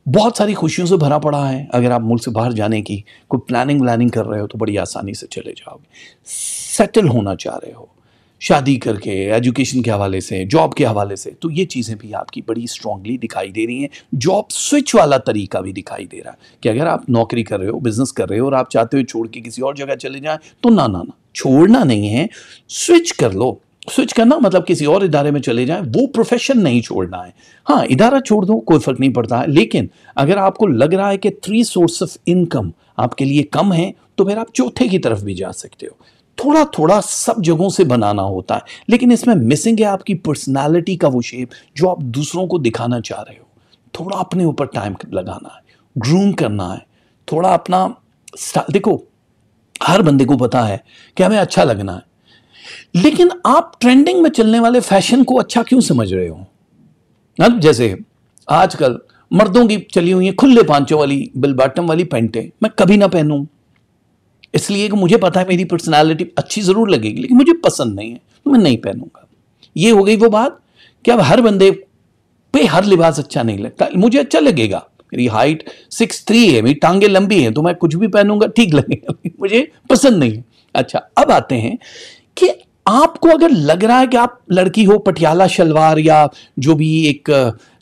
बहुत सारी खुशियों से भरा पड़ा है अगर आप मुल्क से बाहर जाने की कोई प्लानिंग व्लानिंग कर रहे हो तो बड़ी आसानी से चले जाओगे सेटल होना चाह रहे हो शादी करके एजुकेशन के हवाले से जॉब के हवाले से तो ये चीज़ें भी आपकी बड़ी स्ट्रांगली दिखाई दे रही हैं जॉब स्विच वाला तरीका भी दिखाई दे रहा है कि अगर आप नौकरी कर रहे हो बिजनेस कर रहे हो और आप चाहते हो छोड़ के किसी और जगह चले जाएं तो ना ना ना छोड़ना नहीं है स्विच कर लो स्विच करना मतलब किसी और इदारे में चले जाएं वो प्रोफेशन नहीं छोड़ना है हाँ इदारा छोड़ दो कोई फ़र्क नहीं पड़ता है लेकिन अगर आपको लग रहा है कि थ्री सोर्स ऑफ इनकम आपके लिए कम है तो फिर आप चौथे की तरफ भी जा सकते हो थोड़ा थोड़ा सब जगहों से बनाना होता है लेकिन इसमें मिसिंग है आपकी पर्सनालिटी का वो शेप जो आप दूसरों को दिखाना चाह रहे हो थोड़ा अपने ऊपर टाइम लगाना है ग्रूम करना है थोड़ा अपना देखो हर बंदे को पता है कि हमें अच्छा लगना है लेकिन आप ट्रेंडिंग में चलने वाले फैशन को अच्छा क्यों समझ रहे हो जैसे आजकल मर्दों की चली हुई है खुले पांचों वाली बिल बॉटम वाली पैंटें मैं कभी ना पहनूं इसलिए कि मुझे पता है मेरी पर्सनालिटी अच्छी ज़रूर लगेगी लेकिन मुझे पसंद नहीं है तो मैं नहीं पहनूंगा ये हो गई वो बात कि अब हर बंदे पे हर लिबास अच्छा नहीं लगता मुझे अच्छा लगेगा मेरी हाइट सिक्स थ्री है मेरी टांगे लंबी हैं तो मैं कुछ भी पहनूंगा ठीक लगेगा मुझे पसंद नहीं है अच्छा अब आते हैं कि आपको अगर लग रहा है कि आप लड़की हो पटियाला शलवार या जो भी एक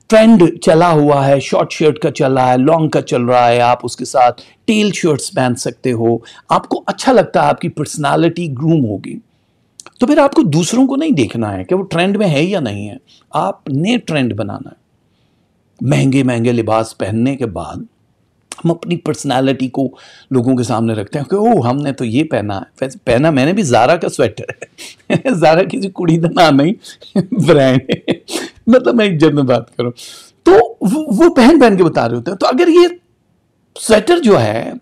ट्रेंड चला हुआ है शॉर्ट शर्ट का चल रहा है लॉन्ग का चल रहा है आप उसके साथ टेल शर्ट्स पहन सकते हो आपको अच्छा लगता है आपकी पर्सनालिटी ग्रूम होगी तो फिर आपको दूसरों को नहीं देखना है कि वो ट्रेंड में है या नहीं है आपने ट्रेंड बनाना है महंगे महंगे लिबास पहनने के बाद हम अपनी पर्सनैलिटी को लोगों के सामने रखते हैं कि ओ हमने तो ये पहना है वैसे पहना मैंने भी जारा का स्वेटर है जारा किसी कुड़ी का नाम नहीं ब्रांड है मतलब मैं एक जनरल बात करूं तो वो, पहन पहन के बता रहे होते हैं तो अगर ये स्वेटर जो है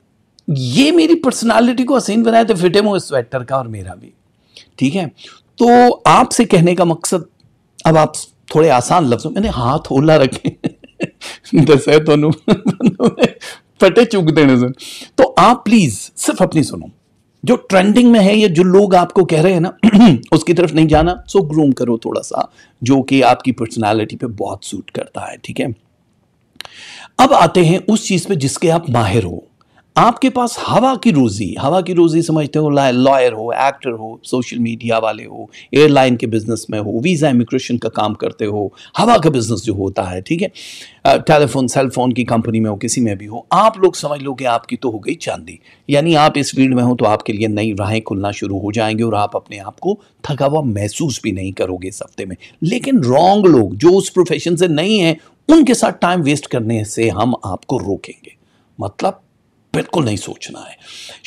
ये मेरी पर्सनालिटी को असीन बनाए तो फिटे मो स्वेटर का और मेरा भी ठीक है तो आपसे कहने का मकसद अब आप थोड़े आसान लफ्जों मैंने हाथ ओला रखे दस है तो पटे चुक देने से तो आप प्लीज सिर्फ अपनी सुनो जो ट्रेंडिंग में है या जो लोग आपको कह रहे हैं ना उसकी तरफ नहीं जाना सो ग्रूम करो थोड़ा सा जो कि आपकी पर्सनालिटी पे बहुत सूट करता है ठीक है अब आते हैं उस चीज पे जिसके आप माहिर हो आपके पास हवा की रोज़ी हवा की रोज़ी समझते हो लॉयर हो एक्टर हो सोशल मीडिया वाले हो एयरलाइन के बिज़नेस में हो वीज़ा इमिग्रेशन का काम करते हो हवा का बिज़नेस जो होता है ठीक है टेलीफोन सेल फोन की कंपनी में हो किसी में भी हो आप लोग समझ लो कि आपकी तो हो गई चांदी यानी आप इस फील्ड में हो तो आपके लिए नई राहें खुलना शुरू हो जाएंगे और आप अपने आप को थका हुआ महसूस भी नहीं करोगे इस हफ्ते में लेकिन रॉन्ग लोग जो उस प्रोफेशन से नहीं है उनके साथ टाइम वेस्ट करने से हम आपको रोकेंगे मतलब बिल्कुल नहीं सोचना है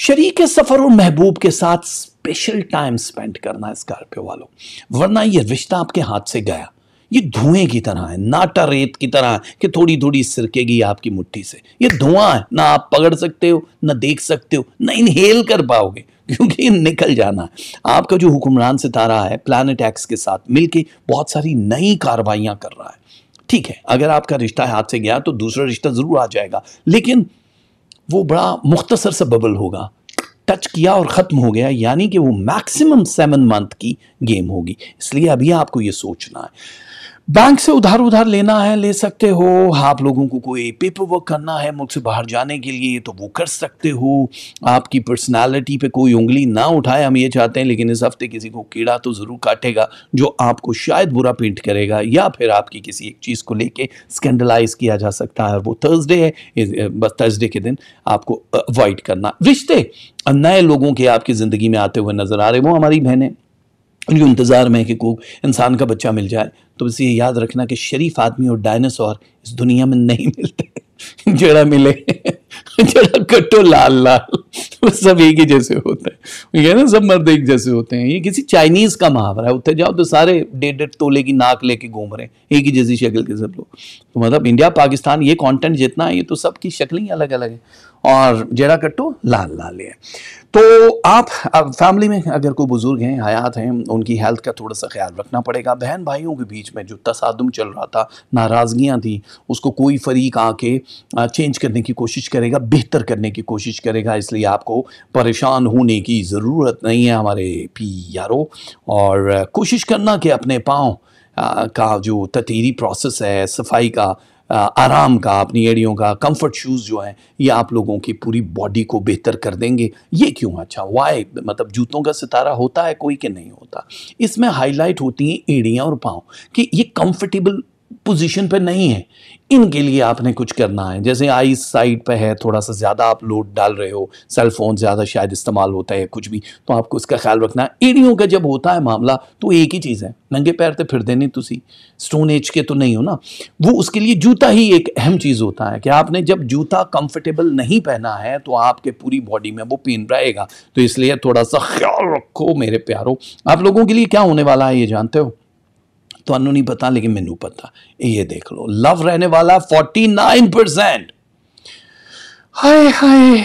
शरीक सफ़र और महबूब के साथ स्पेशल टाइम स्पेंड करना है स्कॉर्पियो वालों वरना ये रिश्ता आपके हाथ से गया ये धुएं की तरह है नाटा रेत की तरह है कि थोड़ी थोड़ी सिरकेगी आपकी मुट्ठी से ये धुआं है ना आप पकड़ सकते हो ना देख सकते हो ना इनहेल कर पाओगे क्योंकि निकल जाना है आपका जो हुक्मरान सितारा है प्लानट एक्स के साथ मिलके बहुत सारी नई कार्रवाइयाँ कर रहा है ठीक है अगर आपका रिश्ता हाथ से गया तो दूसरा रिश्ता ज़रूर आ जाएगा लेकिन वो बड़ा मुख्तसर सा बबल होगा टच किया और ख़त्म हो गया यानी कि वो मैक्सिमम सेवन मंथ की गेम होगी इसलिए अभी आपको ये सोचना है बैंक से उधार उधार लेना है ले सकते हो आप लोगों को कोई पेपर वर्क करना है मुल्क से बाहर जाने के लिए तो वो कर सकते हो आपकी पर्सनालिटी पे कोई उंगली ना उठाए हम ये चाहते हैं लेकिन इस हफ्ते किसी को कीड़ा तो ज़रूर काटेगा जो आपको शायद बुरा पेंट करेगा या फिर आपकी किसी एक चीज़ को लेके स्कैंडलाइज किया जा सकता है वो थर्सडे है बस थर्सडे के दिन आपको अवॉइड करना रिश्ते नए लोगों के आपकी ज़िंदगी में आते हुए नज़र आ रहे वो हमारी बहनें जो इंतज़ार में है कि को इंसान का बच्चा मिल जाए तो बस ये याद रखना कि शरीफ आदमी और डायनासोर इस दुनिया में नहीं मिलते जड़ा मिले जड़ा कट्टो लाल लाल वो सब एक ही जैसे होते हैं ये ना सब मर्द एक जैसे होते हैं ये किसी चाइनीज़ का मुहावरा है उत्तर जाओ तो सारे डेढ़ डेढ़ तोले की नाक लेके घूम रहे हैं एक ही जैसी शक्ल के सब लोग तो मतलब इंडिया पाकिस्तान ये कंटेंट जितना है ये तो सबकी शक्लें अलग अलग है और जड़ा कट्टो लाल लाल है तो आप अब फैमिली में अगर कोई बुज़ुर्ग हैं हयात हैं उनकी हेल्थ का थोड़ा सा ख्याल रखना पड़ेगा बहन भाइयों के बीच में जो तसादम चल रहा था नाराज़गियाँ थी उसको कोई फरीक आके चेंज करने की कोशिश करेगा बेहतर करने की कोशिश करेगा इसलिए आपको परेशान होने की ज़रूरत नहीं है हमारे पी यारो और कोशिश करना कि अपने पाँव का जो ततीरी प्रोसेस है सफाई का आराम का अपनी एड़ियों का कंफर्ट शूज़ जो हैं ये आप लोगों की पूरी बॉडी को बेहतर कर देंगे ये क्यों अच्छा वाई मतलब जूतों का सितारा होता है कोई कि नहीं होता इसमें हाईलाइट होती हैं एड़ियाँ और पाँव कि ये कंफर्टेबल पोजीशन पे नहीं है इनके लिए आपने कुछ करना है जैसे आई साइड पे है थोड़ा सा ज़्यादा आप लोड डाल रहे हो सेल फोन ज़्यादा शायद इस्तेमाल होता है कुछ भी तो आपको इसका ख्याल रखना है एडियो का जब होता है मामला तो एक ही चीज़ है नंगे पैर तो फिर देने तुम स्टोन एज के तो नहीं हो ना वो उसके लिए जूता ही एक अहम चीज़ होता है कि आपने जब जूता कंफर्टेबल नहीं पहना है तो आपके पूरी बॉडी में वो पेन रहेगा तो इसलिए थोड़ा सा ख्याल रखो मेरे प्यारो आप लोगों के लिए क्या होने वाला है ये जानते हो ਤੁਹਾਨੂੰ ਨਹੀਂ ਪਤਾ ਲੇਕਿਨ ਮੈਨੂੰ ਪਤਾ ਇਹ ਦੇਖ ਲਓ ਲਵ ਰਹਿਣੇ ਵਾਲਾ 49% ਹਾਏ ਹਾਏ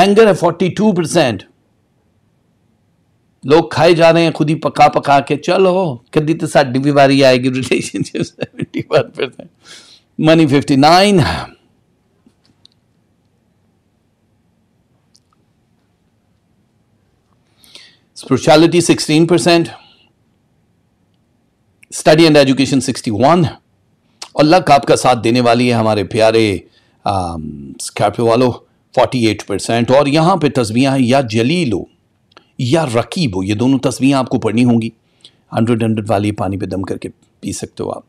एंगर है फोर्टी टू परसेंट लोग खाए जा रहे हैं खुद ही पका पका के चलो कभी तो साड़ी भी बारी आएगी relationship seventy one percent money fifty nine spirituality sixteen percent study and education 61 और लक आपका साथ देने वाली है हमारे प्यारे स्कैपियो वालो 48 परसेंट और यहाँ पे तस्वीयाँ हैं या हो या रकीब हो ये दोनों तस्वीर आपको पढ़नी होंगी हंड्रेड हंड्रेड वाली पानी पे दम करके पी सकते हो आप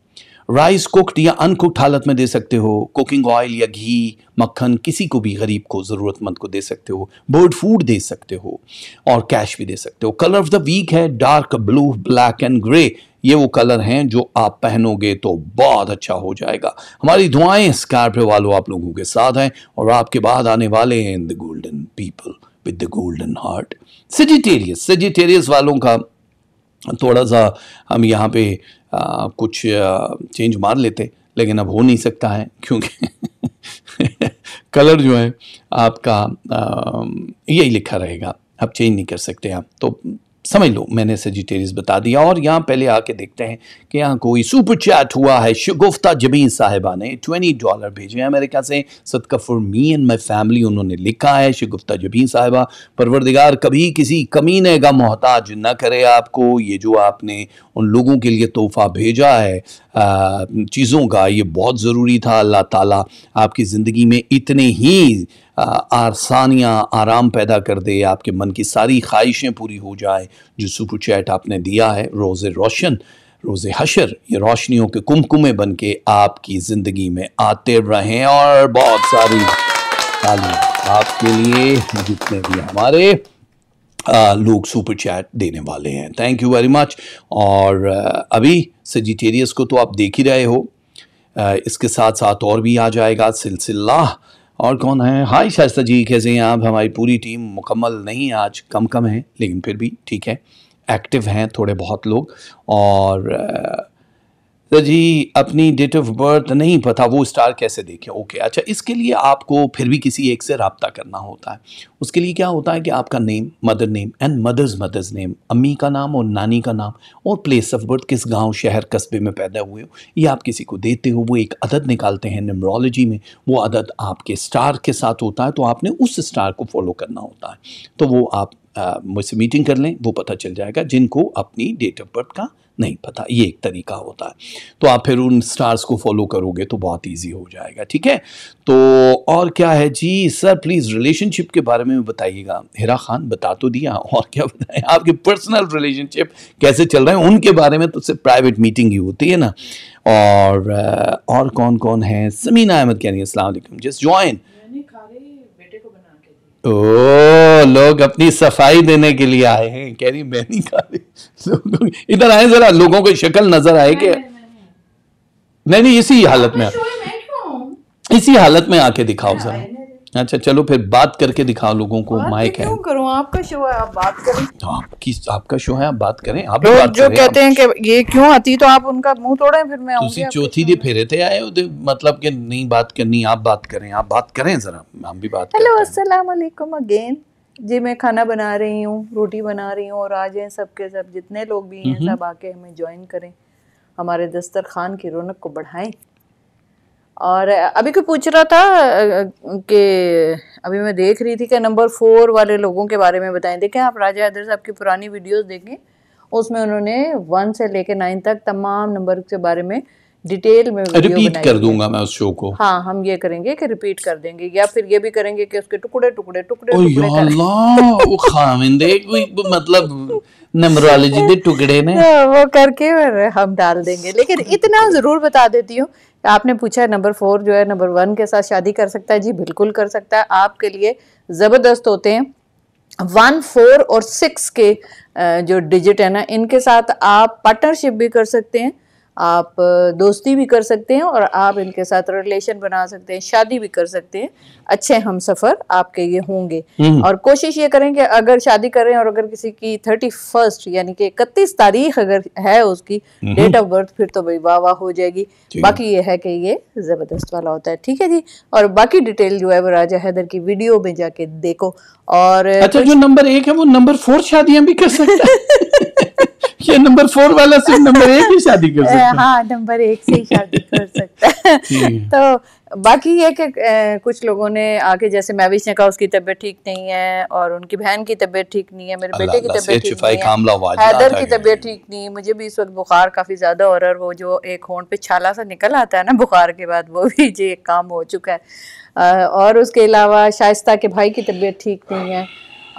राइस कुक्ड या अनकुक्ड हालत में दे सकते हो कुकिंग ऑयल या घी मक्खन किसी को भी गरीब को ज़रूरतमंद को दे सकते हो बर्ड फूड दे सकते हो और कैश भी दे सकते हो कलर ऑफ द वीक है dark blue black and grey ये वो कलर हैं जो आप पहनोगे तो बहुत अच्छा हो जाएगा हमारी दुआएं स्कॉर्पियो वालों आप लोगों के साथ हैं और आपके बाद आने वाले हैं the golden people with the golden heart Sagittarius Sagittarius वालों का थोड़ा सा हम यहाँ पे आ, कुछ चेंज मार लेते लेकिन अब हो नहीं सकता है क्योंकि कलर जो है आपका यही लिखा रहेगा अब चेंज नहीं कर सकते आप तो समझ लो मैंने सजिटेरियस बता दिया और यहाँ पहले आके देखते हैं कि यहाँ कोई सुपर चैट हुआ है शगुफ्ता जबी साहिबा ने ट्वेंटी डॉलर भेजे हैं अमेरिका से सदका for me and my family उन्होंने लिखा है शगुफ्ता जबी साहिबा परवरदिगार कभी किसी कमीने का मोहताज ना करे आपको ये जो आपने उन लोगों के लिए तोहफ़ा भेजा है चीज़ों का ये बहुत ज़रूरी था अल्लाह ताली आपकी ज़िंदगी में इतने ही आसानियाँ आराम पैदा कर दे आपके मन की सारी ख्वाहिशें पूरी हो जाए जो सुपर चैट आपने दिया है रोज़ रोशन रोज़ हशर ये रोशनियों के कुमकुमे बन के आपकी ज़िंदगी में आते रहें और बहुत सारी आपके लिए जितने भी हमारे लोग सुपर चैट देने वाले हैं थैंक यू वेरी मच और अभी सजिटेरियस को तो आप देख ही रहे हो इसके साथ साथ और भी आ जाएगा सिलसिला और कौन है हाय शास्त्रा जी कैसे हैं आप हमारी पूरी टीम मुकम्मल नहीं आज कम कम है लेकिन फिर भी ठीक है एक्टिव हैं थोड़े बहुत लोग और तो जी अपनी डेट ऑफ बर्थ नहीं पता वो स्टार कैसे देखें ओके अच्छा इसके लिए आपको फिर भी किसी एक से रबता करना होता है उसके लिए क्या होता है कि आपका name mother name and mother's mother's name अम्मी का नाम और नानी का नाम और प्लेस ऑफ बर्थ किस गांव शहर कस्बे में पैदा हुए हो ये आप किसी को देते हो वो एक अदद निकालते हैं नमरोलॉजी में वो अदद आपके स्टार के साथ होता है तो आपने उस स्टार को फॉलो करना होता है तो वो आप मुझसे मीटिंग कर लें वो पता चल जाएगा जिनको अपनी डेट ऑफ बर्थ का नहीं पता ये एक तरीका होता है तो आप फिर उन स्टार्स को फॉलो करोगे तो बहुत इजी हो जाएगा ठीक है तो और क्या है जी सर प्लीज़ रिलेशनशिप के बारे में बताइएगा हिरा खान बता तो दिया और क्या बताएं आपके पर्सनल रिलेशनशिप कैसे चल रहे हैं उनके बारे में तो सिर्फ प्राइवेट मीटिंग ही होती है ना और और कौन कौन है समीना अहमद कह नहीं असलम जस्ट ज्वाइन ओ लोग अपनी सफाई देने के लिए आए हैं कह रही मैं नहीं खा रही इधर आए जरा लोगों को शक्ल नजर आए कि नहीं नहीं इसी हालत में इसी हालत में आके दिखाओ जरा अच्छा चलो फिर बात करके दिखाओ लोगों को माइक तो है करूं आपका शो है आप बात करें तो आपकी आपका शो है आप बात करें आप जो, तो बात जो करें, कहते हैं कि ये क्यों आती तो आप उनका मुंह तोड़े फिर मैं उसी चौथी दिन फेरे थे आए तो मतलब कि नहीं बात करनी आप बात करें आप बात करें जरा हम भी बात हेलो अस्सलाम वालेकुम अगेन जी मैं खाना बना रही हूँ रोटी बना रही हूँ और आज हैं सबके सब जितने लोग भी हैं सब आके हमें ज्वाइन करें हमारे दस्तरखान की रौनक को बढ़ाएं और अभी कोई पूछ रहा था कि अभी मैं देख रही थी कि नंबर फोर वाले लोगों के बारे में बताएं देखें आप राजा हैदर साहब की पुरानी वीडियोस देखें उसमें उन्होंने वन से लेकर नाइन तक तमाम नंबर के बारे में डिटेल में रिपीट कर दूंगा मैं उस शो को हाँ हम ये करेंगे कि रिपीट कर देंगे या फिर ये भी करेंगे कि उसके टुकड़े टुकड़े टुकड़े वो मतलब नंबरोलॉजी के टुकड़े ने हाँ, वो करके हम डाल देंगे लेकिन इतना जरूर बता देती हूँ आपने पूछा है नंबर फोर जो है नंबर वन के साथ शादी कर सकता है जी बिल्कुल कर सकता है आपके लिए ज़बरदस्त होते हैं वन फोर और सिक्स के जो डिजिट है ना इनके साथ आप पार्टनरशिप भी कर सकते हैं आप दोस्ती भी कर सकते हैं और आप इनके साथ रिलेशन बना सकते हैं शादी भी कर सकते हैं अच्छे हम सफर आपके ये होंगे हम्म। और कोशिश ये करें कि अगर शादी करें और अगर किसी की थर्टी फर्स्ट यानी कि इकतीस तारीख अगर है उसकी डेट ऑफ बर्थ फिर तो भाई वाह वाह हो जाएगी बाकी ये है कि ये जबरदस्त वाला होता है ठीक है जी और बाकी डिटेल जो है वो राजा हैदर की वीडियो में जाके देखो और अच्छा जो नंबर एक है वो नंबर फोर शादियां भी कर सकते हैं ये नंबर फोर वाला सिर्फ नंबर एक ही शादी कर सकता है हाँ नंबर एक से ही शादी कर सकता है तो बाकी ये कि कुछ लोगों ने आके जैसे मैविश ने कहा उसकी तबीयत ठीक नहीं है और उनकी बहन की तबीयत ठीक नहीं है मेरे बेटे की तबीयत ठीक नहीं है हैदर की तबीयत ठीक नहीं मुझे भी इस वक्त बुखार काफ़ी ज़्यादा हो रहा है वो जो एक होंड पे छाला सा निकल आता है ना बुखार के बाद वो भी जी एक काम हो चुका है और उसके अलावा शाइस्ता के भाई की तबीयत ठीक नहीं है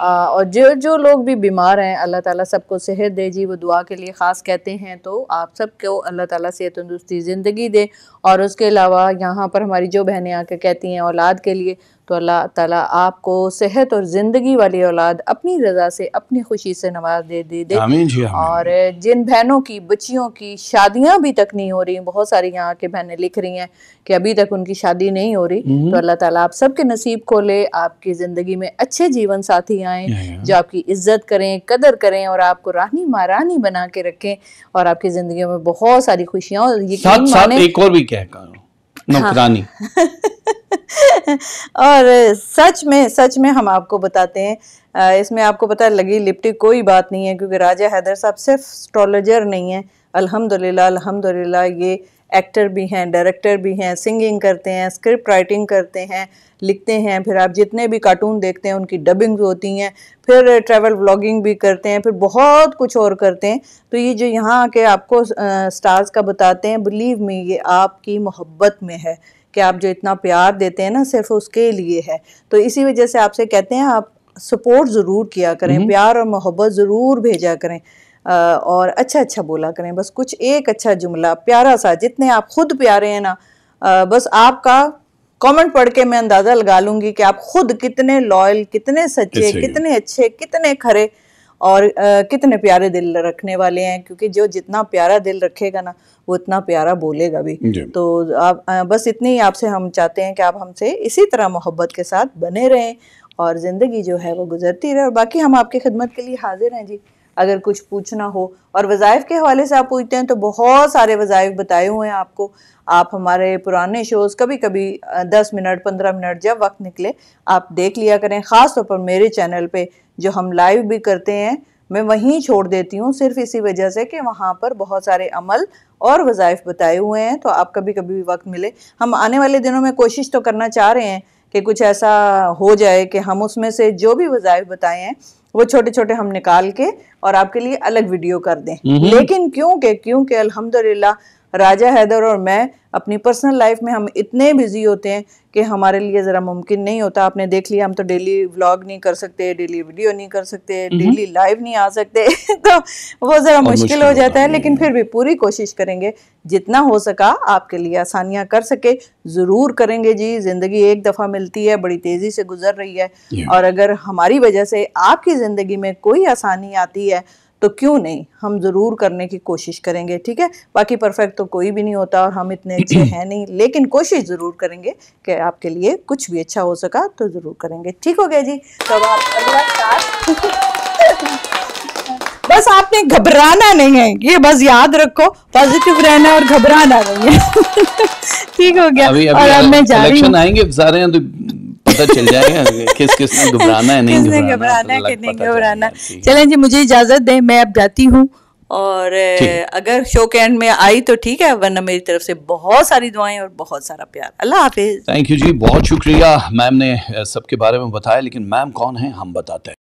और जो जो लोग भी बीमार हैं अल्लाह ताला सबको सेहत दे जी वो दुआ के लिए ख़ास कहते हैं तो आप सबको अल्लाह ताला सेहत तंदुरुस्ती ज़िंदगी दे और उसके अलावा यहाँ पर हमारी जो बहनें आकर कहती हैं औलाद के लिए तो अल्लाह ताला आपको सेहत और ज़िंदगी वाली औलाद अपनी रज़ा से अपनी खुशी से नवाज दे दे दे और जिन बहनों की बच्चियों की शादियां भी तक नहीं हो रही बहुत सारी यहाँ के बहनें लिख रही हैं कि अभी तक उनकी शादी नहीं हो रही हम्म। तो अल्लाह ताला आप सबके नसीब खोले आपकी ज़िंदगी में अच्छे जीवन साथी आए जो आपकी इज्जत करें कदर करें और आपको रानी महारानी बना के रखें और आपकी ज़िंदगी में बहुत सारी खुशियाँ और ये एक और भी क्या हाँ। नौकरानी और सच में सच में हम आपको बताते हैं इसमें आपको पता लगी लिपटी कोई बात नहीं है क्योंकि राजा हैदर साहब सिर्फ एस्ट्रोलॉजर नहीं है अल्हम्दुलिल्लाह अल्हम्दुलिल्लाह ये एक्टर भी हैं डायरेक्टर भी हैं सिंगिंग करते हैं स्क्रिप्ट राइटिंग करते हैं लिखते हैं फिर आप जितने भी कार्टून देखते हैं उनकी डबिंग होती हैं फिर ट्रैवल व्लॉगिंग भी करते हैं फिर बहुत कुछ और करते हैं तो ये जो यहाँ आके आपको स्टार्स का बताते हैं बिलीव मी ये आपकी मोहब्बत में है कि आप जो इतना प्यार देते हैं ना सिर्फ उसके लिए है तो इसी वजह से आपसे कहते हैं आप सपोर्ट ज़रूर किया करें हम्म। प्यार और मोहब्बत ज़रूर भेजा करें और अच्छा अच्छा बोला करें बस कुछ एक अच्छा जुमला प्यारा सा जितने आप खुद प्यारे हैं ना बस आपका कमेंट पढ़ के मैं अंदाज़ा लगा लूंगी कि आप खुद कितने लॉयल कितने सच्चे कितने अच्छे कितने खरे और आ, कितने प्यारे दिल रखने वाले हैं क्योंकि जो जितना प्यारा दिल रखेगा ना वो इतना प्यारा बोलेगा भी तो आप आ, बस इतनी आपसे हम चाहते हैं कि आप हमसे इसी तरह मोहब्बत के साथ बने रहें और ज़िंदगी जो है वो गुजरती रहे और बाकी हम आपकी खिदमत के लिए हाजिर हैं जी अगर कुछ पूछना हो और वज़ाइफ के हवाले से आप पूछते हैं तो बहुत सारे वज़ाइफ बताए हुए हैं आपको आप हमारे पुराने शोज़ कभी कभी दस मिनट पंद्रह मिनट जब वक्त निकले आप देख लिया करें ख़ास तौर पर मेरे चैनल पे जो हम लाइव भी करते हैं मैं वहीं छोड़ देती हूँ सिर्फ इसी वजह से कि वहाँ पर बहुत सारे अमल और वज़ाइफ बताए हुए हैं तो आप कभी कभी वक्त मिले हम आने वाले दिनों में कोशिश तो करना चाह रहे हैं कि कुछ ऐसा हो जाए कि हम उसमें से जो भी वज़ाइफ बताए हैं वो छोटे छोटे हम निकाल के और आपके लिए अलग वीडियो कर दें लेकिन क्योंकि क्योंकि अल्हम्दुलिल्लाह राजा हैदर और मैं अपनी पर्सनल लाइफ में हम इतने बिजी होते हैं कि हमारे लिए ज़रा मुमकिन नहीं होता आपने देख लिया हम तो डेली व्लॉग नहीं कर सकते डेली वीडियो नहीं कर सकते डेली हम्म। लाइव नहीं आ सकते तो वो ज़रा मुश्किल हो जाता है लेकिन फिर भी पूरी कोशिश करेंगे जितना हो सका आपके लिए आसानियाँ कर सके ज़रूर करेंगे जी ज़िंदगी एक दफ़ा मिलती है बड़ी तेज़ी से गुजर रही है और अगर हमारी वजह से आपकी ज़िंदगी में कोई आसानी आती है तो क्यों नहीं हम ज़रूर करने की कोशिश करेंगे ठीक है बाकी परफेक्ट तो कोई भी नहीं होता और हम इतने अच्छे हैं नहीं लेकिन कोशिश ज़रूर करेंगे कि आपके लिए कुछ भी अच्छा हो सका तो ज़रूर करेंगे ठीक हो गया जी तो आप अगला बस आपने घबराना नहीं है ये बस याद रखो पॉजिटिव रहना और घबराना नहीं है ठीक हो गया अभी, अभी और अब मैं जा रही हूँ आएंगे तो पता चल जाएगा किस किस ने घबराना है नहीं घबराना तो घबराना है नहीं घबराना चलें जी मुझे इजाजत दें मैं अब जाती हूँ और अगर शो के एंड में आई तो ठीक है वरना मेरी तरफ से बहुत सारी दुआएं और बहुत सारा प्यार अल्लाह हाफिज थैंक यू जी बहुत शुक्रिया मैम ने सबके बारे में बताया लेकिन मैम कौन है हम बताते हैं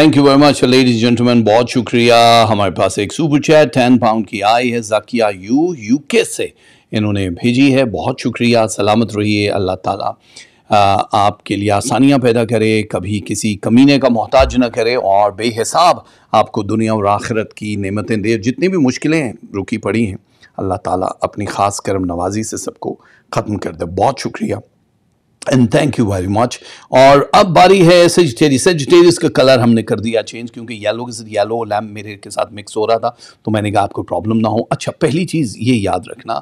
thank you very much ladies gentleman बहुत शुक्रिया हमारे पास एक सुपर चैट टेन पाउंड की आई है जकिया यू यूके से इन्होंने भेजी है बहुत शुक्रिया सलामत रहिए अल्लाह ताला आपके लिए आसानियाँ पैदा करे कभी किसी कमीने का मोहताज ना करे और बेहिसाब आपको दुनिया और आखिरत की नेमतें दे जितनी भी मुश्किलें रुकी पड़ी हैं अल्लाह ताला अपनी ख़ास करम नवाजी से सबको ख़त्म कर दे बहुत शुक्रिया and thank you very much और अब बारी है सेजिटेरियस सेजिटेरियस का कलर हमने कर दिया चेंज क्योंकि येलो के साथ येलो लैम्प मेरे के साथ मिक्स हो रहा था तो मैंने कहा आपको प्रॉब्लम ना हो अच्छा पहली चीज़ ये याद रखना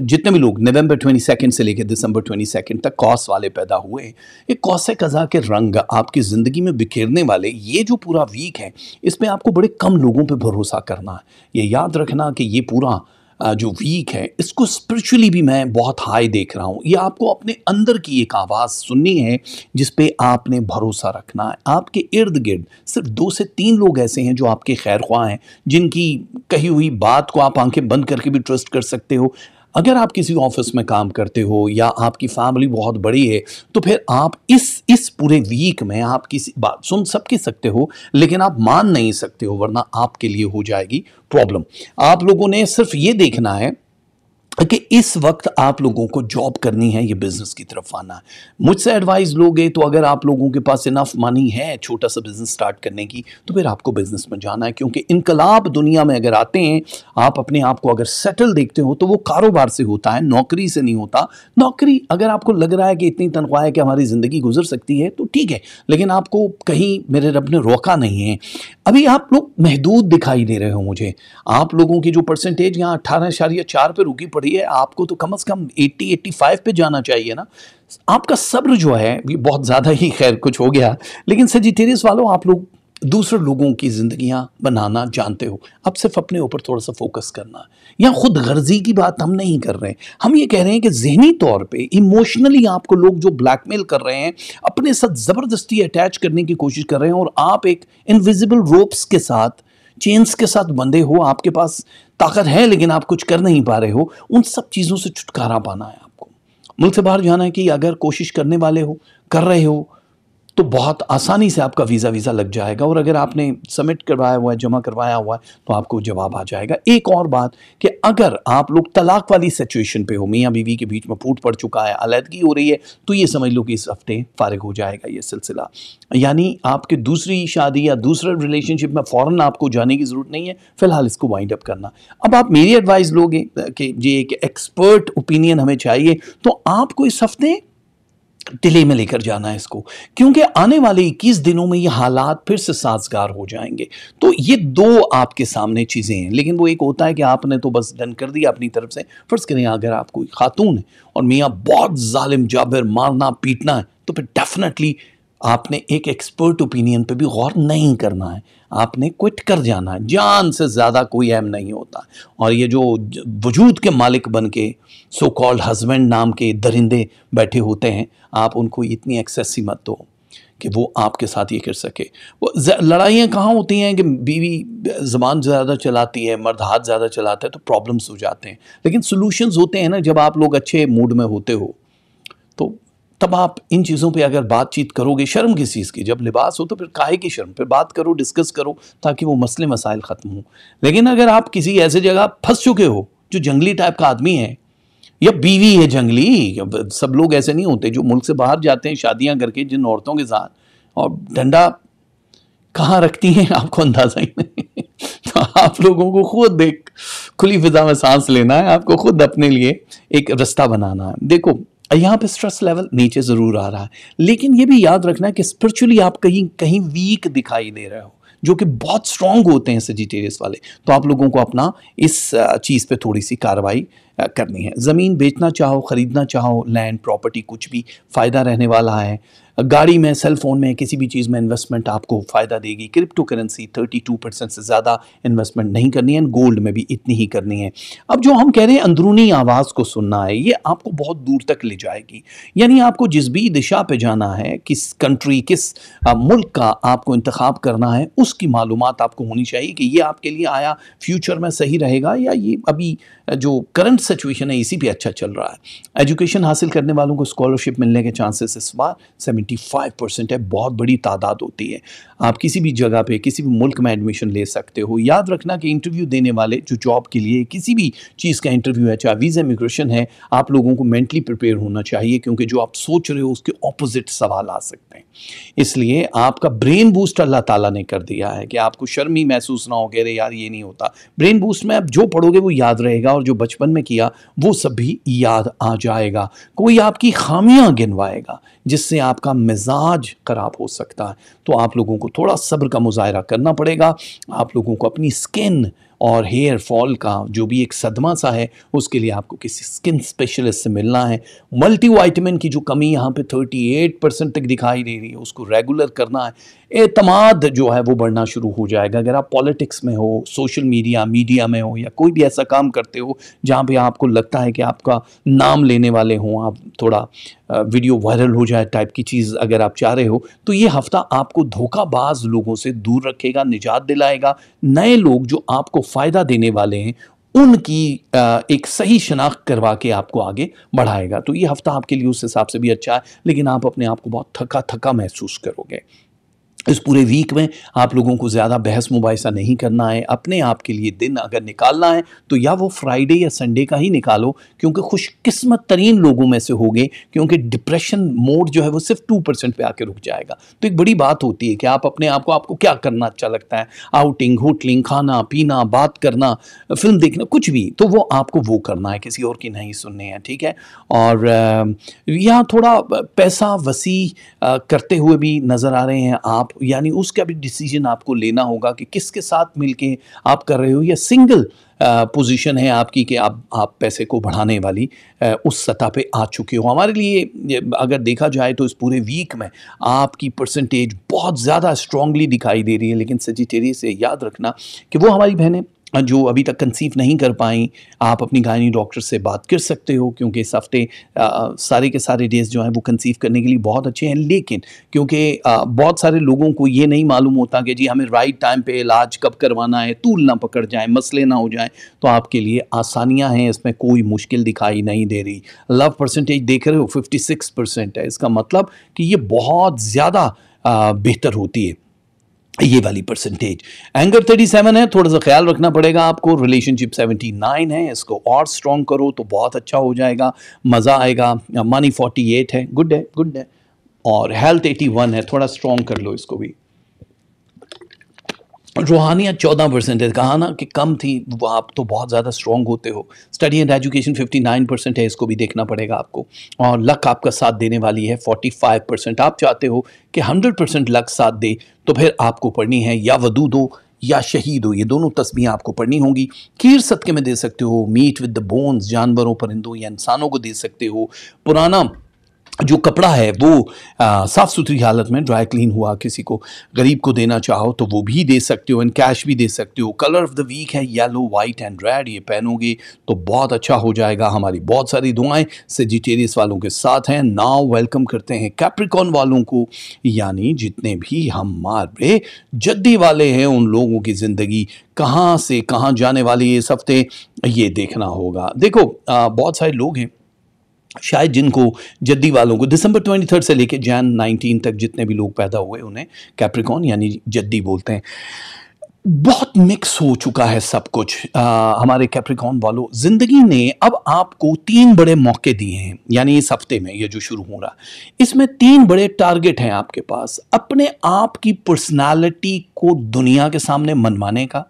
जितने भी लोग नवंबर ट्वेंटी सेकेंड से लेकर दिसंबर ट्वेंटी सेकेंड तक कॉस वाले पैदा हुए हैं ये कौसे कज़ा के रंग आपकी ज़िंदगी में बिखेरने वाले ये जो पूरा वीक है इसमें आपको बड़े कम लोगों पर भरोसा करना है ये याद रखना कि ये पूरा जो वीक है इसको स्पिरिचुअली भी मैं बहुत हाई देख रहा हूँ ये आपको अपने अंदर की एक आवाज़ सुननी है जिस पे आपने भरोसा रखना है आपके इर्द गिर्द सिर्फ दो से तीन लोग ऐसे हैं जो आपके खैर ख्वाह हैं जिनकी कही हुई बात को आप आंखें बंद करके भी ट्रस्ट कर सकते हो अगर आप किसी ऑफिस में काम करते हो या आपकी फैमिली बहुत बड़ी है तो फिर आप इस इस पूरे वीक में आप किसी बात सुन सबके सकते हो लेकिन आप मान नहीं सकते हो वरना आपके लिए हो जाएगी प्रॉब्लम आप लोगों ने सिर्फ ये देखना है कि इस वक्त आप लोगों को जॉब करनी है ये बिज़नेस की तरफ आना है मुझसे एडवाइस लोगे तो अगर आप लोगों के पास इनफ मनी है छोटा सा बिज़नेस स्टार्ट करने की तो फिर आपको बिज़नेस में जाना है क्योंकि इनकलाब दुनिया में अगर आते हैं आप अपने आप को अगर सेटल देखते हो तो वो कारोबार से होता है नौकरी से नहीं होता नौकरी अगर आपको लग रहा है कि इतनी तनख्वाह है कि हमारी ज़िंदगी गुजर सकती है तो ठीक है लेकिन आपको कहीं मेरे रब ने रोका नहीं है अभी आप लोग महदूद दिखाई दे रहे हो मुझे आप लोगों की जो परसेंटेज यहाँ अट्ठारह इशारिया चार पर रुकी पड़ी है आपको तो कम अज़ कम एट्टी एट्टी फाइव पर जाना चाहिए ना आपका सब्र जो है ये बहुत ज़्यादा ही खैर कुछ हो गया लेकिन सजिटेरियस वालों आप लोग दूसरे लोगों की ज़िंदगियां बनाना जानते हो अब सिर्फ अपने ऊपर थोड़ा सा फोकस करना या ख़ुद गर्जी की बात हम नहीं कर रहे हैं हम ये कह रहे हैं कि जहनी तौर पे इमोशनली आपको लोग जो ब्लैकमेल कर रहे हैं अपने साथ ज़बरदस्ती अटैच करने की कोशिश कर रहे हैं और आप एक इनविजिबल रोप्स के साथ चेंस के साथ बंधे हो आपके पास ताकत है लेकिन आप कुछ कर नहीं पा रहे हो उन सब चीज़ों से छुटकारा पाना है आपको मुल्क से बाहर जाना है कि अगर कोशिश करने वाले हो कर रहे हो तो बहुत आसानी से आपका वीज़ा वीज़ा लग जाएगा और अगर आपने सबमिट करवाया हुआ है जमा करवाया हुआ है तो आपको जवाब आ जाएगा एक और बात कि अगर आप लोग तलाक वाली सिचुएशन पे हो मियाँ बीवी के बीच में फूट पड़ चुका है अलहदगी हो रही है तो ये समझ लो कि इस हफ्ते फारग हो जाएगा ये सिलसिला यानी आपके दूसरी शादी या दूसरे रिलेशनशिप में फ़ौर आपको जाने की ज़रूरत नहीं है फ़िलहाल इसको वाइंड अप करना अब आप मेरी एडवाइस लोगे कि ये एक एक्सपर्ट ओपिनियन हमें चाहिए तो आपको इस हफ्ते डिले में लेकर जाना है इसको क्योंकि आने वाले 21 दिनों में ये हालात फिर से साजगार हो जाएंगे तो ये दो आपके सामने चीज़ें हैं लेकिन वो एक होता है कि आपने तो बस डन कर दिया अपनी तरफ से फर्ज करें अगर आप कोई खातून है और मियाँ बहुत ालिम जाबिर मारना पीटना है तो फिर डेफिनेटली आपने एक एक्सपर्ट ओपिनियन पे भी गौर नहीं करना है आपने क्विट कर जाना है जान से ज़्यादा कोई अहम नहीं होता और ये जो वजूद के मालिक बन के सो कॉल्ड हस्बैंड नाम के दरिंदे बैठे होते हैं आप उनको इतनी एक्सेसी मत दो कि वो आपके साथ ये कर सके वो लड़ाइयाँ कहाँ होती हैं कि बीवी ज़बान ज़्यादा चलाती है मर्द हाथ ज़्यादा चलाता है तो प्रॉब्लम्स हो जाते हैं लेकिन सोल्यूशन होते हैं ना जब आप लोग अच्छे मूड में होते हो तो तब आप इन चीज़ों पे अगर बातचीत करोगे शर्म किस चीज़ की जब लिबास हो तो फिर काहे की शर्म फिर बात करो डिस्कस करो ताकि वो मसले मसाइल ख़त्म हों लेकिन अगर आप किसी ऐसे जगह फंस चुके हो जो जंगली टाइप का आदमी है या बीवी है जंगली सब लोग ऐसे नहीं होते जो मुल्क से बाहर जाते हैं शादियाँ करके जिन औरतों के साथ और डंडा कहाँ रखती हैं आपको अंदाज़ा ही नहीं तो आप लोगों को खुद एक खुली फिजा में सांस लेना है आपको खुद अपने लिए एक रास्ता बनाना है देखो यहाँ पे स्ट्रेस लेवल नीचे ज़रूर आ रहा है लेकिन ये भी याद रखना कि स्पिरिचुअली आप कहीं कहीं वीक दिखाई दे रहे हो जो कि बहुत स्ट्रांग होते हैं सजिटेरियस वाले तो आप लोगों को अपना इस चीज़ पे थोड़ी सी कार्रवाई करनी है ज़मीन बेचना चाहो ख़रीदना चाहो लैंड प्रॉपर्टी कुछ भी फ़ायदा रहने वाला है गाड़ी में सेल फोन में किसी भी चीज़ में इन्वेस्टमेंट आपको फ़ायदा देगी crypto currency thirty two percent से ज़्यादा इन्वेस्टमेंट नहीं करनी है गोल्ड में भी इतनी ही करनी है अब जो हम कह रहे हैं अंदरूनी आवाज़ को सुनना है ये आपको बहुत दूर तक ले जाएगी यानी आपको जिस भी दिशा पर जाना है किस कंट्री किस मुल्क का आपको इंतखब करना है उसकी मालूम आपको होनी चाहिए कि ये आपके लिए आया फ्यूचर में सही रहेगा या ये अभी जो करंट सिचुएशन है इसी पे अच्छा चल रहा है एजुकेशन हासिल करने वालों को स्कॉलरशिप मिलने के चांसेस इस बार 75 परसेंट है बहुत बड़ी तादाद होती है आप किसी भी जगह पे किसी भी मुल्क में एडमिशन ले सकते हो याद रखना कि इंटरव्यू देने वाले जो जॉब के लिए किसी भी चीज़ का इंटरव्यू है चाहे वीज़ा इमिग्रेशन है आप लोगों को मैंटली प्रिपेयर होना चाहिए क्योंकि जो आप सोच रहे हो उसके ऑपोजिट सवाल आ सकते हैं इसलिए आपका ब्रेन बूस्ट अल्लाह ताला ने कर दिया है कि आपको शर्म ही महसूस ना हो कह रहे यार ये नहीं होता ब्रेन बूस्ट में आप जो पढ़ोगे वो याद रहेगा और जो बचपन में किया वो सब भी याद आ जाएगा कोई आपकी खामियां गिनवाएगा जिससे आपका मिजाज ख़राब हो सकता है तो आप लोगों को थोड़ा सब्र का मुजाहरा करना पड़ेगा आप लोगों को अपनी स्किन और हेयर फॉल का जो भी एक सदमा सा है उसके लिए आपको किसी स्किन स्पेशलिस्ट से मिलना है मल्टीवाइटमिन की जो कमी यहाँ पे 38 परसेंट तक दिखाई दे रही है उसको रेगुलर करना है एतमाद जो है वो बढ़ना शुरू हो जाएगा अगर आप पॉलिटिक्स में हो सोशल मीडिया मीडिया में हो या कोई भी ऐसा काम करते हो जहाँ पर आपको लगता है कि आपका नाम लेने वाले हों आप थोड़ा वीडियो वायरल हो जाए टाइप की चीज़ अगर आप चाह रहे हो तो ये हफ्ता आपको धोखाबाज लोगों से दूर रखेगा निजात दिलाएगा नए लोग जो आपको फ़ायदा देने वाले हैं उनकी एक सही शनाख्त करवा के आपको आगे बढ़ाएगा तो ये हफ्ता आपके लिए उस हिसाब से भी अच्छा है लेकिन आप अपने आप को बहुत थका थका महसूस करोगे इस पूरे वीक में आप लोगों को ज़्यादा बहस मुबासा नहीं करना है अपने आप के लिए दिन अगर निकालना है तो या वो फ्राइडे या संडे का ही निकालो क्योंकि खुशकस्मत तरीन लोगों में से होंगे क्योंकि डिप्रेशन मोड जो है वो सिर्फ टू परसेंट पर आके रुक जाएगा तो एक बड़ी बात होती है कि आप अपने आप को आपको क्या करना अच्छा लगता है आउटिंग होटलिंग खाना पीना बात करना फिल्म देखना कुछ भी तो वो आपको वो करना है किसी और की नहीं सुनने हैं ठीक है और यहाँ थोड़ा पैसा वसी करते हुए भी नज़र आ रहे हैं आप यानी उसका भी डिसीजन आपको लेना होगा कि किसके साथ मिलके आप कर रहे हो या सिंगल पोजीशन है आपकी कि आप आप पैसे को बढ़ाने वाली उस सतह पे आ चुके हो हमारे लिए अगर देखा जाए तो इस पूरे वीक में आपकी परसेंटेज बहुत ज़्यादा स्ट्रांगली दिखाई दे रही है लेकिन सजिटेरियस से याद रखना कि वो हमारी बहनें जो अभी तक कंसीव नहीं कर पाई आप अपनी गायनी डॉक्टर से बात कर सकते हो क्योंकि इस हफ्ते सारे के सारे डेज जो हैं वो कंसीव करने के लिए बहुत अच्छे हैं लेकिन क्योंकि बहुत सारे लोगों को ये नहीं मालूम होता कि जी हमें राइट टाइम पे इलाज कब करवाना है तूल ना पकड़ जाए मसले ना हो जाए तो आपके लिए आसानियाँ हैं इसमें कोई मुश्किल दिखाई नहीं दे रही लव परसेंटेज देख रहे हो फिफ्टी है इसका मतलब कि ये बहुत ज़्यादा बेहतर होती है ये वाली परसेंटेज एंगर 37 है थोड़ा सा ख्याल रखना पड़ेगा आपको रिलेशनशिप 79 है इसको और स्ट्रॉन्ग करो तो बहुत अच्छा हो जाएगा मज़ा आएगा मनी 48 है गुड है गुड है और हेल्थ 81 है थोड़ा स्ट्रॉन्ग कर लो इसको भी रूहानियात चौदह परसेंट है कहा ना कि कम थी वो आप तो बहुत ज़्यादा स्ट्रॉन्ग होते हो study and education fifty nine percent है इसको भी देखना पड़ेगा आपको और लक आपका साथ देने वाली है फोर्टी फाइव परसेंट आप चाहते हो कि हंड्रेड परसेंट लक साथ दे तो फिर आपको पढ़नी है या वदू दो या शहीद हो ये दोनों तस्वीरें आपको पढ़नी होंगी कीर सदके में दे सकते हो मीट विद द बोन्स जानवरों परिंदों या इंसानों को दे सकते हो पुराना जो कपड़ा है वो साफ़ सुथरी हालत में ड्राई क्लीन हुआ किसी को गरीब को देना चाहो तो वो भी दे सकते हो एंड कैश भी दे सकते हो कलर ऑफ द वीक है येलो वाइट एंड रेड ये पहनोगे तो बहुत अच्छा हो जाएगा हमारी बहुत सारी दुआएं सेजिटेरियस वालों के साथ हैं नाव वेलकम करते हैं कैप्रिकॉन वालों को यानी जितने भी मारे जद्दी वाले हैं उन लोगों की ज़िंदगी कहाँ से कहाँ जाने वाली इस हफ्ते ये देखना होगा देखो आ, बहुत सारे लोग हैं शायद जिनको जद्दी वालों को दिसंबर ट्वेंटी थर्ड से लेकर जैन नाइनटीन तक जितने भी लोग पैदा हुए उन्हें कैप्रिकॉन यानी जद्दी बोलते हैं बहुत मिक्स हो चुका है सब कुछ आ, हमारे कैप्रिकॉन वालों ज़िंदगी ने अब आपको तीन बड़े मौके दिए हैं यानी इस हफ्ते में ये जो शुरू हो रहा इसमें तीन बड़े टारगेट हैं आपके पास अपने आप की पर्सनालिटी को दुनिया के सामने मनवाने का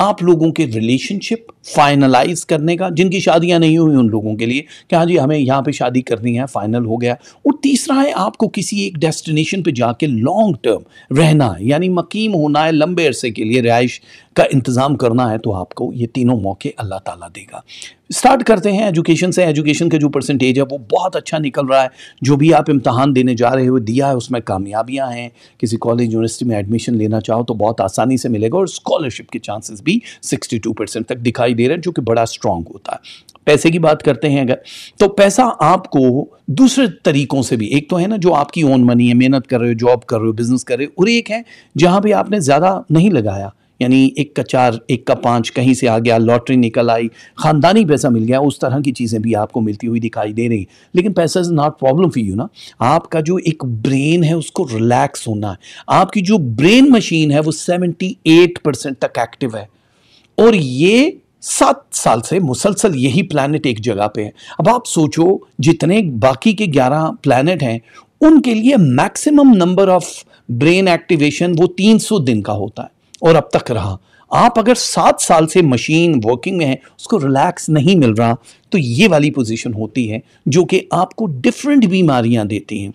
आप लोगों के रिलेशनशिप फाइनलाइज करने का जिनकी शादियां नहीं हुई उन लोगों के लिए कि हाँ जी हमें यहाँ पे शादी करनी है फाइनल हो गया और तीसरा है आपको किसी एक डेस्टिनेशन पे जाके लॉन्ग टर्म रहना है यानी मकीम होना है लंबे अरसे के लिए रिहाइश का इंतज़ाम करना है तो आपको ये तीनों मौके अल्लाह ताला देगा स्टार्ट करते हैं एजुकेशन से एजुकेशन का जो परसेंटेज है वो बहुत अच्छा निकल रहा है जो भी आप इम्तहान देने जा रहे हो दिया है उसमें कामयाबियाँ हैं किसी कॉलेज यूनिवर्सिटी में एडमिशन लेना चाहो तो बहुत आसानी से मिलेगा और स्कॉलरशिप के चांसेस भी 62 परसेंट तक दिखाई दे रहे हैं जो कि बड़ा स्ट्रांग होता है पैसे की बात करते हैं अगर तो पैसा आपको दूसरे तरीकों से भी एक तो है ना जो आपकी ओन मनी है मेहनत कर रहे हो जॉब कर रहे हो बिजनेस कर रहे हो और एक है जहाँ भी आपने ज़्यादा नहीं लगाया यानी एक का चार एक का पाँच कहीं से आ गया लॉटरी निकल आई ख़ानदानी पैसा मिल गया उस तरह की चीज़ें भी आपको मिलती हुई दिखाई दे रही लेकिन पैसा is not problem for you ना आपका जो एक ब्रेन है उसको रिलैक्स होना है आपकी जो ब्रेन मशीन है वो सेवेंटी एट परसेंट तक एक्टिव है और ये सात साल से मुसलसल यही प्लानट एक जगह पे है अब आप सोचो जितने बाकी के ग्यारह प्लानट हैं उनके लिए maximum number of brain activation वो 300 दिन का होता है और अब तक रहा आप अगर सात साल से मशीन वर्किंग में हैं उसको रिलैक्स नहीं मिल रहा तो ये वाली पोजीशन होती है जो कि आपको डिफरेंट बीमारियां देती हैं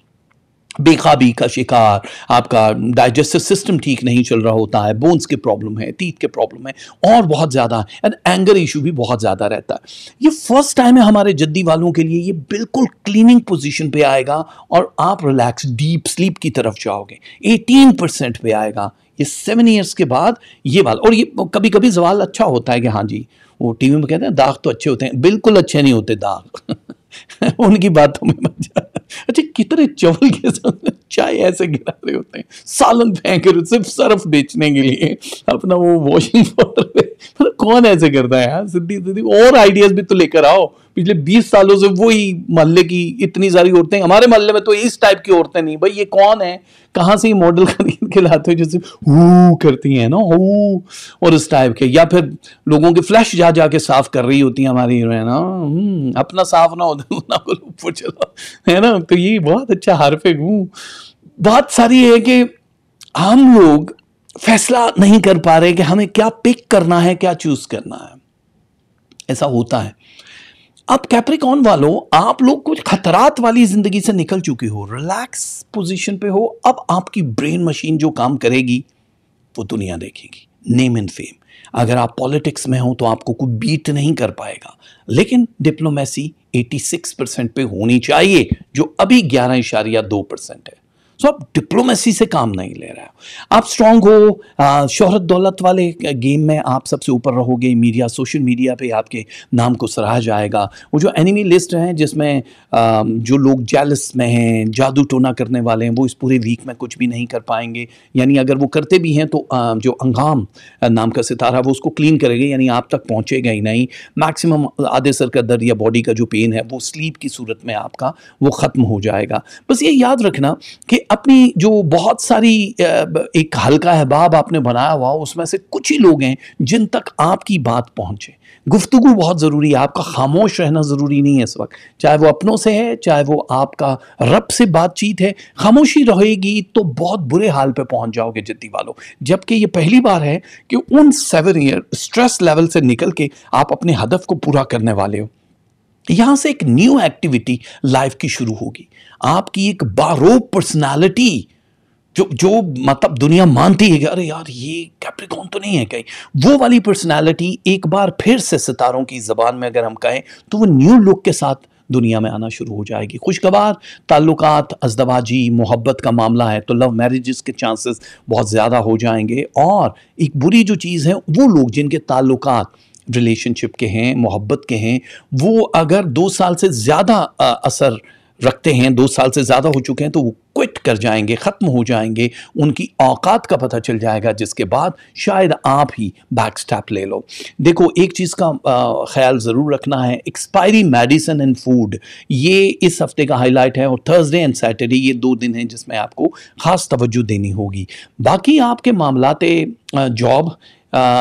बेखाबी का शिकार आपका डाइजेस्टिव सिस्टम ठीक नहीं चल रहा होता है बोन्स के प्रॉब्लम है तीत के प्रॉब्लम है और बहुत ज़्यादा एंड एंगर इशू भी बहुत ज़्यादा रहता है ये फर्स्ट टाइम है हमारे जद्दी वालों के लिए ये बिल्कुल क्लीनिंग पोजीशन पे आएगा और आप रिलैक्स डीप स्लीप की तरफ जाओगे एटीन परसेंट पे आएगा ये सेवन ईयर्स के बाद ये बाल और ये कभी कभी सवाल अच्छा होता है कि हाँ जी वो टीवी में कहते हैं दाग तो अच्छे होते हैं बिल्कुल अच्छे नहीं होते दाग उनकी बातों में मजा अच्छा कितने चवल के साथ चाय ऐसे गिरा रहे होते हैं सालन फेंक रहे सिर्फ सर्फ बेचने के लिए अपना वो वॉशिंग पाउडर मतलब कौन ऐसे करता है यार सिद्धि सिद्धि और आइडियाज भी तो लेकर आओ पिछले बीस सालों से वही मोहल्ले की इतनी सारी औरतें हमारे मोहल्ले में तो इस टाइप की औरतें नहीं भाई ये कौन है कहाँ से ये मॉडल खरीद के लाते हैं जैसे हु करती हैं ना हु और इस टाइप के या फिर लोगों के फ्लैश जा जा के साफ कर रही होती हैं हमारी है ना हम्म, अपना साफ ना हो तो ना चलो है ना तो ये बहुत अच्छा हारफिक हूँ बात सारी है कि हम लोग फैसला नहीं कर पा रहे कि हमें क्या पिक करना है क्या चूज करना है ऐसा होता है अब कैप्रिकॉन वालों आप लोग कुछ खतरात वाली जिंदगी से निकल चुके हो रिलैक्स पोजीशन पे हो अब आपकी ब्रेन मशीन जो काम करेगी वो दुनिया देखेगी नेम एंड फेम अगर आप पॉलिटिक्स में हो तो आपको कोई बीट नहीं कर पाएगा लेकिन डिप्लोमेसी 86 परसेंट पे होनी चाहिए जो अभी ग्यारह इशारिया दो परसेंट है सो आप डिप्लोमेसी से काम नहीं ले रहे हो आप स्ट्रांग हो शोहरत दौलत वाले गेम में आप सबसे ऊपर रहोगे मीडिया सोशल मीडिया पे आपके नाम को सराहा जाएगा वो जो एनिमी लिस्ट हैं जिसमें जो लोग जेलस में हैं जादू टोना करने वाले हैं वो इस पूरे वीक में कुछ भी नहीं कर पाएंगे यानी अगर वो करते भी हैं तो जो अंगाम नाम का सितारा वो उसको क्लीन करेगा यानी आप तक पहुँचेगा ही नहीं मैक्सिमम आधे सर का दर्द या बॉडी का जो पेन है वो स्लीप की सूरत में आपका वो ख़त्म हो जाएगा बस ये याद रखना कि अपनी जो बहुत सारी एक हल्का अहबाब आपने बनाया हुआ उसमें से कुछ ही लोग हैं जिन तक आपकी बात पहुंचे गुफ्तगु बहुत ज़रूरी है आपका खामोश रहना ज़रूरी नहीं है इस वक्त चाहे वो अपनों से है चाहे वो आपका रब से बातचीत है खामोशी रहेगी तो बहुत बुरे हाल पे पहुंच जाओगे जिद्दी वालों जबकि ये पहली बार है कि उन सेवन ईयर स्ट्रेस लेवल से निकल के आप अपने हदफ को पूरा करने वाले हो यहां से एक न्यू एक्टिविटी लाइफ की शुरू होगी आपकी एक बारोब पर्सनालिटी जो जो मतलब दुनिया मानती है कि अरे यार ये कैप्रिकॉन तो नहीं है कहीं वो वाली पर्सनालिटी एक बार फिर से सितारों की ज़बान में अगर हम कहें तो वो न्यू लुक के साथ दुनिया में आना शुरू हो जाएगी खुशगवार ताल्लुक अजदबाजी मोहब्बत का मामला है तो लव मैरिज़ के चांसेस बहुत ज़्यादा हो जाएंगे और एक बुरी जो चीज़ है वो लोग जिनके ताल्लुकात रिलेशनशिप के हैं मोहब्बत के हैं वो अगर दो साल से ज़्यादा असर रखते हैं दो साल से ज़्यादा हो चुके हैं तो वो क्विट कर जाएंगे ख़त्म हो जाएंगे उनकी औकात का पता चल जाएगा जिसके बाद शायद आप ही बैक स्टैप ले लो देखो एक चीज़ का आ, ख्याल ज़रूर रखना है एक्सपायरी मेडिसन एंड फूड ये इस हफ्ते का हाईलाइट है और थर्सडे एंड सैटरडे ये दो दिन हैं जिसमें आपको ख़ास तवज्जो देनी होगी बाकी आपके मामलाते जॉब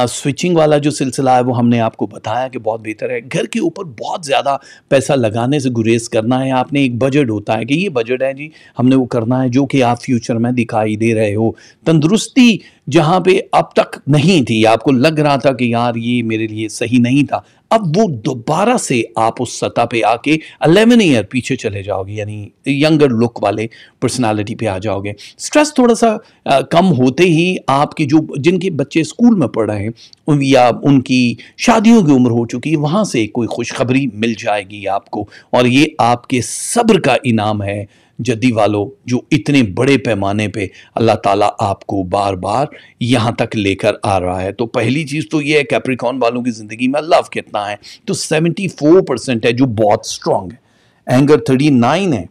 स्विचिंग वाला जो सिलसिला है वो हमने आपको बताया कि बहुत बेहतर है घर के ऊपर बहुत ज़्यादा पैसा लगाने से गुरेज करना है आपने एक बजट होता है कि ये बजट है जी हमने वो करना है जो कि आप फ्यूचर में दिखाई दे रहे हो तंदुरुस्ती जहाँ पे अब तक नहीं थी आपको लग रहा था कि यार ये मेरे लिए सही नहीं था अब वो दोबारा से आप उस सतह पे आके अलेवन ईयर पीछे चले जाओगे यानी यंगर लुक वाले पर्सनालिटी पे आ जाओगे स्ट्रेस थोड़ा सा आ, कम होते ही आपके जो जिनके बच्चे स्कूल में पढ़ रहे हैं या उनकी शादियों की उम्र हो चुकी है वहाँ से कोई खुशखबरी मिल जाएगी आपको और ये आपके सब्र का इनाम है जद्दी वालों जो इतने बड़े पैमाने पे अल्लाह ताला आपको बार बार यहाँ तक लेकर आ रहा है तो पहली चीज़ तो ये है कैप्रिकॉन वालों की ज़िंदगी में लव कितना है तो 74 परसेंट है जो बहुत स्ट्रांग है एंगर 39 है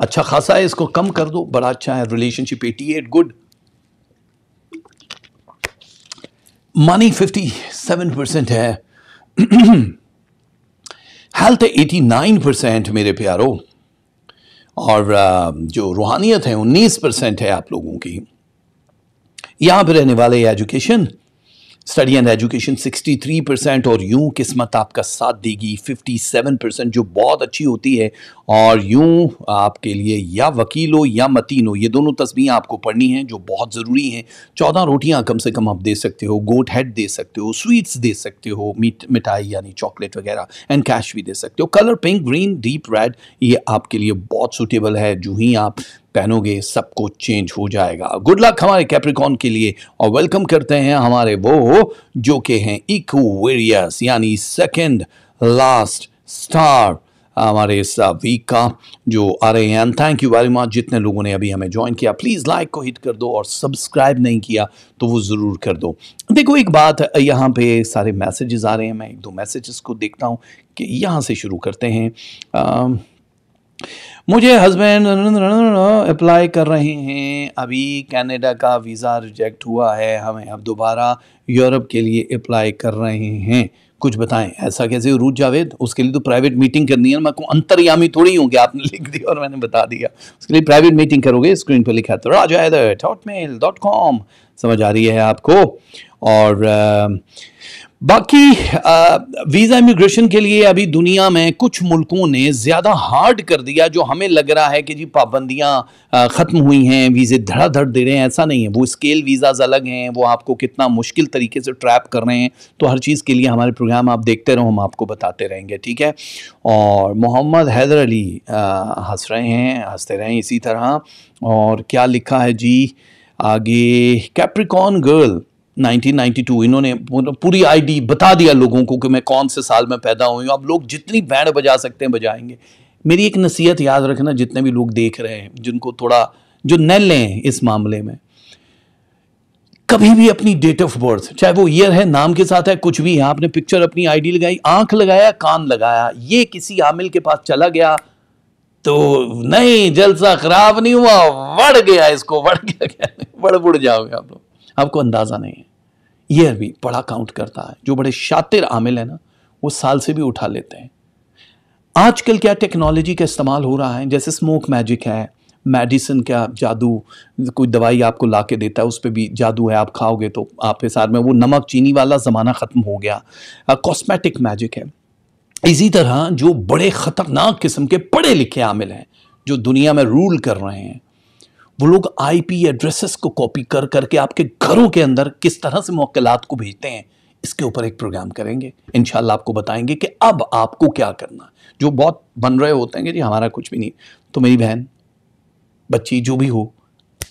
अच्छा खासा है इसको कम कर दो बड़ा अच्छा है रिलेशनशिप 88 गुड मनी 57 परसेंट है हेल्थ 89 परसेंट मेरे प्यारो और जो रूहानियत है उन्नीस परसेंट है आप लोगों की यहाँ पर रहने वाले education study and education 63 percent और यूं किस्मत आपका साथ देगी 57 परसेंट जो बहुत अच्छी होती है और यूं आपके लिए या वकील हो या मतीन हो ये दोनों तस्वीरें आपको पढ़नी हैं जो बहुत ज़रूरी हैं चौदह रोटियां कम से कम आप दे सकते हो गोट हेड दे सकते हो स्वीट्स दे सकते हो मीट मिठाई यानी चॉकलेट वगैरह एंड कैश भी दे सकते हो colour pink green deep red ये आपके लिए बहुत सूटेबल है जूँ ही आप पहनोगे सब कुछ चेंज हो जाएगा गुड लक हमारे कैप्रिकॉन के लिए और वेलकम करते हैं हमारे वो जो के हैं इक्वेरियस यानी सेकंड लास्ट स्टार हमारे इस वीक का जो आ रहे हैं थैंक यू वेरी मच जितने लोगों ने अभी हमें ज्वाइन किया प्लीज़ लाइक को हिट कर दो और सब्सक्राइब नहीं किया तो वो ज़रूर कर दो देखो एक बात यहाँ पे सारे मैसेजेस आ रहे हैं मैं एक दो मैसेजेस को देखता हूँ कि यहाँ से शुरू करते हैं आ, मुझे हस्बैंड अप्लाई कर रहे हैं अभी कनाडा का वीज़ा रिजेक्ट हुआ है हमें अब दोबारा यूरोप के लिए अप्लाई कर रहे हैं कुछ बताएं ऐसा कैसे रूज जावेद उसके लिए तो प्राइवेट मीटिंग करनी है मैं को अंतर्यामी थोड़ी हूँ कि आपने लिख दिया और मैंने बता दिया उसके लिए प्राइवेट मीटिंग करोगे स्क्रीन पर लिखा तो Raja dot mail dot com समझ आ रही है आपको और बाकी वीज़ा इमिग्रेशन के लिए अभी दुनिया में कुछ मुल्कों ने ज़्यादा हार्ड कर दिया जो हमें लग रहा है कि जी पाबंदियाँ ख़त्म हुई हैं वीज़े धड़ाधड़ दे रहे हैं ऐसा नहीं है वो स्केल वीज़ाज़ अलग हैं वो आपको कितना मुश्किल तरीके से ट्रैप कर रहे हैं तो हर चीज़ के लिए हमारे प्रोग्राम आप देखते रहो हम आपको बताते रहेंगे ठीक है और मोहम्मद हैदर अली हंस रहे हैं हंसते रहें इसी तरह और क्या लिखा है जी आगे कैप्रिकॉन गर्ल 1992 इन्होंने मतलब पूरी आईडी बता दिया लोगों को कि मैं कौन से साल में पैदा हुई हूँ अब लोग जितनी बैंड बजा सकते हैं बजाएंगे मेरी एक नसीहत याद रखना जितने भी लोग देख रहे हैं जिनको थोड़ा जो न लें इस मामले में कभी भी अपनी डेट ऑफ बर्थ चाहे वो ईयर है नाम के साथ है कुछ भी है आपने पिक्चर अपनी आईडी लगाई आंख लगाया कान लगाया ये किसी आमिल के पास चला गया तो नहीं जलसा खराब नहीं हुआ बढ़ गया इसको बढ़ गया क्या बढ़ बुढ़ जाओगे आप लोग आपको अंदाज़ा नहीं है ये अभी बड़ा काउंट करता है जो बड़े शातिर आमिल है ना वो साल से भी उठा लेते हैं आजकल क्या टेक्नोलॉजी का इस्तेमाल हो रहा है जैसे स्मोक मैजिक है मेडिसिन क्या जादू कोई दवाई आपको ला के देता है उस पर भी जादू है आप खाओगे तो आपके साथ में वो नमक चीनी वाला ज़माना ख़त्म हो गया कॉस्मेटिक मैजिक है इसी तरह जो बड़े ख़तरनाक किस्म के पढ़े लिखे आमिल हैं जो दुनिया में रूल कर रहे हैं वो लोग आईपी एड्रेसेस को कॉपी कर करके आपके घरों के अंदर किस तरह से मौकलात को भेजते हैं इसके ऊपर एक प्रोग्राम करेंगे इन आपको बताएंगे कि अब आपको क्या करना जो बहुत बन रहे होते हैं कि जी हमारा कुछ भी नहीं तो मेरी बहन बच्ची जो भी हो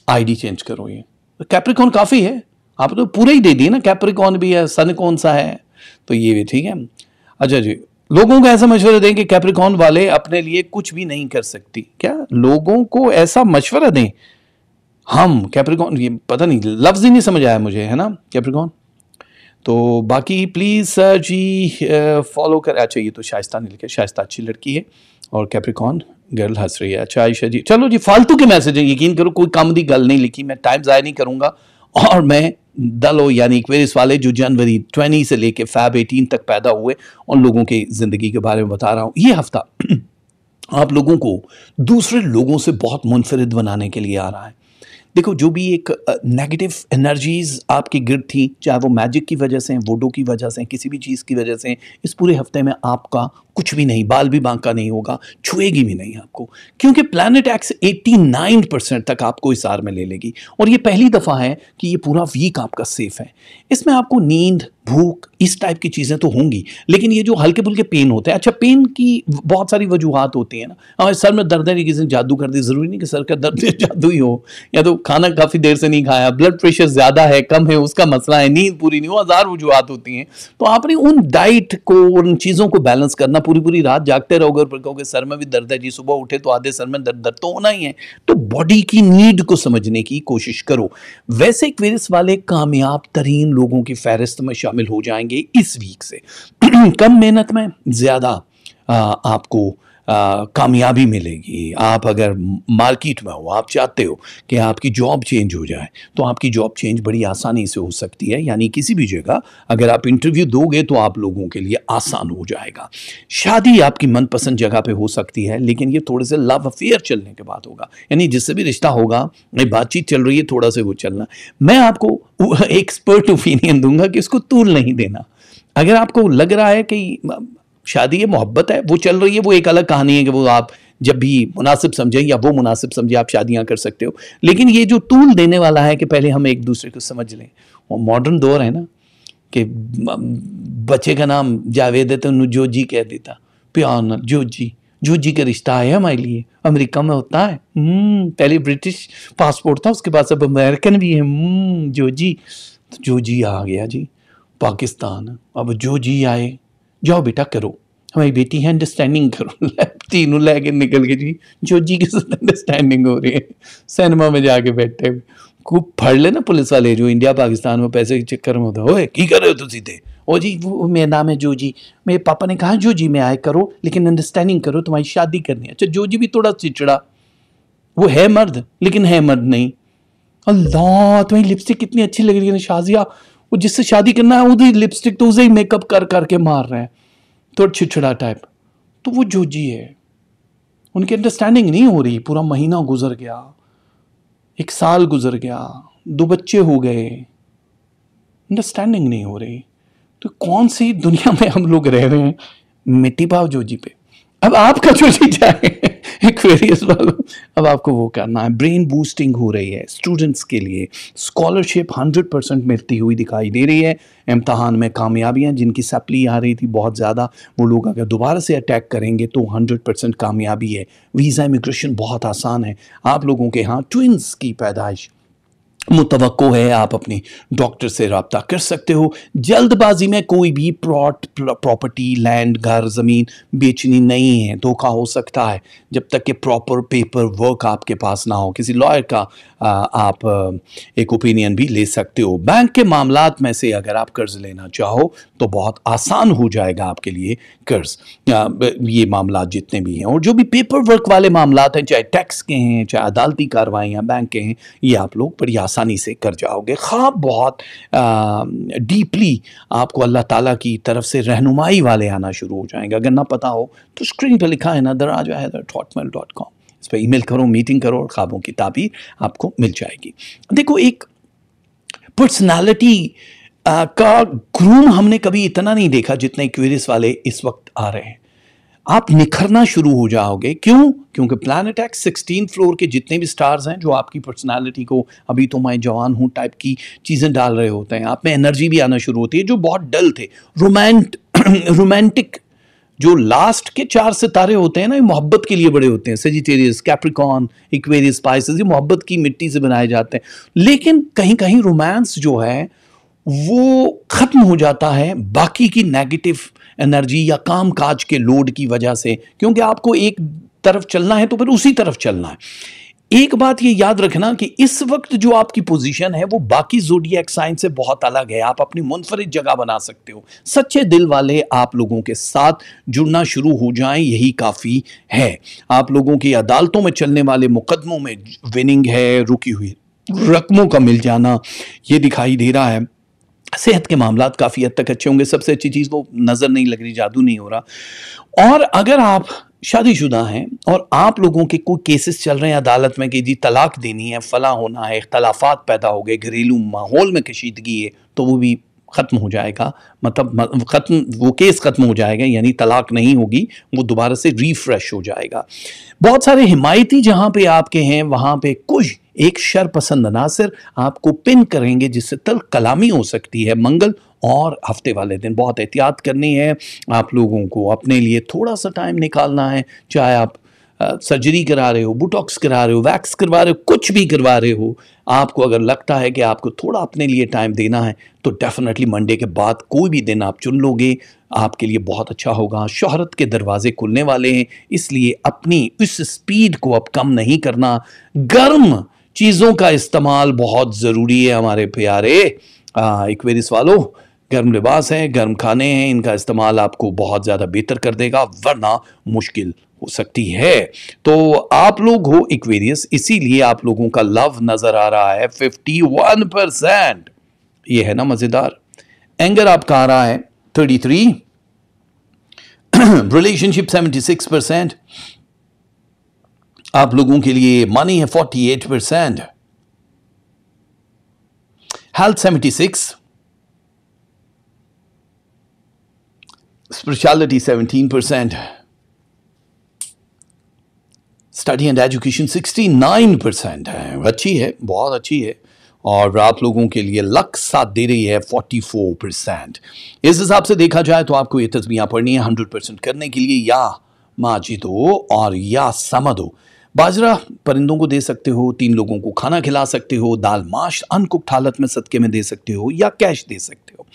आईडी चेंज करो ये कैप्रिकॉन तो काफ़ी है आप तो पूरे ही दे दिए ना कैप्रिकॉन भी है सन कौन सा है तो ये भी ठीक है अच्छा जी लोगों को ऐसा मशवरा दें कि कैप्रिकॉन वाले अपने लिए कुछ भी नहीं कर सकती क्या लोगों को ऐसा मशवरा दें हम कैप्रिकॉन ये पता नहीं लफ्ज़ ही नहीं समझ आया मुझे है ना कैप्रिकॉन तो बाकी प्लीज़ सर जी फॉलो कर अच्छा ये तो शाइस्ता नहीं लिखे शाइस्ता अच्छी लड़की है और कैप्रिकॉन गर्ल हंस रही है अच्छा आयशा जी चलो जी फालतू के मैसेज हैं यकीन करो कोई काम दी गल नहीं लिखी मैं टाइम ज़ाया नहीं करूँगा और मैं दलों यानी इक्वेरिस वाले जो जनवरी ट्वेंटी से लेके फैब एटीन तक पैदा हुए उन लोगों के ज़िंदगी के बारे में बता रहा हूँ ये हफ्ता आप लोगों को दूसरे लोगों से बहुत मुनफरद बनाने के लिए आ रहा है देखो जो भी एक नेगेटिव एनर्जीज आपकी गिर थी चाहे वो मैजिक की वजह से वोडो की वजह से किसी भी चीज़ की वजह से इस पूरे हफ्ते में आपका कुछ भी नहीं बाल भी बांका नहीं होगा छुएगी भी नहीं आपको क्योंकि प्लानट एक्स 89 परसेंट तक आपको इस आर में ले लेगी और ये पहली दफ़ा है कि ये पूरा वीक आपका सेफ है इसमें आपको नींद भूख इस टाइप की चीज़ें तो होंगी लेकिन ये जो हल्के फुल्के पेन होते हैं अच्छा पेन की बहुत सारी वजूहत होती है ना हमारे सर में दर्द है किसी ने जादू कर दी ज़रूरी नहीं कि सर का दर्द जादू ही हो या तो खाना काफ़ी देर से नहीं खाया ब्लड प्रेशर ज़्यादा है कम है उसका मसला है नींद पूरी नहीं हो हज़ार वजूहत होती हैं तो आपने उन डाइट को उन चीज़ों को बैलेंस करना पूरी पूरी रात जागते रहोगे और कहोगे सर में भी दर्द है जी सुबह उठे तो आधे सर में दर्द दर्द तो होना ही है तो बॉडी की नीड को समझने की कोशिश करो वैसे क्वेरिस वाले कामयाब तरीन लोगों की फहरिस्त में शामिल शामिल हो जाएंगे इस वीक से कम मेहनत में ज़्यादा आपको कामयाबी मिलेगी आप अगर मार्केट में हो आप चाहते हो कि आपकी जॉब चेंज हो जाए तो आपकी जॉब चेंज बड़ी आसानी से हो सकती है यानी किसी भी जगह अगर आप इंटरव्यू दोगे तो आप लोगों के लिए आसान हो जाएगा शादी आपकी मनपसंद जगह पे हो सकती है लेकिन ये थोड़े से लव अफेयर चलने के बाद होगा यानी जिससे भी रिश्ता होगा बातचीत चल रही है थोड़ा सा वो चलना मैं आपको एक्सपर्ट ओपिनियन दूंगा कि इसको तूल नहीं देना अगर आपको लग रहा है कि शादी है मोहब्बत है वो चल रही है वो एक अलग कहानी है कि वो आप जब भी मुनासिब समझें या वो मुनासिब समझे आप शादियाँ कर सकते हो लेकिन ये जो तूल देने वाला है कि पहले हम एक दूसरे को समझ लें वो मॉडर्न दौर है ना कि बच्चे का नाम जावेद है तो उन्होंने जी कह देता प्यार जो जी जो जी का रिश्ता है हमारे लिए अमेरिका में होता है हम्म, पहले ब्रिटिश पासपोर्ट था उसके बाद अब अमेरिकन भी है हम्म, जो जी तो जो जी आ गया जी पाकिस्तान अब जो जी आए जाओ बेटा करो हमारी बेटी है अंडरस्टैंडिंग करो तीनों लै निकल के जी जो जी के साथ अंडरस्टैंडिंग हो रही है सिनेमा में जाके बैठे हुए खूब फड़ लेना पुलिस वाले जो इंडिया पाकिस्तान में पैसे के चक्कर में होता ओए की कर रहे हो तुम थे ओ जी वो मेरा नाम है जो जी मेरे पापा ने कहा जो जी मैं आए करो लेकिन अंडरस्टैंडिंग करो तुम्हारी शादी करनी है अच्छा जो जी भी थोड़ा चिचड़ा वो है मर्द लेकिन है मर्द नहीं अल्लाह तुम्हारी लिपस्टिक कितनी अच्छी लग रही है शाजिया वो जिससे शादी करना है उधर लिपस्टिक तो उसे ही मेकअप कर करके मार रहे हैं थोड़ा छिछड़ा टाइप तो वो जोजी है उनकी अंडरस्टैंडिंग नहीं हो रही पूरा महीना गुजर गया एक साल गुजर गया दो बच्चे हो गए अंडरस्टैंडिंग नहीं हो रही तो कौन सी दुनिया में हम लोग रह रहे हैं मिट्टी भाव जोजी पे अब आपका जो जीजा है वालों अब आपको वो करना है ब्रेन बूस्टिंग हो रही है स्टूडेंट्स के लिए स्कॉलरशिप 100 परसेंट मिलती हुई दिखाई दे रही है इम्तहान में कामयाबियाँ जिनकी सप्ली आ रही थी बहुत ज़्यादा वो लोग अगर दोबारा से अटैक करेंगे तो 100 परसेंट कामयाबी है वीज़ा इमिग्रेशन बहुत आसान है आप लोगों के यहाँ ट्विंस की पैदाइश मुतवको है आप अपने डॉक्टर से रबता कर सकते हो जल्दबाजी में कोई भी प्लॉट प्रॉपर्टी लैंड घर ज़मीन बेचनी नहीं है धोखा हो सकता है जब तक कि प्रॉपर पेपर वर्क आपके पास ना हो किसी लॉयर का आ, आप एक ओपिनियन भी ले सकते हो बैंक के मामला में से अगर आप कर्ज लेना चाहो तो बहुत आसान हो जाएगा आपके लिए कर्ज ये मामला जितने भी हैं और जो भी पेपर वर्क वाले मामला हैं चाहे टैक्स के हैं चाहे अदालती कार्रवाइयाँ बैंक के हैं ये आप लोग प्रयास आसानी से कर जाओगे ख्वाब बहुत डीपली आपको अल्लाह ताला की तरफ से रहनुमाई वाले आना शुरू हो जाएंगे अगर ना पता हो तो स्क्रीन पर लिखा है ना दराजा है डॉट डॉट कॉम इस पर ईमेल करो मीटिंग करो और ख्वाबों की ताबीर आपको मिल जाएगी देखो एक पर्सनालिटी का ग्रूम हमने कभी इतना नहीं देखा जितने क्यूरियस वाले इस वक्त आ रहे हैं आप निखरना शुरू हो जाओगे क्यों क्योंकि प्लानट एक्स सिक्सटीन फ्लोर के जितने भी स्टार्स हैं जो आपकी पर्सनालिटी को अभी तो मैं जवान हूँ टाइप की चीज़ें डाल रहे होते हैं आप में एनर्जी भी आना शुरू होती है जो बहुत डल थे रोमांट रोमांटिक जो लास्ट के चार सितारे होते हैं ना ये मोहब्बत के लिए बड़े होते हैं सेजिटेरियस कैप्रिकॉन इक्वेरियस पाइसेस ये मोहब्बत की मिट्टी से बनाए जाते हैं लेकिन कहीं कहीं रोमांस जो है वो ख़त्म हो जाता है बाकी की नेगेटिव एनर्जी या काम काज के लोड की वजह से क्योंकि आपको एक तरफ चलना है तो फिर उसी तरफ चलना है एक बात ये याद रखना कि इस वक्त जो आपकी पोजीशन है वो बाकी जोडिया साइन से बहुत अलग है आप अपनी मुनफरद जगह बना सकते हो सच्चे दिल वाले आप लोगों के साथ जुड़ना शुरू हो जाएं यही काफ़ी है आप लोगों की अदालतों में चलने वाले मुकदमों में विनिंग है रुकी हुई रकमों का मिल जाना ये दिखाई दे रहा है सेहत के मामला काफ़ी हद तक अच्छे होंगे सबसे अच्छी चीज़ वो तो नज़र नहीं लग रही जादू नहीं हो रहा और अगर आप शादीशुदा हैं और आप लोगों के कोई केसेस चल रहे हैं अदालत में कि जी तलाक देनी है फला होना है इख्तलाफात पैदा हो गए घरेलू माहौल में कशीदगी है तो वो भी ख़त्म हो जाएगा मतलब ख़त्म वो केस ख़त्म हो जाएगा यानी तलाक नहीं होगी वो दोबारा से रिफ़्रेश हो जाएगा बहुत सारे हिमायती जहाँ पे आपके हैं वहाँ पे कुछ एक पसंद अनासर आपको पिन करेंगे जिससे तल कलामी हो सकती है मंगल और हफ्ते वाले दिन बहुत एहतियात करनी है आप लोगों को अपने लिए थोड़ा सा टाइम निकालना है चाहे आप सर्जरी करा रहे हो बुटॉक्स करा रहे हो वैक्स करवा रहे हो कुछ भी करवा रहे हो आपको अगर लगता है कि आपको थोड़ा अपने लिए टाइम देना है तो डेफिनेटली मंडे के बाद कोई भी दिन आप चुन लोगे आपके लिए बहुत अच्छा होगा शहरत के दरवाजे खुलने वाले हैं इसलिए अपनी इस स्पीड को अब कम नहीं करना गर्म चीज़ों का इस्तेमाल बहुत ज़रूरी है हमारे प्यारे एक वेरिस वालों गर्म लिबास हैं गर्म खाने हैं इनका इस्तेमाल आपको बहुत ज़्यादा बेहतर कर देगा वरना मुश्किल हो सकती है तो आप लोग हो इक्वेरियस इसीलिए आप लोगों का लव नज़र आ रहा है फिफ्टी वन परसेंट ये है ना मज़ेदार एंगर आपका आ रहा है thirty three relationship seventy six percent आप लोगों के लिए मनी है forty eight percent health seventy six spirituality 17%, study and education 69 percent है अच्छी है बहुत अच्छी है और आप लोगों के लिए लक साथ दे रही है 44 परसेंट इस हिसाब से देखा जाए तो आपको ये तस्वीर पढ़नी है 100 परसेंट करने के लिए या माजिदो और या समदो बाजरा परिंदों को दे सकते हो तीन लोगों को खाना खिला सकते हो दाल माश अनकुक्ट हालत में सदके में दे सकते हो या कैश दे सकते हो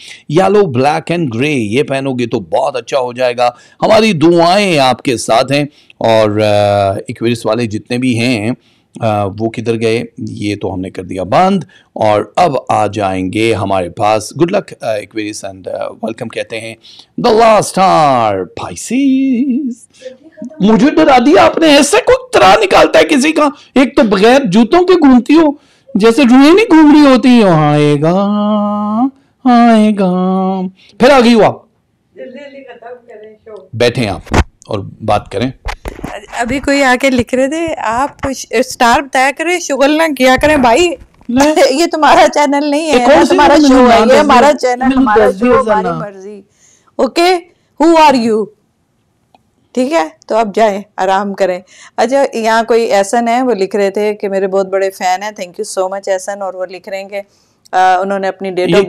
येलो ब्लैक एंड ग्रे ये पहनोगे तो बहुत अच्छा हो जाएगा हमारी दुआएं आपके साथ हैं और इक्वेरिस वाले जितने भी हैं आ, वो किधर गए ये तो हमने कर दिया बंद और अब आ जाएंगे हमारे पास good luck Aquarius and welcome कहते हैं द लास्ट आर पाइसीज़ मुझे डरा दिया आपने ऐसे कोई तरह निकालता है किसी का एक तो बगैर जूतों के घूमती हो जैसे रूहे नहीं घूम रही होती हो आएगा आएगा फिर आ गई हुआ बैठे आप और बात करें अभी कोई आके लिख रहे थे आप स्टार बताया करें शुगल ना किया करें भाई ये तुम्हारा चैनल नहीं है तुम्हारा शो है ये हमारा चैनल हमारा शो हमारी मर्जी ओके हु आर यू ठीक है तो आप जाएं आराम करें अच्छा यहाँ कोई एहसन है वो लिख रहे थे कि मेरे बहुत बड़े फ़ैन हैं thank you so much Ahsan और वो लिख रहे हैं कि उन्होंने अपनी date of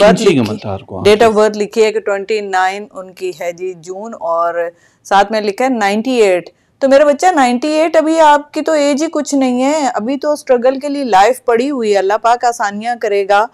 birth date of birth लिखी है कि ट्वेंटी नाइन उनकी है जी जून और साथ में लिखा है नाइन्टी एट तो मेरा बच्चा एट अभी आपकी तो एज ही कुछ नहीं है अभी तो स्ट्रगल के लिए लाइफ पड़ी हुई है अल्लाह पाक आसानियाँ करेगा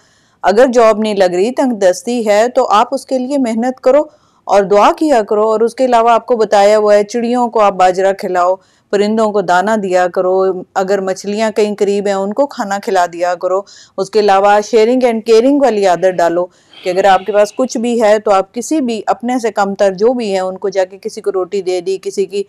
अगर जॉब नहीं लग रही तंग दस्ती है तो आप उसके लिए मेहनत करो और दुआ किया करो और उसके अलावा आपको बताया हुआ है चिड़ियों को आप बाजरा खिलाओ परिंदों को दाना दिया करो अगर मछलियाँ कहीं करीब हैं उनको खाना खिला दिया करो उसके अलावा शेयरिंग एंड केयरिंग वाली आदत डालो कि अगर आपके पास कुछ भी है तो आप किसी भी अपने से कमतर जो भी है उनको जाके किसी को रोटी दे दी किसी की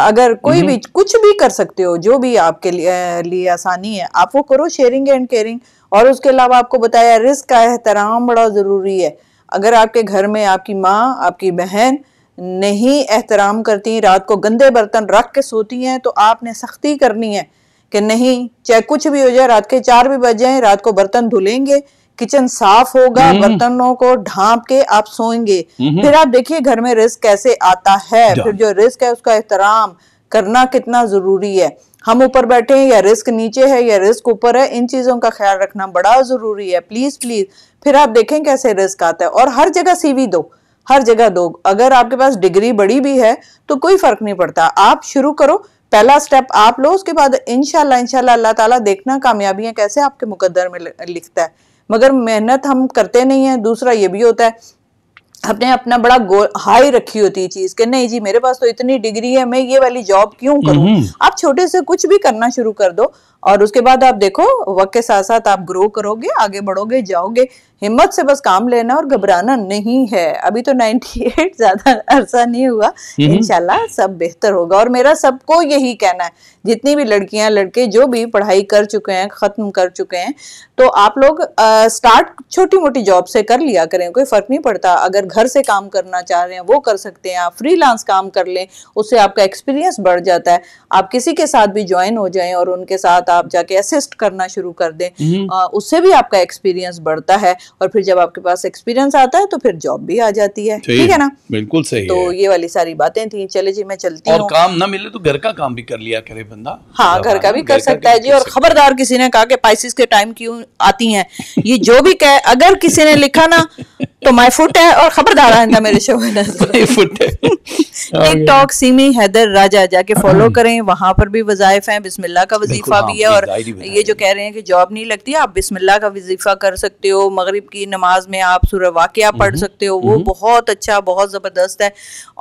अगर कोई भी कुछ भी कर सकते हो जो भी आपके लिए, लिए आसानी है आप वो करो शेयरिंग एंड केयरिंग और उसके अलावा आपको बताया रिस्क का एहतराम बड़ा ज़रूरी है अगर आपके घर में आपकी माँ आपकी बहन नहीं एहतराम करती रात को गंदे बर्तन रख के सोती हैं तो आपने सख्ती करनी है कि नहीं चाहे कुछ भी हो जाए रात के चार भी बज जाए रात को बर्तन धुलेंगे किचन साफ होगा हम्म। बर्तनों को ढांप के आप सोएंगे हम्म। फिर आप देखिए घर में रिस्क कैसे आता है फिर जो रिस्क है उसका एहतराम करना कितना जरूरी है हम ऊपर बैठे हैं या रिस्क नीचे है या रिस्क ऊपर है इन चीजों का ख्याल रखना बड़ा जरूरी है प्लीज प्लीज फिर आप देखें कैसे रिस्क आता है और हर जगह सीवी दो हर जगह दो अगर आपके पास डिग्री बड़ी भी है तो कोई फर्क नहीं पड़ता आप शुरू करो पहला स्टेप आप लो उसके बाद इनशाला इनशाला अल्लाह ताला देखना कामयाबियां कैसे आपके मुकद्दर में लिखता है मगर मेहनत हम करते नहीं है दूसरा ये भी होता है अपने अपना बड़ा गोल हाई रखी होती है चीज के नहीं जी मेरे पास तो इतनी डिग्री है मैं ये वाली जॉब क्यों करूं हम्म। आप छोटे से कुछ भी करना शुरू कर दो और उसके बाद आप देखो वक्त के साथ साथ आप ग्रो करोगे आगे बढ़ोगे जाओगे हिम्मत से बस काम लेना और घबराना नहीं है अभी तो 98 ज्यादा अरसा नहीं हुआ हम्म हम्म। इंशाल्लाह सब बेहतर होगा और मेरा सबको यही कहना है जितनी भी लड़कियां लड़के जो भी पढ़ाई कर चुके हैं खत्म कर चुके हैं तो आप लोग आ, स्टार्ट छोटी मोटी जॉब से कर लिया करें कोई फर्क नहीं पड़ता अगर घर से काम करना चाह रहे हैं वो कर सकते हैं आप फ्री काम कर लें उससे आपका एक्सपीरियंस बढ़ जाता है आप किसी के साथ भी ज्वाइन हो जाए और उनके साथ साथ आप जाके असिस्ट करना शुरू कर दें हम्म। उससे भी आपका एक्सपीरियंस बढ़ता है और फिर जब आपके पास एक्सपीरियंस आता है तो फिर जॉब भी आ जाती है ठीक है ना बिल्कुल सही तो ये वाली सारी बातें थी चले जी मैं चलती हूँ काम ना मिले तो घर का काम भी कर लिया करे बंदा हाँ घर का भी तो कर सकता है जी और खबरदार किसी ने कहा कि पाइसिस के टाइम क्यों आती है ये जो भी कहे अगर किसी ने लिखा ना तो माय फुट है और खबरदार आइंदा मेरे शो में माय फुट है टिकटॉक सीमी हैदर राजा जाके फॉलो हाँ। करें वहां पर भी वजायफ है बिस्मिल्लाह का वजीफा भी हाँ, है और ये जो कह रहे हैं कि जॉब नहीं लगती आप बिस्मिल्लाह का वजीफा कर सकते हो मगरिब की नमाज में आप सुर वाक़ हम्म, पढ़ सकते हो वो हम्म। बहुत अच्छा बहुत ज़बरदस्त है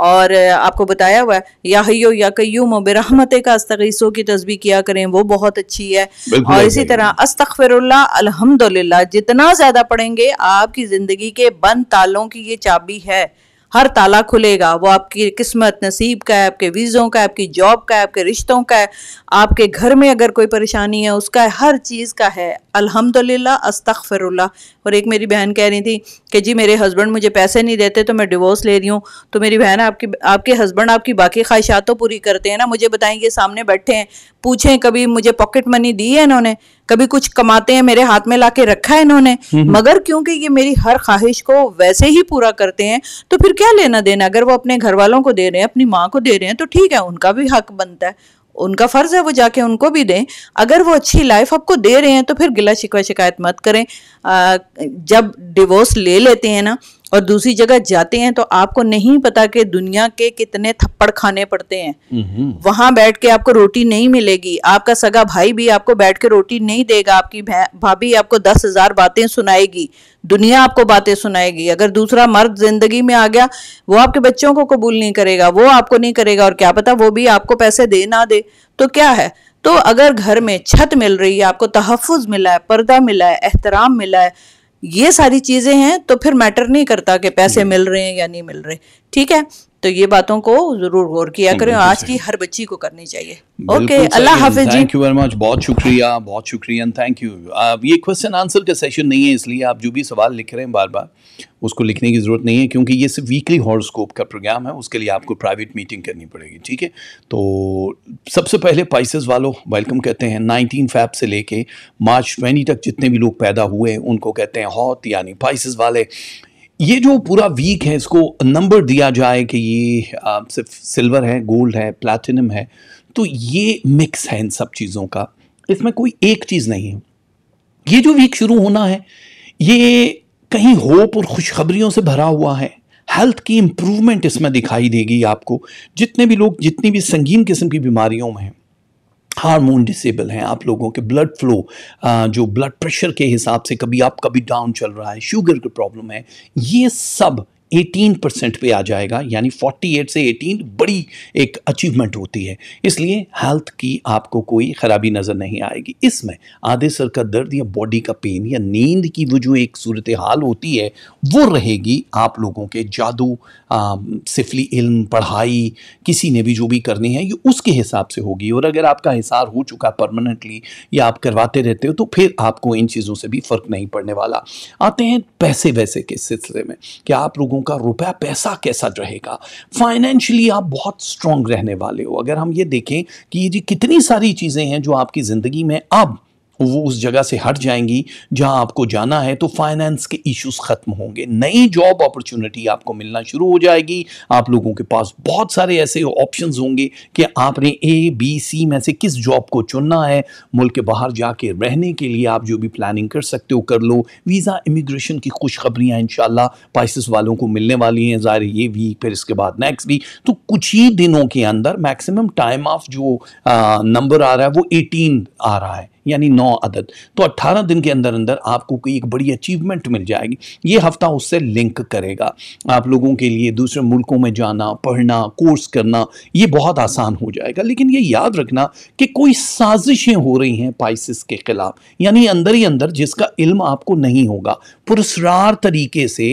और आपको बताया हुआ है या हयो या कयूम बेरहमत का अस्तगीसो की तस्वीर किया करें वो बहुत अच्छी है और इसी तरह अस्तफ़िरल्ला अलहमदुल्ला जितना ज़्यादा पढ़ेंगे आपकी ज़िंदगी के बंद तालों की ये चाबी है हर ताला खुलेगा वो आपकी किस्मत नसीब का है आपके वीज़ों का है आपकी जॉब का है आपके रिश्तों का है आपके घर में अगर कोई परेशानी है उसका है हर चीज़ का है अल्हम्दुलिल्लाह अस्तगफिरुल्लाह और एक मेरी बहन कह रही थी कि जी मेरे हस्बैंड मुझे पैसे नहीं देते तो मैं डिवोर्स ले रही हूँ तो मेरी बहन आपकी आपके हस्बैंड आपकी बाकी ख्वाहिशात तो पूरी करते हैं ना मुझे बताएं ये सामने बैठे हैं पूछें कभी मुझे पॉकेट मनी दी है इन्होंने कभी कुछ कमाते हैं मेरे हाथ में ला के रखा है इन्होंने हम्म, हम्म। मगर क्योंकि ये मेरी हर ख्वाहिश को वैसे ही पूरा करते हैं तो फिर क्या लेना देना अगर वो अपने घर वालों को दे रहे हैं अपनी माँ को दे रहे हैं तो ठीक है उनका भी हक बनता है उनका फ़र्ज़ है वो जाके उनको भी दें अगर वो अच्छी लाइफ आपको दे रहे हैं तो फिर गिला शिकवा शिकायत मत करें आ, जब डिवोर्स ले लेते हैं ना और दूसरी जगह जाते हैं तो आपको नहीं पता कि दुनिया के कितने थप्पड़ खाने पड़ते हैं हम्म। वहां बैठ के आपको रोटी नहीं मिलेगी आपका सगा भाई भी आपको बैठ के रोटी नहीं देगा आपकी भाभी आपको दस हजार बातें सुनाएगी दुनिया आपको बातें सुनाएगी अगर दूसरा मर्द जिंदगी में आ गया वो आपके बच्चों को कबूल नहीं करेगा वो आपको नहीं करेगा और क्या पता वो भी आपको पैसे दे ना दे तो क्या है तो अगर घर में छत मिल रही है आपको तहफुज मिला है पर्दा मिला है एहतराम मिला है ये सारी चीज़ें हैं तो फिर मैटर नहीं करता कि पैसे मिल रहे हैं या नहीं मिल रहे ठीक है तो ये बातों को जरूर गौर किया करें आज की हर बच्ची को करनी चाहिए ओके अल्लाह हाफिज ji thank you very much बहुत शुक्रिया बहुत शुक्रिया थैंक यू ये क्वेश्चन आंसर का सेशन नहीं है इसलिए आप जो भी सवाल लिख रहे हैं बार बार उसको लिखने की ज़रूरत नहीं है क्योंकि ये सिर्फ वीकली हॉरोस्कोप का प्रोग्राम है उसके लिए आपको प्राइवेट मीटिंग करनी पड़ेगी ठीक है तो सबसे पहले पाइसेस वालों वेलकम कहते हैं नाइनटीन फैब से लेके मार्च ट्वेंटी तक जितने भी लोग पैदा हुए हैं उनको कहते हैं हॉथ यानी पाइसेस वाले ये जो पूरा वीक है इसको नंबर दिया जाए कि ये सिर्फ सिल्वर है गोल्ड है प्लैटिनम है तो ये मिक्स है इन सब चीज़ों का इसमें कोई एक चीज़ नहीं है ये जो वीक शुरू होना है ये कहीं होप और खुशखबरियों से भरा हुआ है हेल्थ की इम्प्रूवमेंट इसमें दिखाई देगी आपको जितने भी लोग जितनी भी संगीन किस्म की बीमारियों में हैं हार्मोन डिसेबल हैं आप लोगों के ब्लड फ्लो जो ब्लड प्रेशर के हिसाब से कभी आप कभी डाउन चल रहा है शुगर की प्रॉब्लम है ये सब 18 परसेंट पर आ जाएगा यानी 48 से 18 बड़ी एक अचीवमेंट होती है इसलिए हेल्थ की आपको कोई ख़राबी नज़र नहीं आएगी इसमें आधे सर का दर्द या बॉडी का पेन या नींद की वो जो एक सूरत हाल होती है वो रहेगी आप लोगों के जादू सिफली इल्म पढ़ाई किसी ने भी जो भी करनी है ये उसके हिसाब से होगी और अगर आपका हिसार हो चुका परमानेंटली या आप करवाते रहते हो तो फिर आपको इन चीज़ों से भी फ़र्क नहीं पड़ने वाला आते हैं पैसे वैसे के सिलसिले में क्या आप लोगों लोगों का रुपया पैसा कैसा रहेगा फाइनेंशियली आप बहुत स्ट्रांग रहने वाले हो अगर हम ये देखें कि ये जी कितनी सारी चीज़ें हैं जो आपकी ज़िंदगी में अब वो उस जगह से हट जाएंगी जहां आपको जाना है तो फाइनेंस के इश्यूज ख़त्म होंगे नई जॉब अपॉर्चुनिटी आपको मिलना शुरू हो जाएगी आप लोगों के पास बहुत सारे ऐसे ऑप्शंस होंगे कि आपने ए बी सी में से किस जॉब को चुनना है मुल्क के बाहर जाके रहने के लिए आप जो भी प्लानिंग कर सकते हो कर लो वीज़ा इमिग्रेशन की खुशखबरियाँ इन पाइसिस वालों को मिलने वाली हैं ज़ाहिर ये वीक फिर इसके बाद नेक्स्ट वीक तो कुछ ही दिनों के अंदर मैक्सिमम टाइम ऑफ जो नंबर आ रहा है वो एटीन आ रहा है यानी नौ अदद तो अट्ठारह दिन के अंदर अंदर आपको कोई एक बड़ी अचीवमेंट मिल जाएगी ये हफ्ता उससे लिंक करेगा आप लोगों के लिए दूसरे मुल्कों में जाना पढ़ना कोर्स करना ये बहुत आसान हो जाएगा लेकिन ये याद रखना कि कोई साजिशें हो रही हैं पाइसिस के खिलाफ यानी अंदर ही अंदर जिसका इल्म आपको नहीं होगा पुरस्ार तरीके से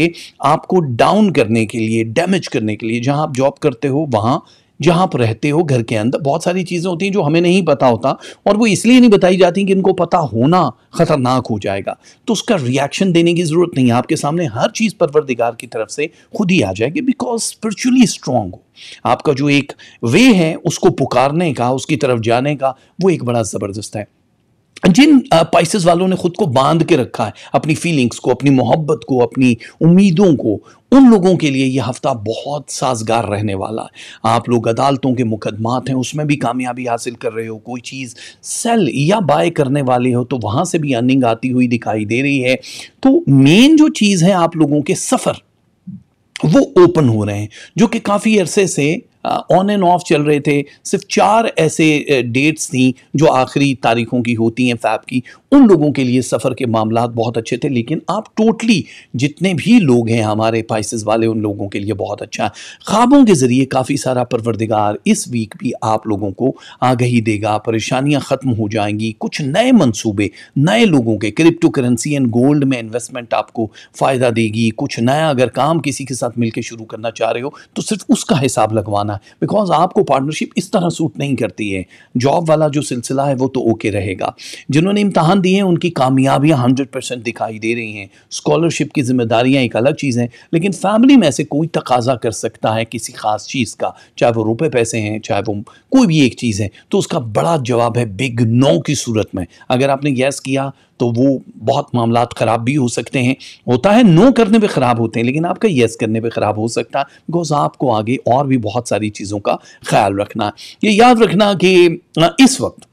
आपको डाउन करने के लिए डैमेज करने के लिए जहां आप जॉब करते हो वहां जहाँ आप रहते हो घर के अंदर बहुत सारी चीज़ें होती हैं जो हमें नहीं पता होता और वो इसलिए नहीं बताई जाती कि इनको पता होना ख़तरनाक हो जाएगा तो उसका रिएक्शन देने की ज़रूरत नहीं है आपके सामने हर चीज़ परवरदिगार की तरफ से खुद ही आ जाएगी बिकॉज स्परिचुअली स्ट्रांग हो आपका जो एक वे है उसको पुकारने का उसकी तरफ जाने का वो एक बड़ा ज़बरदस्त है जिन पाइसिस वालों ने खुद को बांध के रखा है अपनी फीलिंग्स को अपनी मोहब्बत को अपनी उम्मीदों को उन लोगों के लिए यह हफ्ता बहुत साजगार रहने वाला है आप लोग अदालतों के मुकदमात हैं उसमें भी कामयाबी हासिल कर रहे हो कोई चीज़ सेल या बाय करने वाले हो तो वहाँ से भी अर्निंग आती हुई दिखाई दे रही है तो मेन जो चीज़ है आप लोगों के सफ़र वो ओपन हो रहे हैं जो कि काफ़ी अरसे से ऑन एंड ऑफ चल रहे थे सिर्फ चार ऐसे डेट्स थी जो आखिरी तारीखों की होती हैं फैब की उन लोगों के लिए सफ़र के मामला बहुत अच्छे थे लेकिन आप टोटली जितने भी लोग हैं हमारे पाइसिस वाले उन लोगों के लिए बहुत अच्छा ख्वाबों के ज़रिए काफ़ी सारा परवरदिगार इस वीक भी आप लोगों को आगही देगा परेशानियाँ ख़त्म हो जाएंगी कुछ नए मनसूबे नए लोगों के क्रिप्टो करेंसी एंड गोल्ड में इन्वेस्टमेंट आपको फ़ायदा देगी कुछ नया अगर काम किसी के साथ मिलकर शुरू करना चाह रहे हो तो सिर्फ उसका हिसाब लगवाना करना बिकॉज आपको पार्टनरशिप इस तरह सूट नहीं करती है जॉब वाला जो सिलसिला है वो तो ओके रहेगा जिन्होंने इम्तहान दिए हैं उनकी कामयाबियाँ हंड्रेड परसेंट दिखाई दे रही हैं स्कॉलरशिप की जिम्मेदारियाँ एक अलग चीज़ हैं लेकिन फैमिली में से कोई तकाजा कर सकता है किसी खास चीज़ का चाहे वो रुपये पैसे हैं चाहे वो कोई भी एक चीज़ है तो उसका बड़ा जवाब है बिग नो की सूरत में अगर आपने गैस किया तो वो बहुत मामला ख़राब भी हो सकते हैं होता है नो करने पे ख़राब होते हैं लेकिन आपका येस करने पे ख़राब हो सकता है बिकॉज आपको आगे और भी बहुत सारी चीज़ों का ख्याल रखना है ये याद रखना कि इस वक्त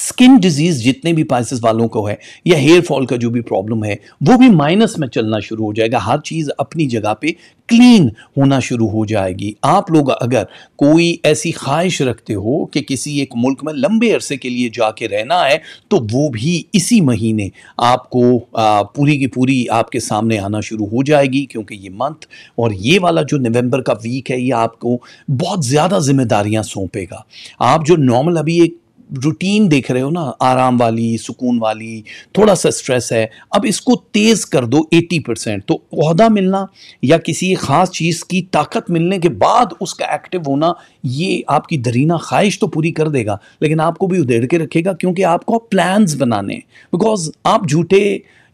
स्किन डिजीज जितने भी पाइसिस वालों को है या हेयर फॉल का जो भी प्रॉब्लम है वो भी माइनस में चलना शुरू हो जाएगा हर चीज़ अपनी जगह पे क्लीन होना शुरू हो जाएगी आप लोग अगर कोई ऐसी ख्वाहिश रखते हो कि किसी एक मुल्क में लंबे अरसे के लिए जाके रहना है तो वो भी इसी महीने आपको आ, पूरी की पूरी आपके सामने आना शुरू हो जाएगी क्योंकि ये मंथ और ये वाला जो नवंबर का वीक है ये आपको बहुत ज़्यादा जिम्मेदारियाँ सौंपेगा आप जो नॉर्मल अभी एक रूटीन देख रहे हो ना आराम वाली सुकून वाली थोड़ा सा स्ट्रेस है अब इसको तेज़ कर दो 80 परसेंट तो अहदा मिलना या किसी ख़ास चीज़ की ताकत मिलने के बाद उसका एक्टिव होना ये आपकी दरीना ख्वाहिश तो पूरी कर देगा लेकिन आपको भी उधेड़ के रखेगा क्योंकि आपको प्लान्स बनाने बिकॉज आप झूठे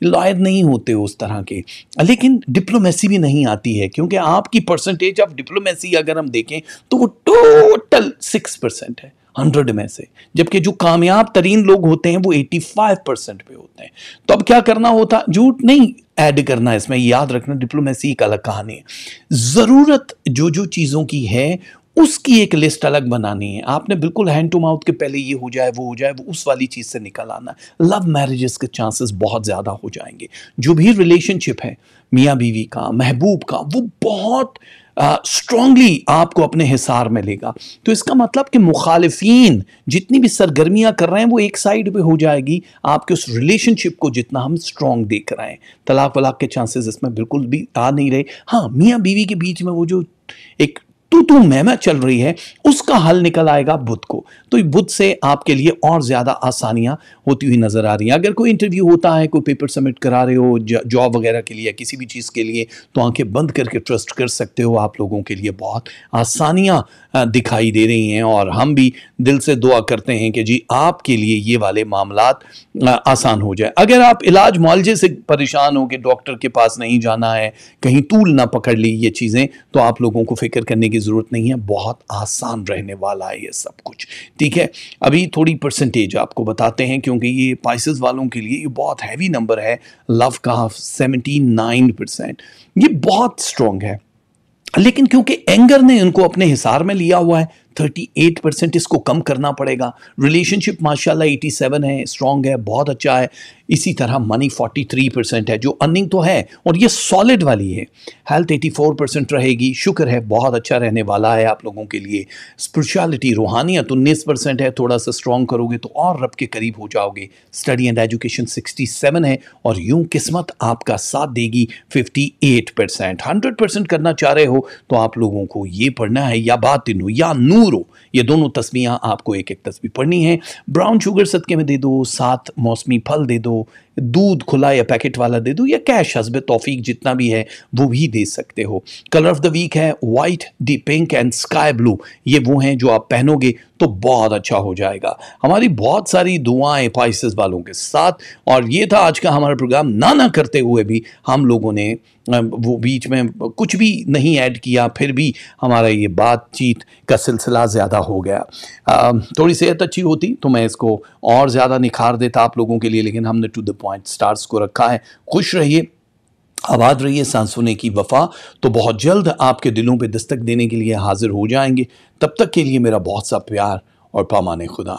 लायद नहीं होते हो उस तरह के लेकिन डिप्लोमेसी भी नहीं आती है क्योंकि आपकी परसेंटेज ऑफ डिप्लोमेसी अगर हम देखें तो वो टोटल सिक्स परसेंट है हंड्रेड में से जबकि जो कामयाब तरीन लोग होते हैं वो एटी फाइव परसेंट पे होते हैं तो अब क्या करना होता झूठ नहीं ऐड करना इसमें याद रखना डिप्लोमेसी एक अलग कहानी है ज़रूरत जो जो चीज़ों की है उसकी एक लिस्ट अलग बनानी है आपने बिल्कुल हैंड टू माउथ के पहले ये हो जाए वो हो जाए वो उस वाली चीज़ से निकल आना लव मैरिजेस के चांसेस बहुत ज़्यादा हो जाएंगे जो भी रिलेशनशिप है मियाँ बीवी का महबूब का वो बहुत स्ट्रांगली आपको अपने हिसार में लेगा तो इसका मतलब कि मुखालफन जितनी भी सरगर्मियाँ कर रहे हैं वो एक साइड पे हो जाएगी आपके उस रिलेशनशिप को जितना हम स्ट्रांग देख रहे हैं तलाक वलाक के चांसेस इसमें बिल्कुल भी आ नहीं रहे हाँ मियाँ बीवी के बीच में वो जो एक तू तू मैं चल रही है उसका हल निकल आएगा बुद्ध को तो बुद्ध से आपके लिए और ज़्यादा आसानियाँ होती हुई नज़र आ रही हैं अगर कोई इंटरव्यू होता है कोई पेपर सबमिट करा रहे हो जॉब वगैरह के लिए किसी भी चीज़ के लिए तो आंखें बंद करके ट्रस्ट कर सकते हो आप लोगों के लिए बहुत आसानियाँ दिखाई दे रही हैं और हम भी दिल से दुआ करते हैं कि जी आपके लिए ये वाले मामला आसान हो जाए अगर आप इलाज मुआवजे से परेशान हो कि डॉक्टर के पास नहीं जाना है कहीं तूल ना पकड़ ली ये चीज़ें तो आप लोगों को फिक्र करने की ज़रूरत नहीं है बहुत आसान रहने वाला है ये सब कुछ ठीक है अभी थोड़ी परसेंटेज आपको बताते हैं क्यों क्योंकि ये पाइसिस वालों के लिए ये बहुत हैवी नंबर है लव का सेवेंटी नाइन परसेंट ये बहुत स्ट्रॉन्ग है लेकिन क्योंकि एंगर ने इनको अपने हिसार में लिया हुआ है 38 परसेंट इसको कम करना पड़ेगा रिलेशनशिप माशाल्लाह 87 है स्ट्रॉन्ग है बहुत अच्छा है इसी तरह मनी 43 परसेंट है जो अर्निंग तो है और ये सॉलिड वाली है हेल्थ 84 परसेंट रहेगी शुक्र है बहुत अच्छा रहने वाला है आप लोगों के लिए स्परिचुअलिटी रूहानियत उन्नीस परसेंट है थोड़ा सा स्ट्रॉन्ग करोगे तो और रब के करीब हो जाओगे स्टडी एंड एजुकेशन सेवन है और यूँ किस्मत आपका साथ देगी एट परसेंट हंड्रेड परसेंट करना चाह रहे हो तो आप लोगों को ये पढ़ना है या बात या नू यूरो ये दोनों तस्वीयाँ आपको एक एक तस्वीर पढ़नी है ब्राउन शुगर सदके में दे दो सात मौसमी फल दे दो दूध खुला या पैकेट वाला दे दो या कैश हसब तोफीक जितना भी है वो भी दे सकते हो कलर ऑफ द वीक है white the pink and sky blue ये वो हैं जो आप पहनोगे तो बहुत अच्छा हो जाएगा हमारी बहुत सारी दुआएं पाइसिस वालों के साथ और ये था आज का हमारा प्रोग्राम ना ना करते हुए भी हम लोगों ने वो बीच में कुछ भी नहीं ऐड किया फिर भी हमारा ये बातचीत का सिलसिला ज़्यादा हो गया थोड़ी सेहत अच्छी होती तो मैं इसको और ज़्यादा निखार देता आप लोगों के लिए लेकिन हमने टू द पॉइंट स्टार्स को रखा है खुश रहिए आबाद रहिए सांसुने की वफा तो बहुत जल्द आपके दिलों पे दस्तक देने के लिए हाजिर हो जाएंगे तब तक के लिए मेरा बहुत सा प्यार और पामाने खुदा